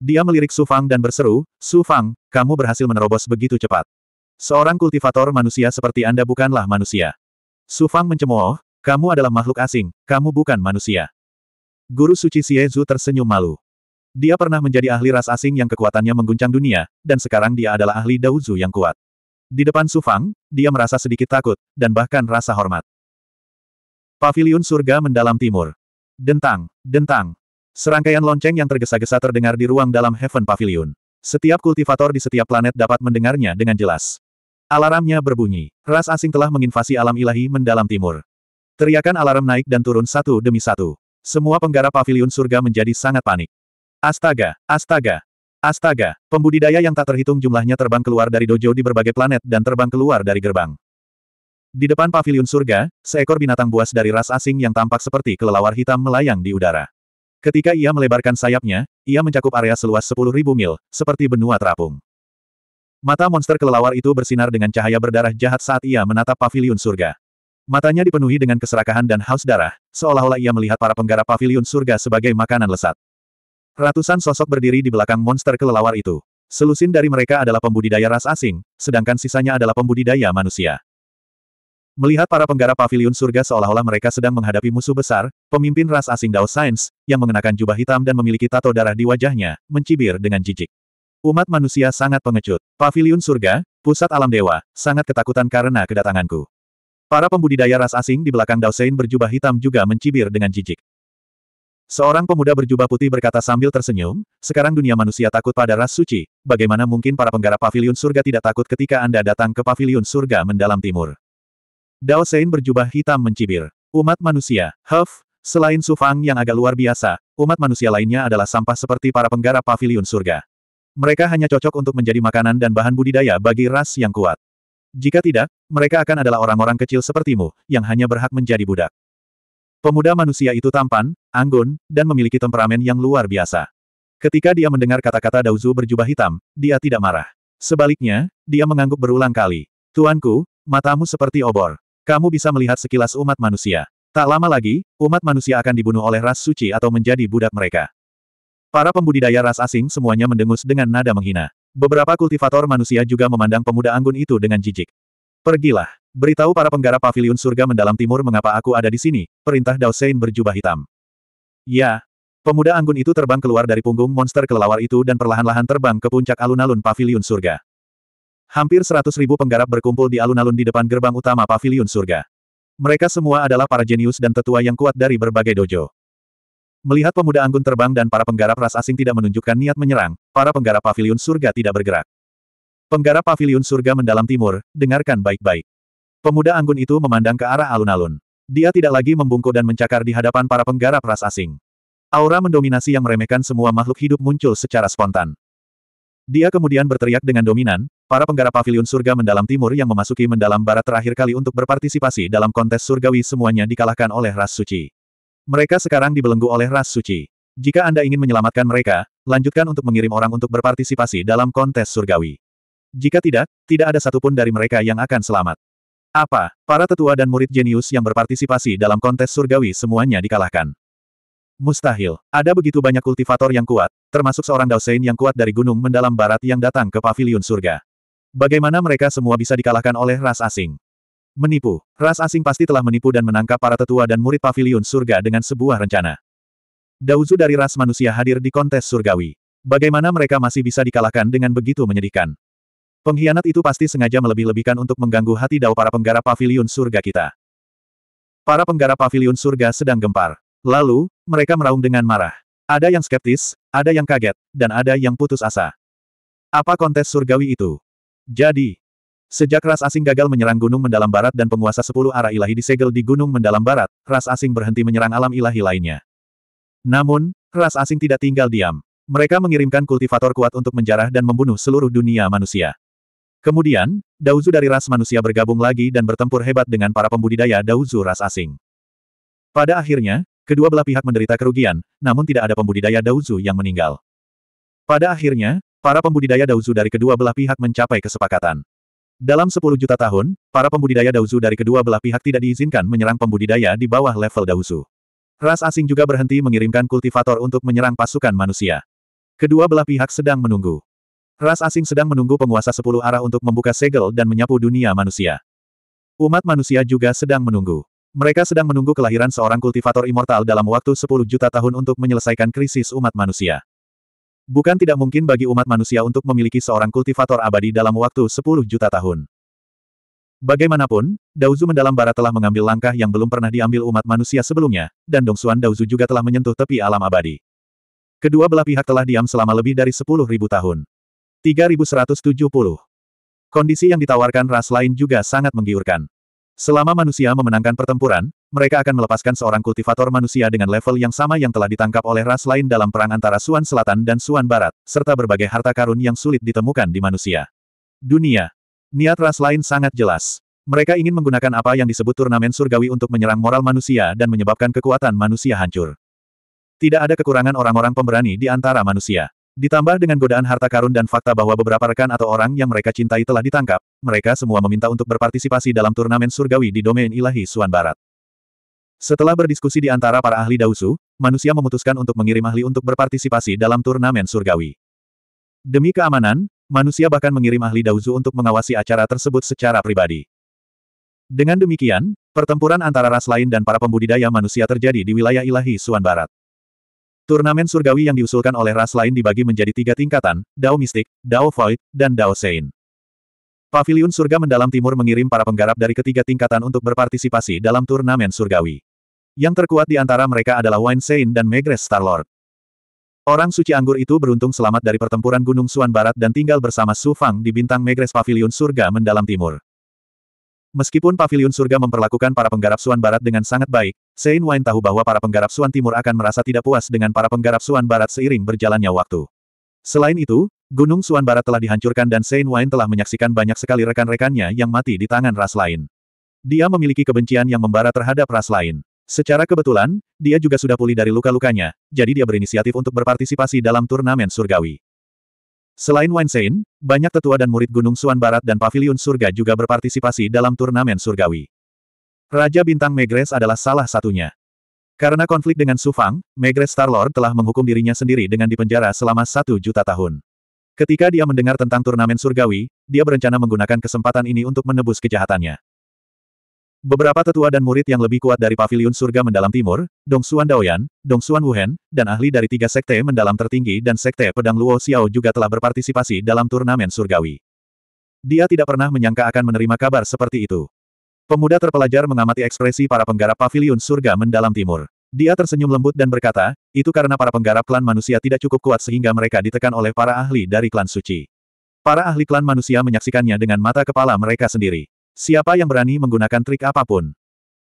A: Dia melirik Su Fang dan berseru, Su Fang, kamu berhasil menerobos begitu cepat. Seorang kultivator manusia seperti Anda bukanlah manusia. Su Fang mencemooh, kamu adalah makhluk asing, kamu bukan manusia. Guru suci Yesu tersenyum malu. Dia pernah menjadi ahli ras asing yang kekuatannya mengguncang dunia, dan sekarang dia adalah ahli Daozu yang kuat. Di depan Sufang, dia merasa sedikit takut, dan bahkan rasa hormat. Paviliun surga mendalam timur. Dentang, dentang. Serangkaian lonceng yang tergesa-gesa terdengar di ruang dalam Heaven Pavilion. Setiap kultivator di setiap planet dapat mendengarnya dengan jelas. Alarmnya berbunyi. Ras asing telah menginvasi alam ilahi mendalam timur. Teriakan alarm naik dan turun satu demi satu. Semua penggarap pavilion surga menjadi sangat panik. Astaga, astaga, astaga, pembudidaya yang tak terhitung jumlahnya terbang keluar dari dojo di berbagai planet dan terbang keluar dari gerbang. Di depan pavilion surga, seekor binatang buas dari ras asing yang tampak seperti kelelawar hitam melayang di udara. Ketika ia melebarkan sayapnya, ia mencakup area seluas 10.000 mil, seperti benua terapung. Mata monster kelelawar itu bersinar dengan cahaya berdarah jahat saat ia menatap pavilion surga. Matanya dipenuhi dengan keserakahan dan haus darah, seolah-olah ia melihat para penggarap pavilion surga sebagai makanan lesat. Ratusan sosok berdiri di belakang monster kelelawar itu. Selusin dari mereka adalah pembudidaya ras asing, sedangkan sisanya adalah pembudidaya manusia. Melihat para penggarap pavilion surga seolah-olah mereka sedang menghadapi musuh besar, pemimpin ras asing Dao Science yang mengenakan jubah hitam dan memiliki tato darah di wajahnya, mencibir dengan jijik. Umat manusia sangat pengecut. Pavilion surga, pusat alam dewa, sangat ketakutan karena kedatanganku. Para pembudidaya ras asing di belakang Dao Sein berjubah hitam juga mencibir dengan jijik. Seorang pemuda berjubah putih berkata sambil tersenyum, sekarang dunia manusia takut pada ras suci, bagaimana mungkin para penggarap pavilion surga tidak takut ketika Anda datang ke pavilion surga mendalam timur. Dao Sein berjubah hitam mencibir. Umat manusia, Huff, selain Sufang yang agak luar biasa, umat manusia lainnya adalah sampah seperti para penggarap pavilion surga. Mereka hanya cocok untuk menjadi makanan dan bahan budidaya bagi ras yang kuat. Jika tidak, mereka akan adalah orang-orang kecil sepertimu, yang hanya berhak menjadi budak. Pemuda manusia itu tampan, anggun, dan memiliki temperamen yang luar biasa. Ketika dia mendengar kata-kata Dauzu berjubah hitam, dia tidak marah. Sebaliknya, dia mengangguk berulang kali. Tuanku, matamu seperti obor. Kamu bisa melihat sekilas umat manusia. Tak lama lagi, umat manusia akan dibunuh oleh ras suci atau menjadi budak mereka. Para pembudidaya ras asing semuanya mendengus dengan nada menghina. Beberapa kultivator manusia juga memandang pemuda anggun itu dengan jijik. Pergilah. Beritahu para penggarap pavilion surga mendalam timur mengapa aku ada di sini, perintah Dao Sein berjubah hitam. Ya. Pemuda anggun itu terbang keluar dari punggung monster kelelawar itu dan perlahan-lahan terbang ke puncak alun-alun pavilion surga. Hampir seratus ribu penggarap berkumpul di alun-alun di depan gerbang utama pavilion surga. Mereka semua adalah para jenius dan tetua yang kuat dari berbagai dojo. Melihat pemuda anggun terbang dan para penggarap ras asing tidak menunjukkan niat menyerang, para penggarap pavilion surga tidak bergerak. Penggarap pavilion surga mendalam timur, dengarkan baik-baik. Pemuda anggun itu memandang ke arah alun-alun. Dia tidak lagi membungkuk dan mencakar di hadapan para penggarap ras asing. Aura mendominasi yang meremehkan semua makhluk hidup muncul secara spontan. Dia kemudian berteriak dengan dominan, para penggarap pavilion surga mendalam timur yang memasuki mendalam barat terakhir kali untuk berpartisipasi dalam kontes surgawi semuanya dikalahkan oleh ras suci. Mereka sekarang dibelenggu oleh ras suci. Jika Anda ingin menyelamatkan mereka, lanjutkan untuk mengirim orang untuk berpartisipasi dalam kontes surgawi. Jika tidak, tidak ada satupun dari mereka yang akan selamat. Apa, para tetua dan murid jenius yang berpartisipasi dalam kontes surgawi semuanya dikalahkan. Mustahil, ada begitu banyak kultivator yang kuat, termasuk seorang Daosein yang kuat dari gunung mendalam barat yang datang ke paviliun surga. Bagaimana mereka semua bisa dikalahkan oleh ras asing? Menipu, ras asing pasti telah menipu dan menangkap para tetua dan murid paviliun surga dengan sebuah rencana. Dauzu dari ras manusia hadir di kontes surgawi. Bagaimana mereka masih bisa dikalahkan dengan begitu menyedihkan? Pengkhianat itu pasti sengaja melebih-lebihkan untuk mengganggu hati dao para penggarap pavilion surga kita. Para penggarap pavilion surga sedang gempar. Lalu, mereka meraung dengan marah. Ada yang skeptis, ada yang kaget, dan ada yang putus asa. Apa kontes surgawi itu? Jadi, sejak ras asing gagal menyerang gunung mendalam barat dan penguasa sepuluh arah ilahi disegel di gunung mendalam barat, ras asing berhenti menyerang alam ilahi lainnya. Namun, ras asing tidak tinggal diam. Mereka mengirimkan kultivator kuat untuk menjarah dan membunuh seluruh dunia manusia. Kemudian, Dauzu dari ras manusia bergabung lagi dan bertempur hebat dengan para pembudidaya Dauzu ras asing. Pada akhirnya, kedua belah pihak menderita kerugian, namun tidak ada pembudidaya Dauzu yang meninggal. Pada akhirnya, para pembudidaya Dauzu dari kedua belah pihak mencapai kesepakatan. Dalam 10 juta tahun, para pembudidaya Dauzu dari kedua belah pihak tidak diizinkan menyerang pembudidaya di bawah level Dauzu. Ras asing juga berhenti mengirimkan kultivator untuk menyerang pasukan manusia. Kedua belah pihak sedang menunggu. Ras asing sedang menunggu penguasa sepuluh arah untuk membuka segel dan menyapu dunia manusia. Umat manusia juga sedang menunggu. Mereka sedang menunggu kelahiran seorang kultivator immortal dalam waktu sepuluh juta tahun untuk menyelesaikan krisis umat manusia. Bukan tidak mungkin bagi umat manusia untuk memiliki seorang kultivator abadi dalam waktu sepuluh juta tahun. Bagaimanapun, Daozu mendalam barat telah mengambil langkah yang belum pernah diambil umat manusia sebelumnya, dan Dongsuan Daozu juga telah menyentuh tepi alam abadi. Kedua belah pihak telah diam selama lebih dari sepuluh ribu tahun. 3170. Kondisi yang ditawarkan ras lain juga sangat menggiurkan. Selama manusia memenangkan pertempuran, mereka akan melepaskan seorang kultivator manusia dengan level yang sama yang telah ditangkap oleh ras lain dalam perang antara Suan Selatan dan Suan Barat, serta berbagai harta karun yang sulit ditemukan di manusia. Dunia. Niat ras lain sangat jelas. Mereka ingin menggunakan apa yang disebut turnamen surgawi untuk menyerang moral manusia dan menyebabkan kekuatan manusia hancur. Tidak ada kekurangan orang-orang pemberani di antara manusia. Ditambah dengan godaan harta karun dan fakta bahwa beberapa rekan atau orang yang mereka cintai telah ditangkap, mereka semua meminta untuk berpartisipasi dalam turnamen surgawi di domain ilahi Suan Barat. Setelah berdiskusi di antara para ahli Dausu, manusia memutuskan untuk mengirim ahli untuk berpartisipasi dalam turnamen surgawi. Demi keamanan, manusia bahkan mengirim ahli dausu untuk mengawasi acara tersebut secara pribadi. Dengan demikian, pertempuran antara ras lain dan para pembudidaya manusia terjadi di wilayah ilahi Suan Barat. Turnamen surgawi yang diusulkan oleh ras lain dibagi menjadi tiga tingkatan, Dao Mistik, Dao Void, dan Dao Sein. Pavilion Surga Mendalam Timur mengirim para penggarap dari ketiga tingkatan untuk berpartisipasi dalam turnamen surgawi. Yang terkuat di antara mereka adalah Wine Sein dan Megres Starlord. Orang suci anggur itu beruntung selamat dari pertempuran Gunung Suan Barat dan tinggal bersama Su Fang di bintang Megres Pavilion Surga Mendalam Timur. Meskipun paviliun surga memperlakukan para penggarap Suan Barat dengan sangat baik, Sein Wain tahu bahwa para penggarap Suan Timur akan merasa tidak puas dengan para penggarap Suan Barat seiring berjalannya waktu. Selain itu, Gunung Suan Barat telah dihancurkan dan Sein Wain telah menyaksikan banyak sekali rekan-rekannya yang mati di tangan ras lain. Dia memiliki kebencian yang membara terhadap ras lain. Secara kebetulan, dia juga sudah pulih dari luka-lukanya, jadi dia berinisiatif untuk berpartisipasi dalam turnamen surgawi. Selain Wensein, banyak tetua dan murid Gunung Suan Barat dan Paviliun Surga juga berpartisipasi dalam turnamen surgawi. Raja Bintang Megres adalah salah satunya. Karena konflik dengan Sufang, Megres Starlord telah menghukum dirinya sendiri dengan dipenjara selama satu juta tahun. Ketika dia mendengar tentang turnamen surgawi, dia berencana menggunakan kesempatan ini untuk menebus kejahatannya. Beberapa tetua dan murid yang lebih kuat dari paviliun surga mendalam timur, Dong Xuan Daoyan, Dong Xuan Wuhan, dan ahli dari tiga sekte mendalam tertinggi dan sekte pedang Luo Xiao juga telah berpartisipasi dalam turnamen surgawi. Dia tidak pernah menyangka akan menerima kabar seperti itu. Pemuda terpelajar mengamati ekspresi para penggarap paviliun surga mendalam timur. Dia tersenyum lembut dan berkata, itu karena para penggarap klan manusia tidak cukup kuat sehingga mereka ditekan oleh para ahli dari klan suci. Para ahli klan manusia menyaksikannya dengan mata kepala mereka sendiri. Siapa yang berani menggunakan trik apapun?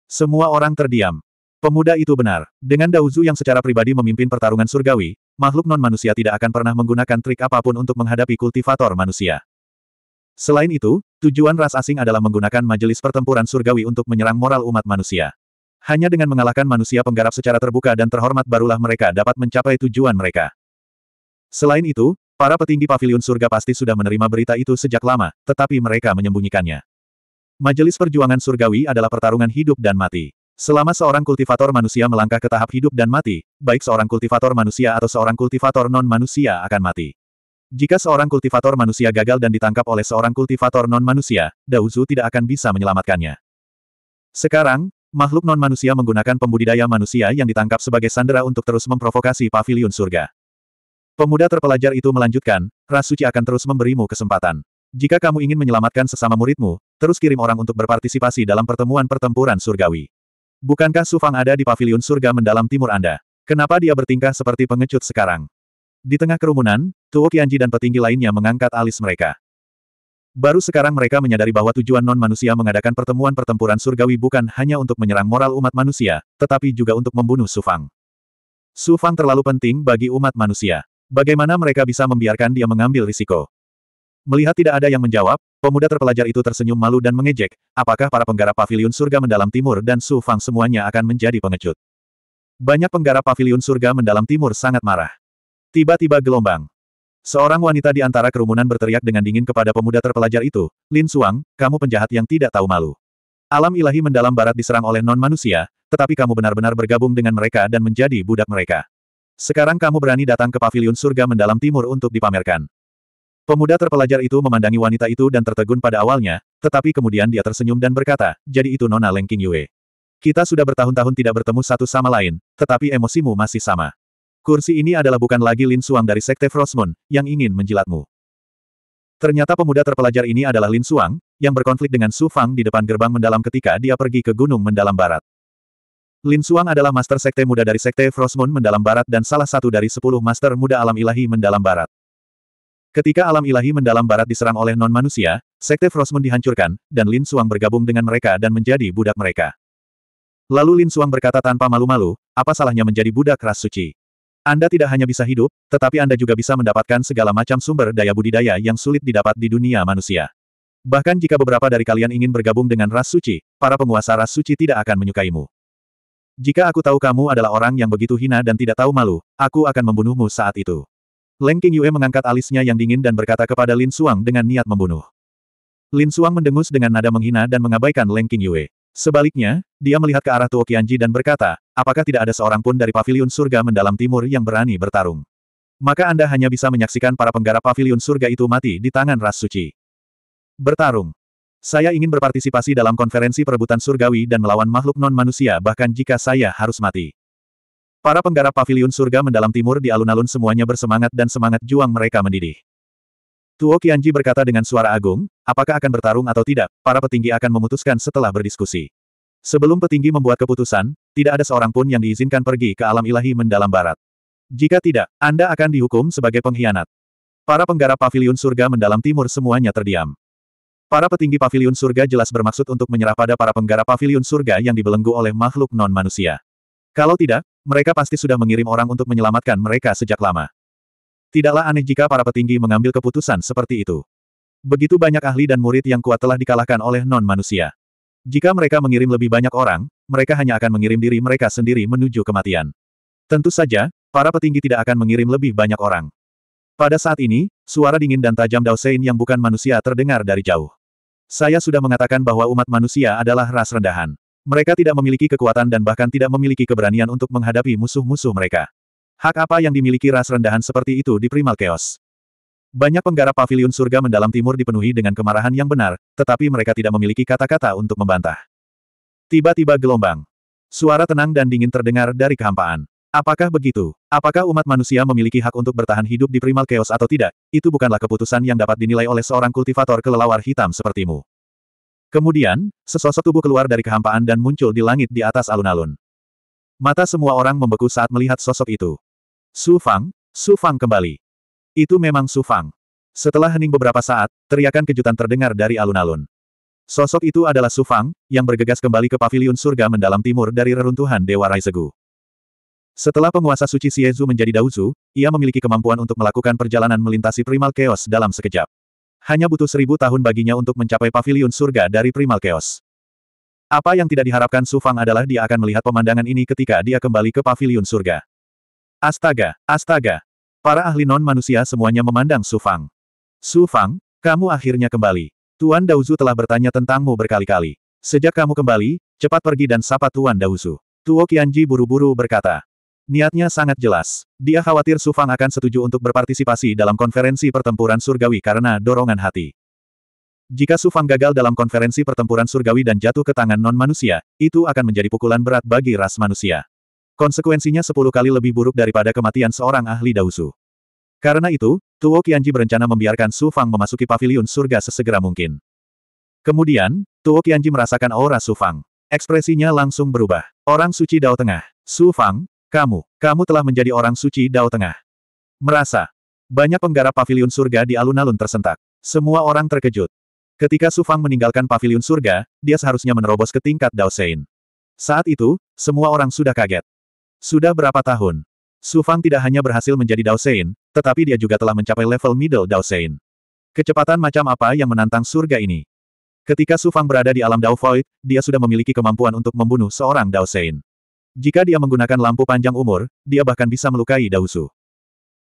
A: Semua orang terdiam. Pemuda itu benar. Dengan Dauzu yang secara pribadi memimpin pertarungan surgawi, makhluk non-manusia tidak akan pernah menggunakan trik apapun untuk menghadapi kultivator manusia. Selain itu, tujuan ras asing adalah menggunakan majelis pertempuran surgawi untuk menyerang moral umat manusia. Hanya dengan mengalahkan manusia penggarap secara terbuka dan terhormat barulah mereka dapat mencapai tujuan mereka. Selain itu, para petinggi pavilion surga pasti sudah menerima berita itu sejak lama, tetapi mereka menyembunyikannya. Majelis Perjuangan Surgawi adalah pertarungan hidup dan mati. Selama seorang kultivator manusia melangkah ke tahap hidup dan mati, baik seorang kultivator manusia atau seorang kultivator non-manusia akan mati. Jika seorang kultivator manusia gagal dan ditangkap oleh seorang kultivator non-manusia, Dauzu tidak akan bisa menyelamatkannya. Sekarang, makhluk non-manusia menggunakan pembudidaya manusia yang ditangkap sebagai sandera untuk terus memprovokasi pavilion surga. Pemuda terpelajar itu melanjutkan, Rasuci akan terus memberimu kesempatan. Jika kamu ingin menyelamatkan sesama muridmu, terus kirim orang untuk berpartisipasi dalam pertemuan pertempuran surgawi. Bukankah Sufang ada di paviliun surga mendalam timur Anda? Kenapa dia bertingkah seperti pengecut sekarang? Di tengah kerumunan, Tuo Qianji dan petinggi lainnya mengangkat alis mereka. Baru sekarang mereka menyadari bahwa tujuan non-manusia mengadakan pertemuan pertempuran surgawi bukan hanya untuk menyerang moral umat manusia, tetapi juga untuk membunuh Sufang. Sufang terlalu penting bagi umat manusia. Bagaimana mereka bisa membiarkan dia mengambil risiko? Melihat tidak ada yang menjawab, pemuda terpelajar itu tersenyum malu dan mengejek, apakah para penggarap pavilion surga mendalam timur dan Su Fang semuanya akan menjadi pengecut. Banyak penggarap pavilion surga mendalam timur sangat marah. Tiba-tiba gelombang. Seorang wanita di antara kerumunan berteriak dengan dingin kepada pemuda terpelajar itu, Lin Suang, kamu penjahat yang tidak tahu malu. Alam ilahi mendalam barat diserang oleh non-manusia, tetapi kamu benar-benar bergabung dengan mereka dan menjadi budak mereka. Sekarang kamu berani datang ke pavilion surga mendalam timur untuk dipamerkan. Pemuda terpelajar itu memandangi wanita itu dan tertegun pada awalnya, tetapi kemudian dia tersenyum dan berkata, jadi itu Nona Leng King Yue. Kita sudah bertahun-tahun tidak bertemu satu sama lain, tetapi emosimu masih sama. Kursi ini adalah bukan lagi Lin Suang dari Sekte Frostmoon yang ingin menjilatmu. Ternyata pemuda terpelajar ini adalah Lin Suang, yang berkonflik dengan Su Fang di depan gerbang mendalam ketika dia pergi ke Gunung Mendalam Barat. Lin Suang adalah master sekte muda dari Sekte Frostmoon Mendalam Barat dan salah satu dari sepuluh master muda alam ilahi Mendalam Barat. Ketika alam ilahi mendalam barat diserang oleh non-manusia, Sekte Frostmoon dihancurkan, dan Lin Suang bergabung dengan mereka dan menjadi budak mereka. Lalu Lin Suang berkata tanpa malu-malu, apa salahnya menjadi budak ras suci? Anda tidak hanya bisa hidup, tetapi Anda juga bisa mendapatkan segala macam sumber daya budidaya yang sulit didapat di dunia manusia. Bahkan jika beberapa dari kalian ingin bergabung dengan ras suci, para penguasa ras suci tidak akan menyukaimu. Jika aku tahu kamu adalah orang yang begitu hina dan tidak tahu malu, aku akan membunuhmu saat itu. Leng King Yue mengangkat alisnya yang dingin dan berkata kepada Lin Suang dengan niat membunuh. Lin Suang mendengus dengan nada menghina dan mengabaikan Leng King Yue. Sebaliknya, dia melihat ke arah Tuo Qianji dan berkata, apakah tidak ada seorang pun dari paviliun surga mendalam timur yang berani bertarung? Maka Anda hanya bisa menyaksikan para penggarap paviliun surga itu mati di tangan Ras Suci. Bertarung. Saya ingin berpartisipasi dalam konferensi perebutan surgawi dan melawan makhluk non-manusia bahkan jika saya harus mati. Para penggarap paviliun surga mendalam timur di alun-alun semuanya bersemangat dan semangat juang mereka mendidih. Tuo Qianji berkata dengan suara agung, apakah akan bertarung atau tidak, para petinggi akan memutuskan setelah berdiskusi. Sebelum petinggi membuat keputusan, tidak ada seorang pun yang diizinkan pergi ke alam ilahi mendalam barat. Jika tidak, Anda akan dihukum sebagai pengkhianat. Para penggarap paviliun surga mendalam timur semuanya terdiam. Para petinggi paviliun surga jelas bermaksud untuk menyerah pada para penggarap paviliun surga yang dibelenggu oleh makhluk non-manusia. Kalau tidak, mereka pasti sudah mengirim orang untuk menyelamatkan mereka sejak lama. Tidaklah aneh jika para petinggi mengambil keputusan seperti itu. Begitu banyak ahli dan murid yang kuat telah dikalahkan oleh non-manusia. Jika mereka mengirim lebih banyak orang, mereka hanya akan mengirim diri mereka sendiri menuju kematian. Tentu saja, para petinggi tidak akan mengirim lebih banyak orang. Pada saat ini, suara dingin dan tajam Sein yang bukan manusia terdengar dari jauh. Saya sudah mengatakan bahwa umat manusia adalah ras rendahan. Mereka tidak memiliki kekuatan dan bahkan tidak memiliki keberanian untuk menghadapi musuh-musuh mereka. Hak apa yang dimiliki ras rendahan seperti itu di Primal Chaos? Banyak penggarap pavilion surga mendalam timur dipenuhi dengan kemarahan yang benar, tetapi mereka tidak memiliki kata-kata untuk membantah. Tiba-tiba gelombang. Suara tenang dan dingin terdengar dari kehampaan. Apakah begitu? Apakah umat manusia memiliki hak untuk bertahan hidup di Primal Chaos atau tidak? Itu bukanlah keputusan yang dapat dinilai oleh seorang kultivator kelelawar hitam sepertimu. Kemudian, sesosok tubuh keluar dari kehampaan dan muncul di langit di atas alun-alun. Mata semua orang membeku saat melihat sosok itu. Su Fang, Su Fang kembali. Itu memang Su Fang. Setelah hening beberapa saat, teriakan kejutan terdengar dari alun-alun. Sosok itu adalah Su Fang, yang bergegas kembali ke paviliun surga mendalam timur dari reruntuhan Dewa Raisegu. Setelah penguasa suci Siezu menjadi Daozu, ia memiliki kemampuan untuk melakukan perjalanan melintasi primal chaos dalam sekejap. Hanya butuh seribu tahun baginya untuk mencapai pavilion surga dari primal chaos. Apa yang tidak diharapkan Su Fang adalah dia akan melihat pemandangan ini ketika dia kembali ke pavilion surga. Astaga, astaga. Para ahli non-manusia semuanya memandang Su Fang. Su Fang, kamu akhirnya kembali. Tuan Dauzu telah bertanya tentangmu berkali-kali. Sejak kamu kembali, cepat pergi dan sapa Tuan Dauzu. Tuo Qianji buru-buru berkata. Niatnya sangat jelas. Dia khawatir Su Fang akan setuju untuk berpartisipasi dalam konferensi pertempuran surgawi karena dorongan hati. Jika Su Fang gagal dalam konferensi pertempuran surgawi dan jatuh ke tangan non-manusia, itu akan menjadi pukulan berat bagi ras manusia. Konsekuensinya sepuluh kali lebih buruk daripada kematian seorang ahli Dausu. Karena itu, Tuo Qianji berencana membiarkan Su Fang memasuki pavilion surga sesegera mungkin. Kemudian, Tuo Qianji merasakan aura Su Fang. Ekspresinya langsung berubah. Orang suci Dao Tengah, Su Fang, kamu, kamu telah menjadi orang suci Dao Tengah. Merasa. Banyak penggarap pavilion surga di alun-alun tersentak. Semua orang terkejut. Ketika Su Fang meninggalkan pavilion surga, dia seharusnya menerobos ke tingkat Dao Sein. Saat itu, semua orang sudah kaget. Sudah berapa tahun? Su Fang tidak hanya berhasil menjadi Dao Sein, tetapi dia juga telah mencapai level middle Dao Sein. Kecepatan macam apa yang menantang surga ini? Ketika Su Fang berada di alam Dao Void, dia sudah memiliki kemampuan untuk membunuh seorang Dao Sein. Jika dia menggunakan lampu panjang umur, dia bahkan bisa melukai Dausu.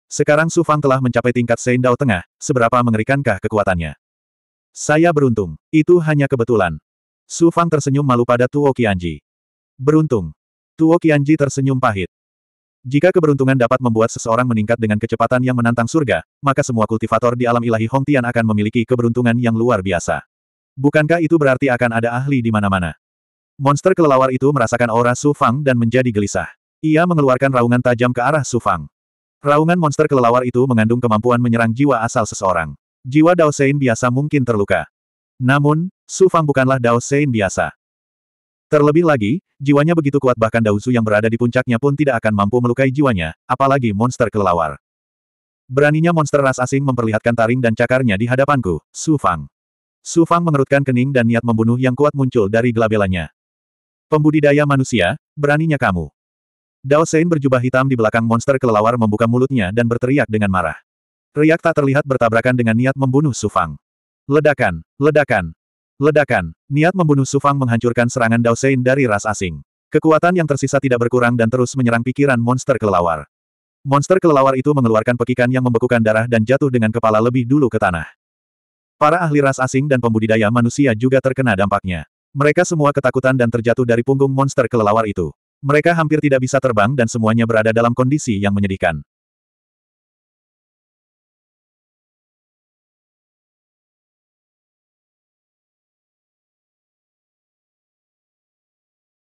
A: Sekarang Su Fang telah mencapai tingkat Sein Dao Tengah, seberapa mengerikankah kekuatannya? Saya beruntung, itu hanya kebetulan. Su Fang tersenyum malu pada Tuo Qianji. Beruntung. Tuo Qianji tersenyum pahit. Jika keberuntungan dapat membuat seseorang meningkat dengan kecepatan yang menantang surga, maka semua kultivator di alam ilahi Hongtian akan memiliki keberuntungan yang luar biasa. Bukankah itu berarti akan ada ahli di mana-mana? Monster kelelawar itu merasakan aura Su Fang dan menjadi gelisah. Ia mengeluarkan raungan tajam ke arah Su Fang. Raungan monster kelelawar itu mengandung kemampuan menyerang jiwa asal seseorang. Jiwa Dao Sein biasa mungkin terluka. Namun, Su Fang bukanlah Dao Sein biasa. Terlebih lagi, jiwanya begitu kuat bahkan Dao Su yang berada di puncaknya pun tidak akan mampu melukai jiwanya, apalagi monster kelelawar. Beraninya monster ras asing memperlihatkan taring dan cakarnya di hadapanku, Su Fang. Su Fang mengerutkan kening dan niat membunuh yang kuat muncul dari gelabelannya. Pembudidaya manusia, beraninya kamu. Dao Sein berjubah hitam di belakang monster kelelawar membuka mulutnya dan berteriak dengan marah. Riak tak terlihat bertabrakan dengan niat membunuh Sufang. Ledakan, ledakan, ledakan, niat membunuh Sufang menghancurkan serangan Dao Sein dari ras asing. Kekuatan yang tersisa tidak berkurang dan terus menyerang pikiran monster kelelawar. Monster kelelawar itu mengeluarkan pekikan yang membekukan darah dan jatuh dengan kepala lebih dulu ke tanah. Para ahli ras asing dan pembudidaya manusia juga terkena dampaknya. Mereka semua ketakutan dan terjatuh dari punggung monster kelelawar itu. Mereka hampir tidak bisa terbang dan semuanya berada dalam kondisi yang menyedihkan.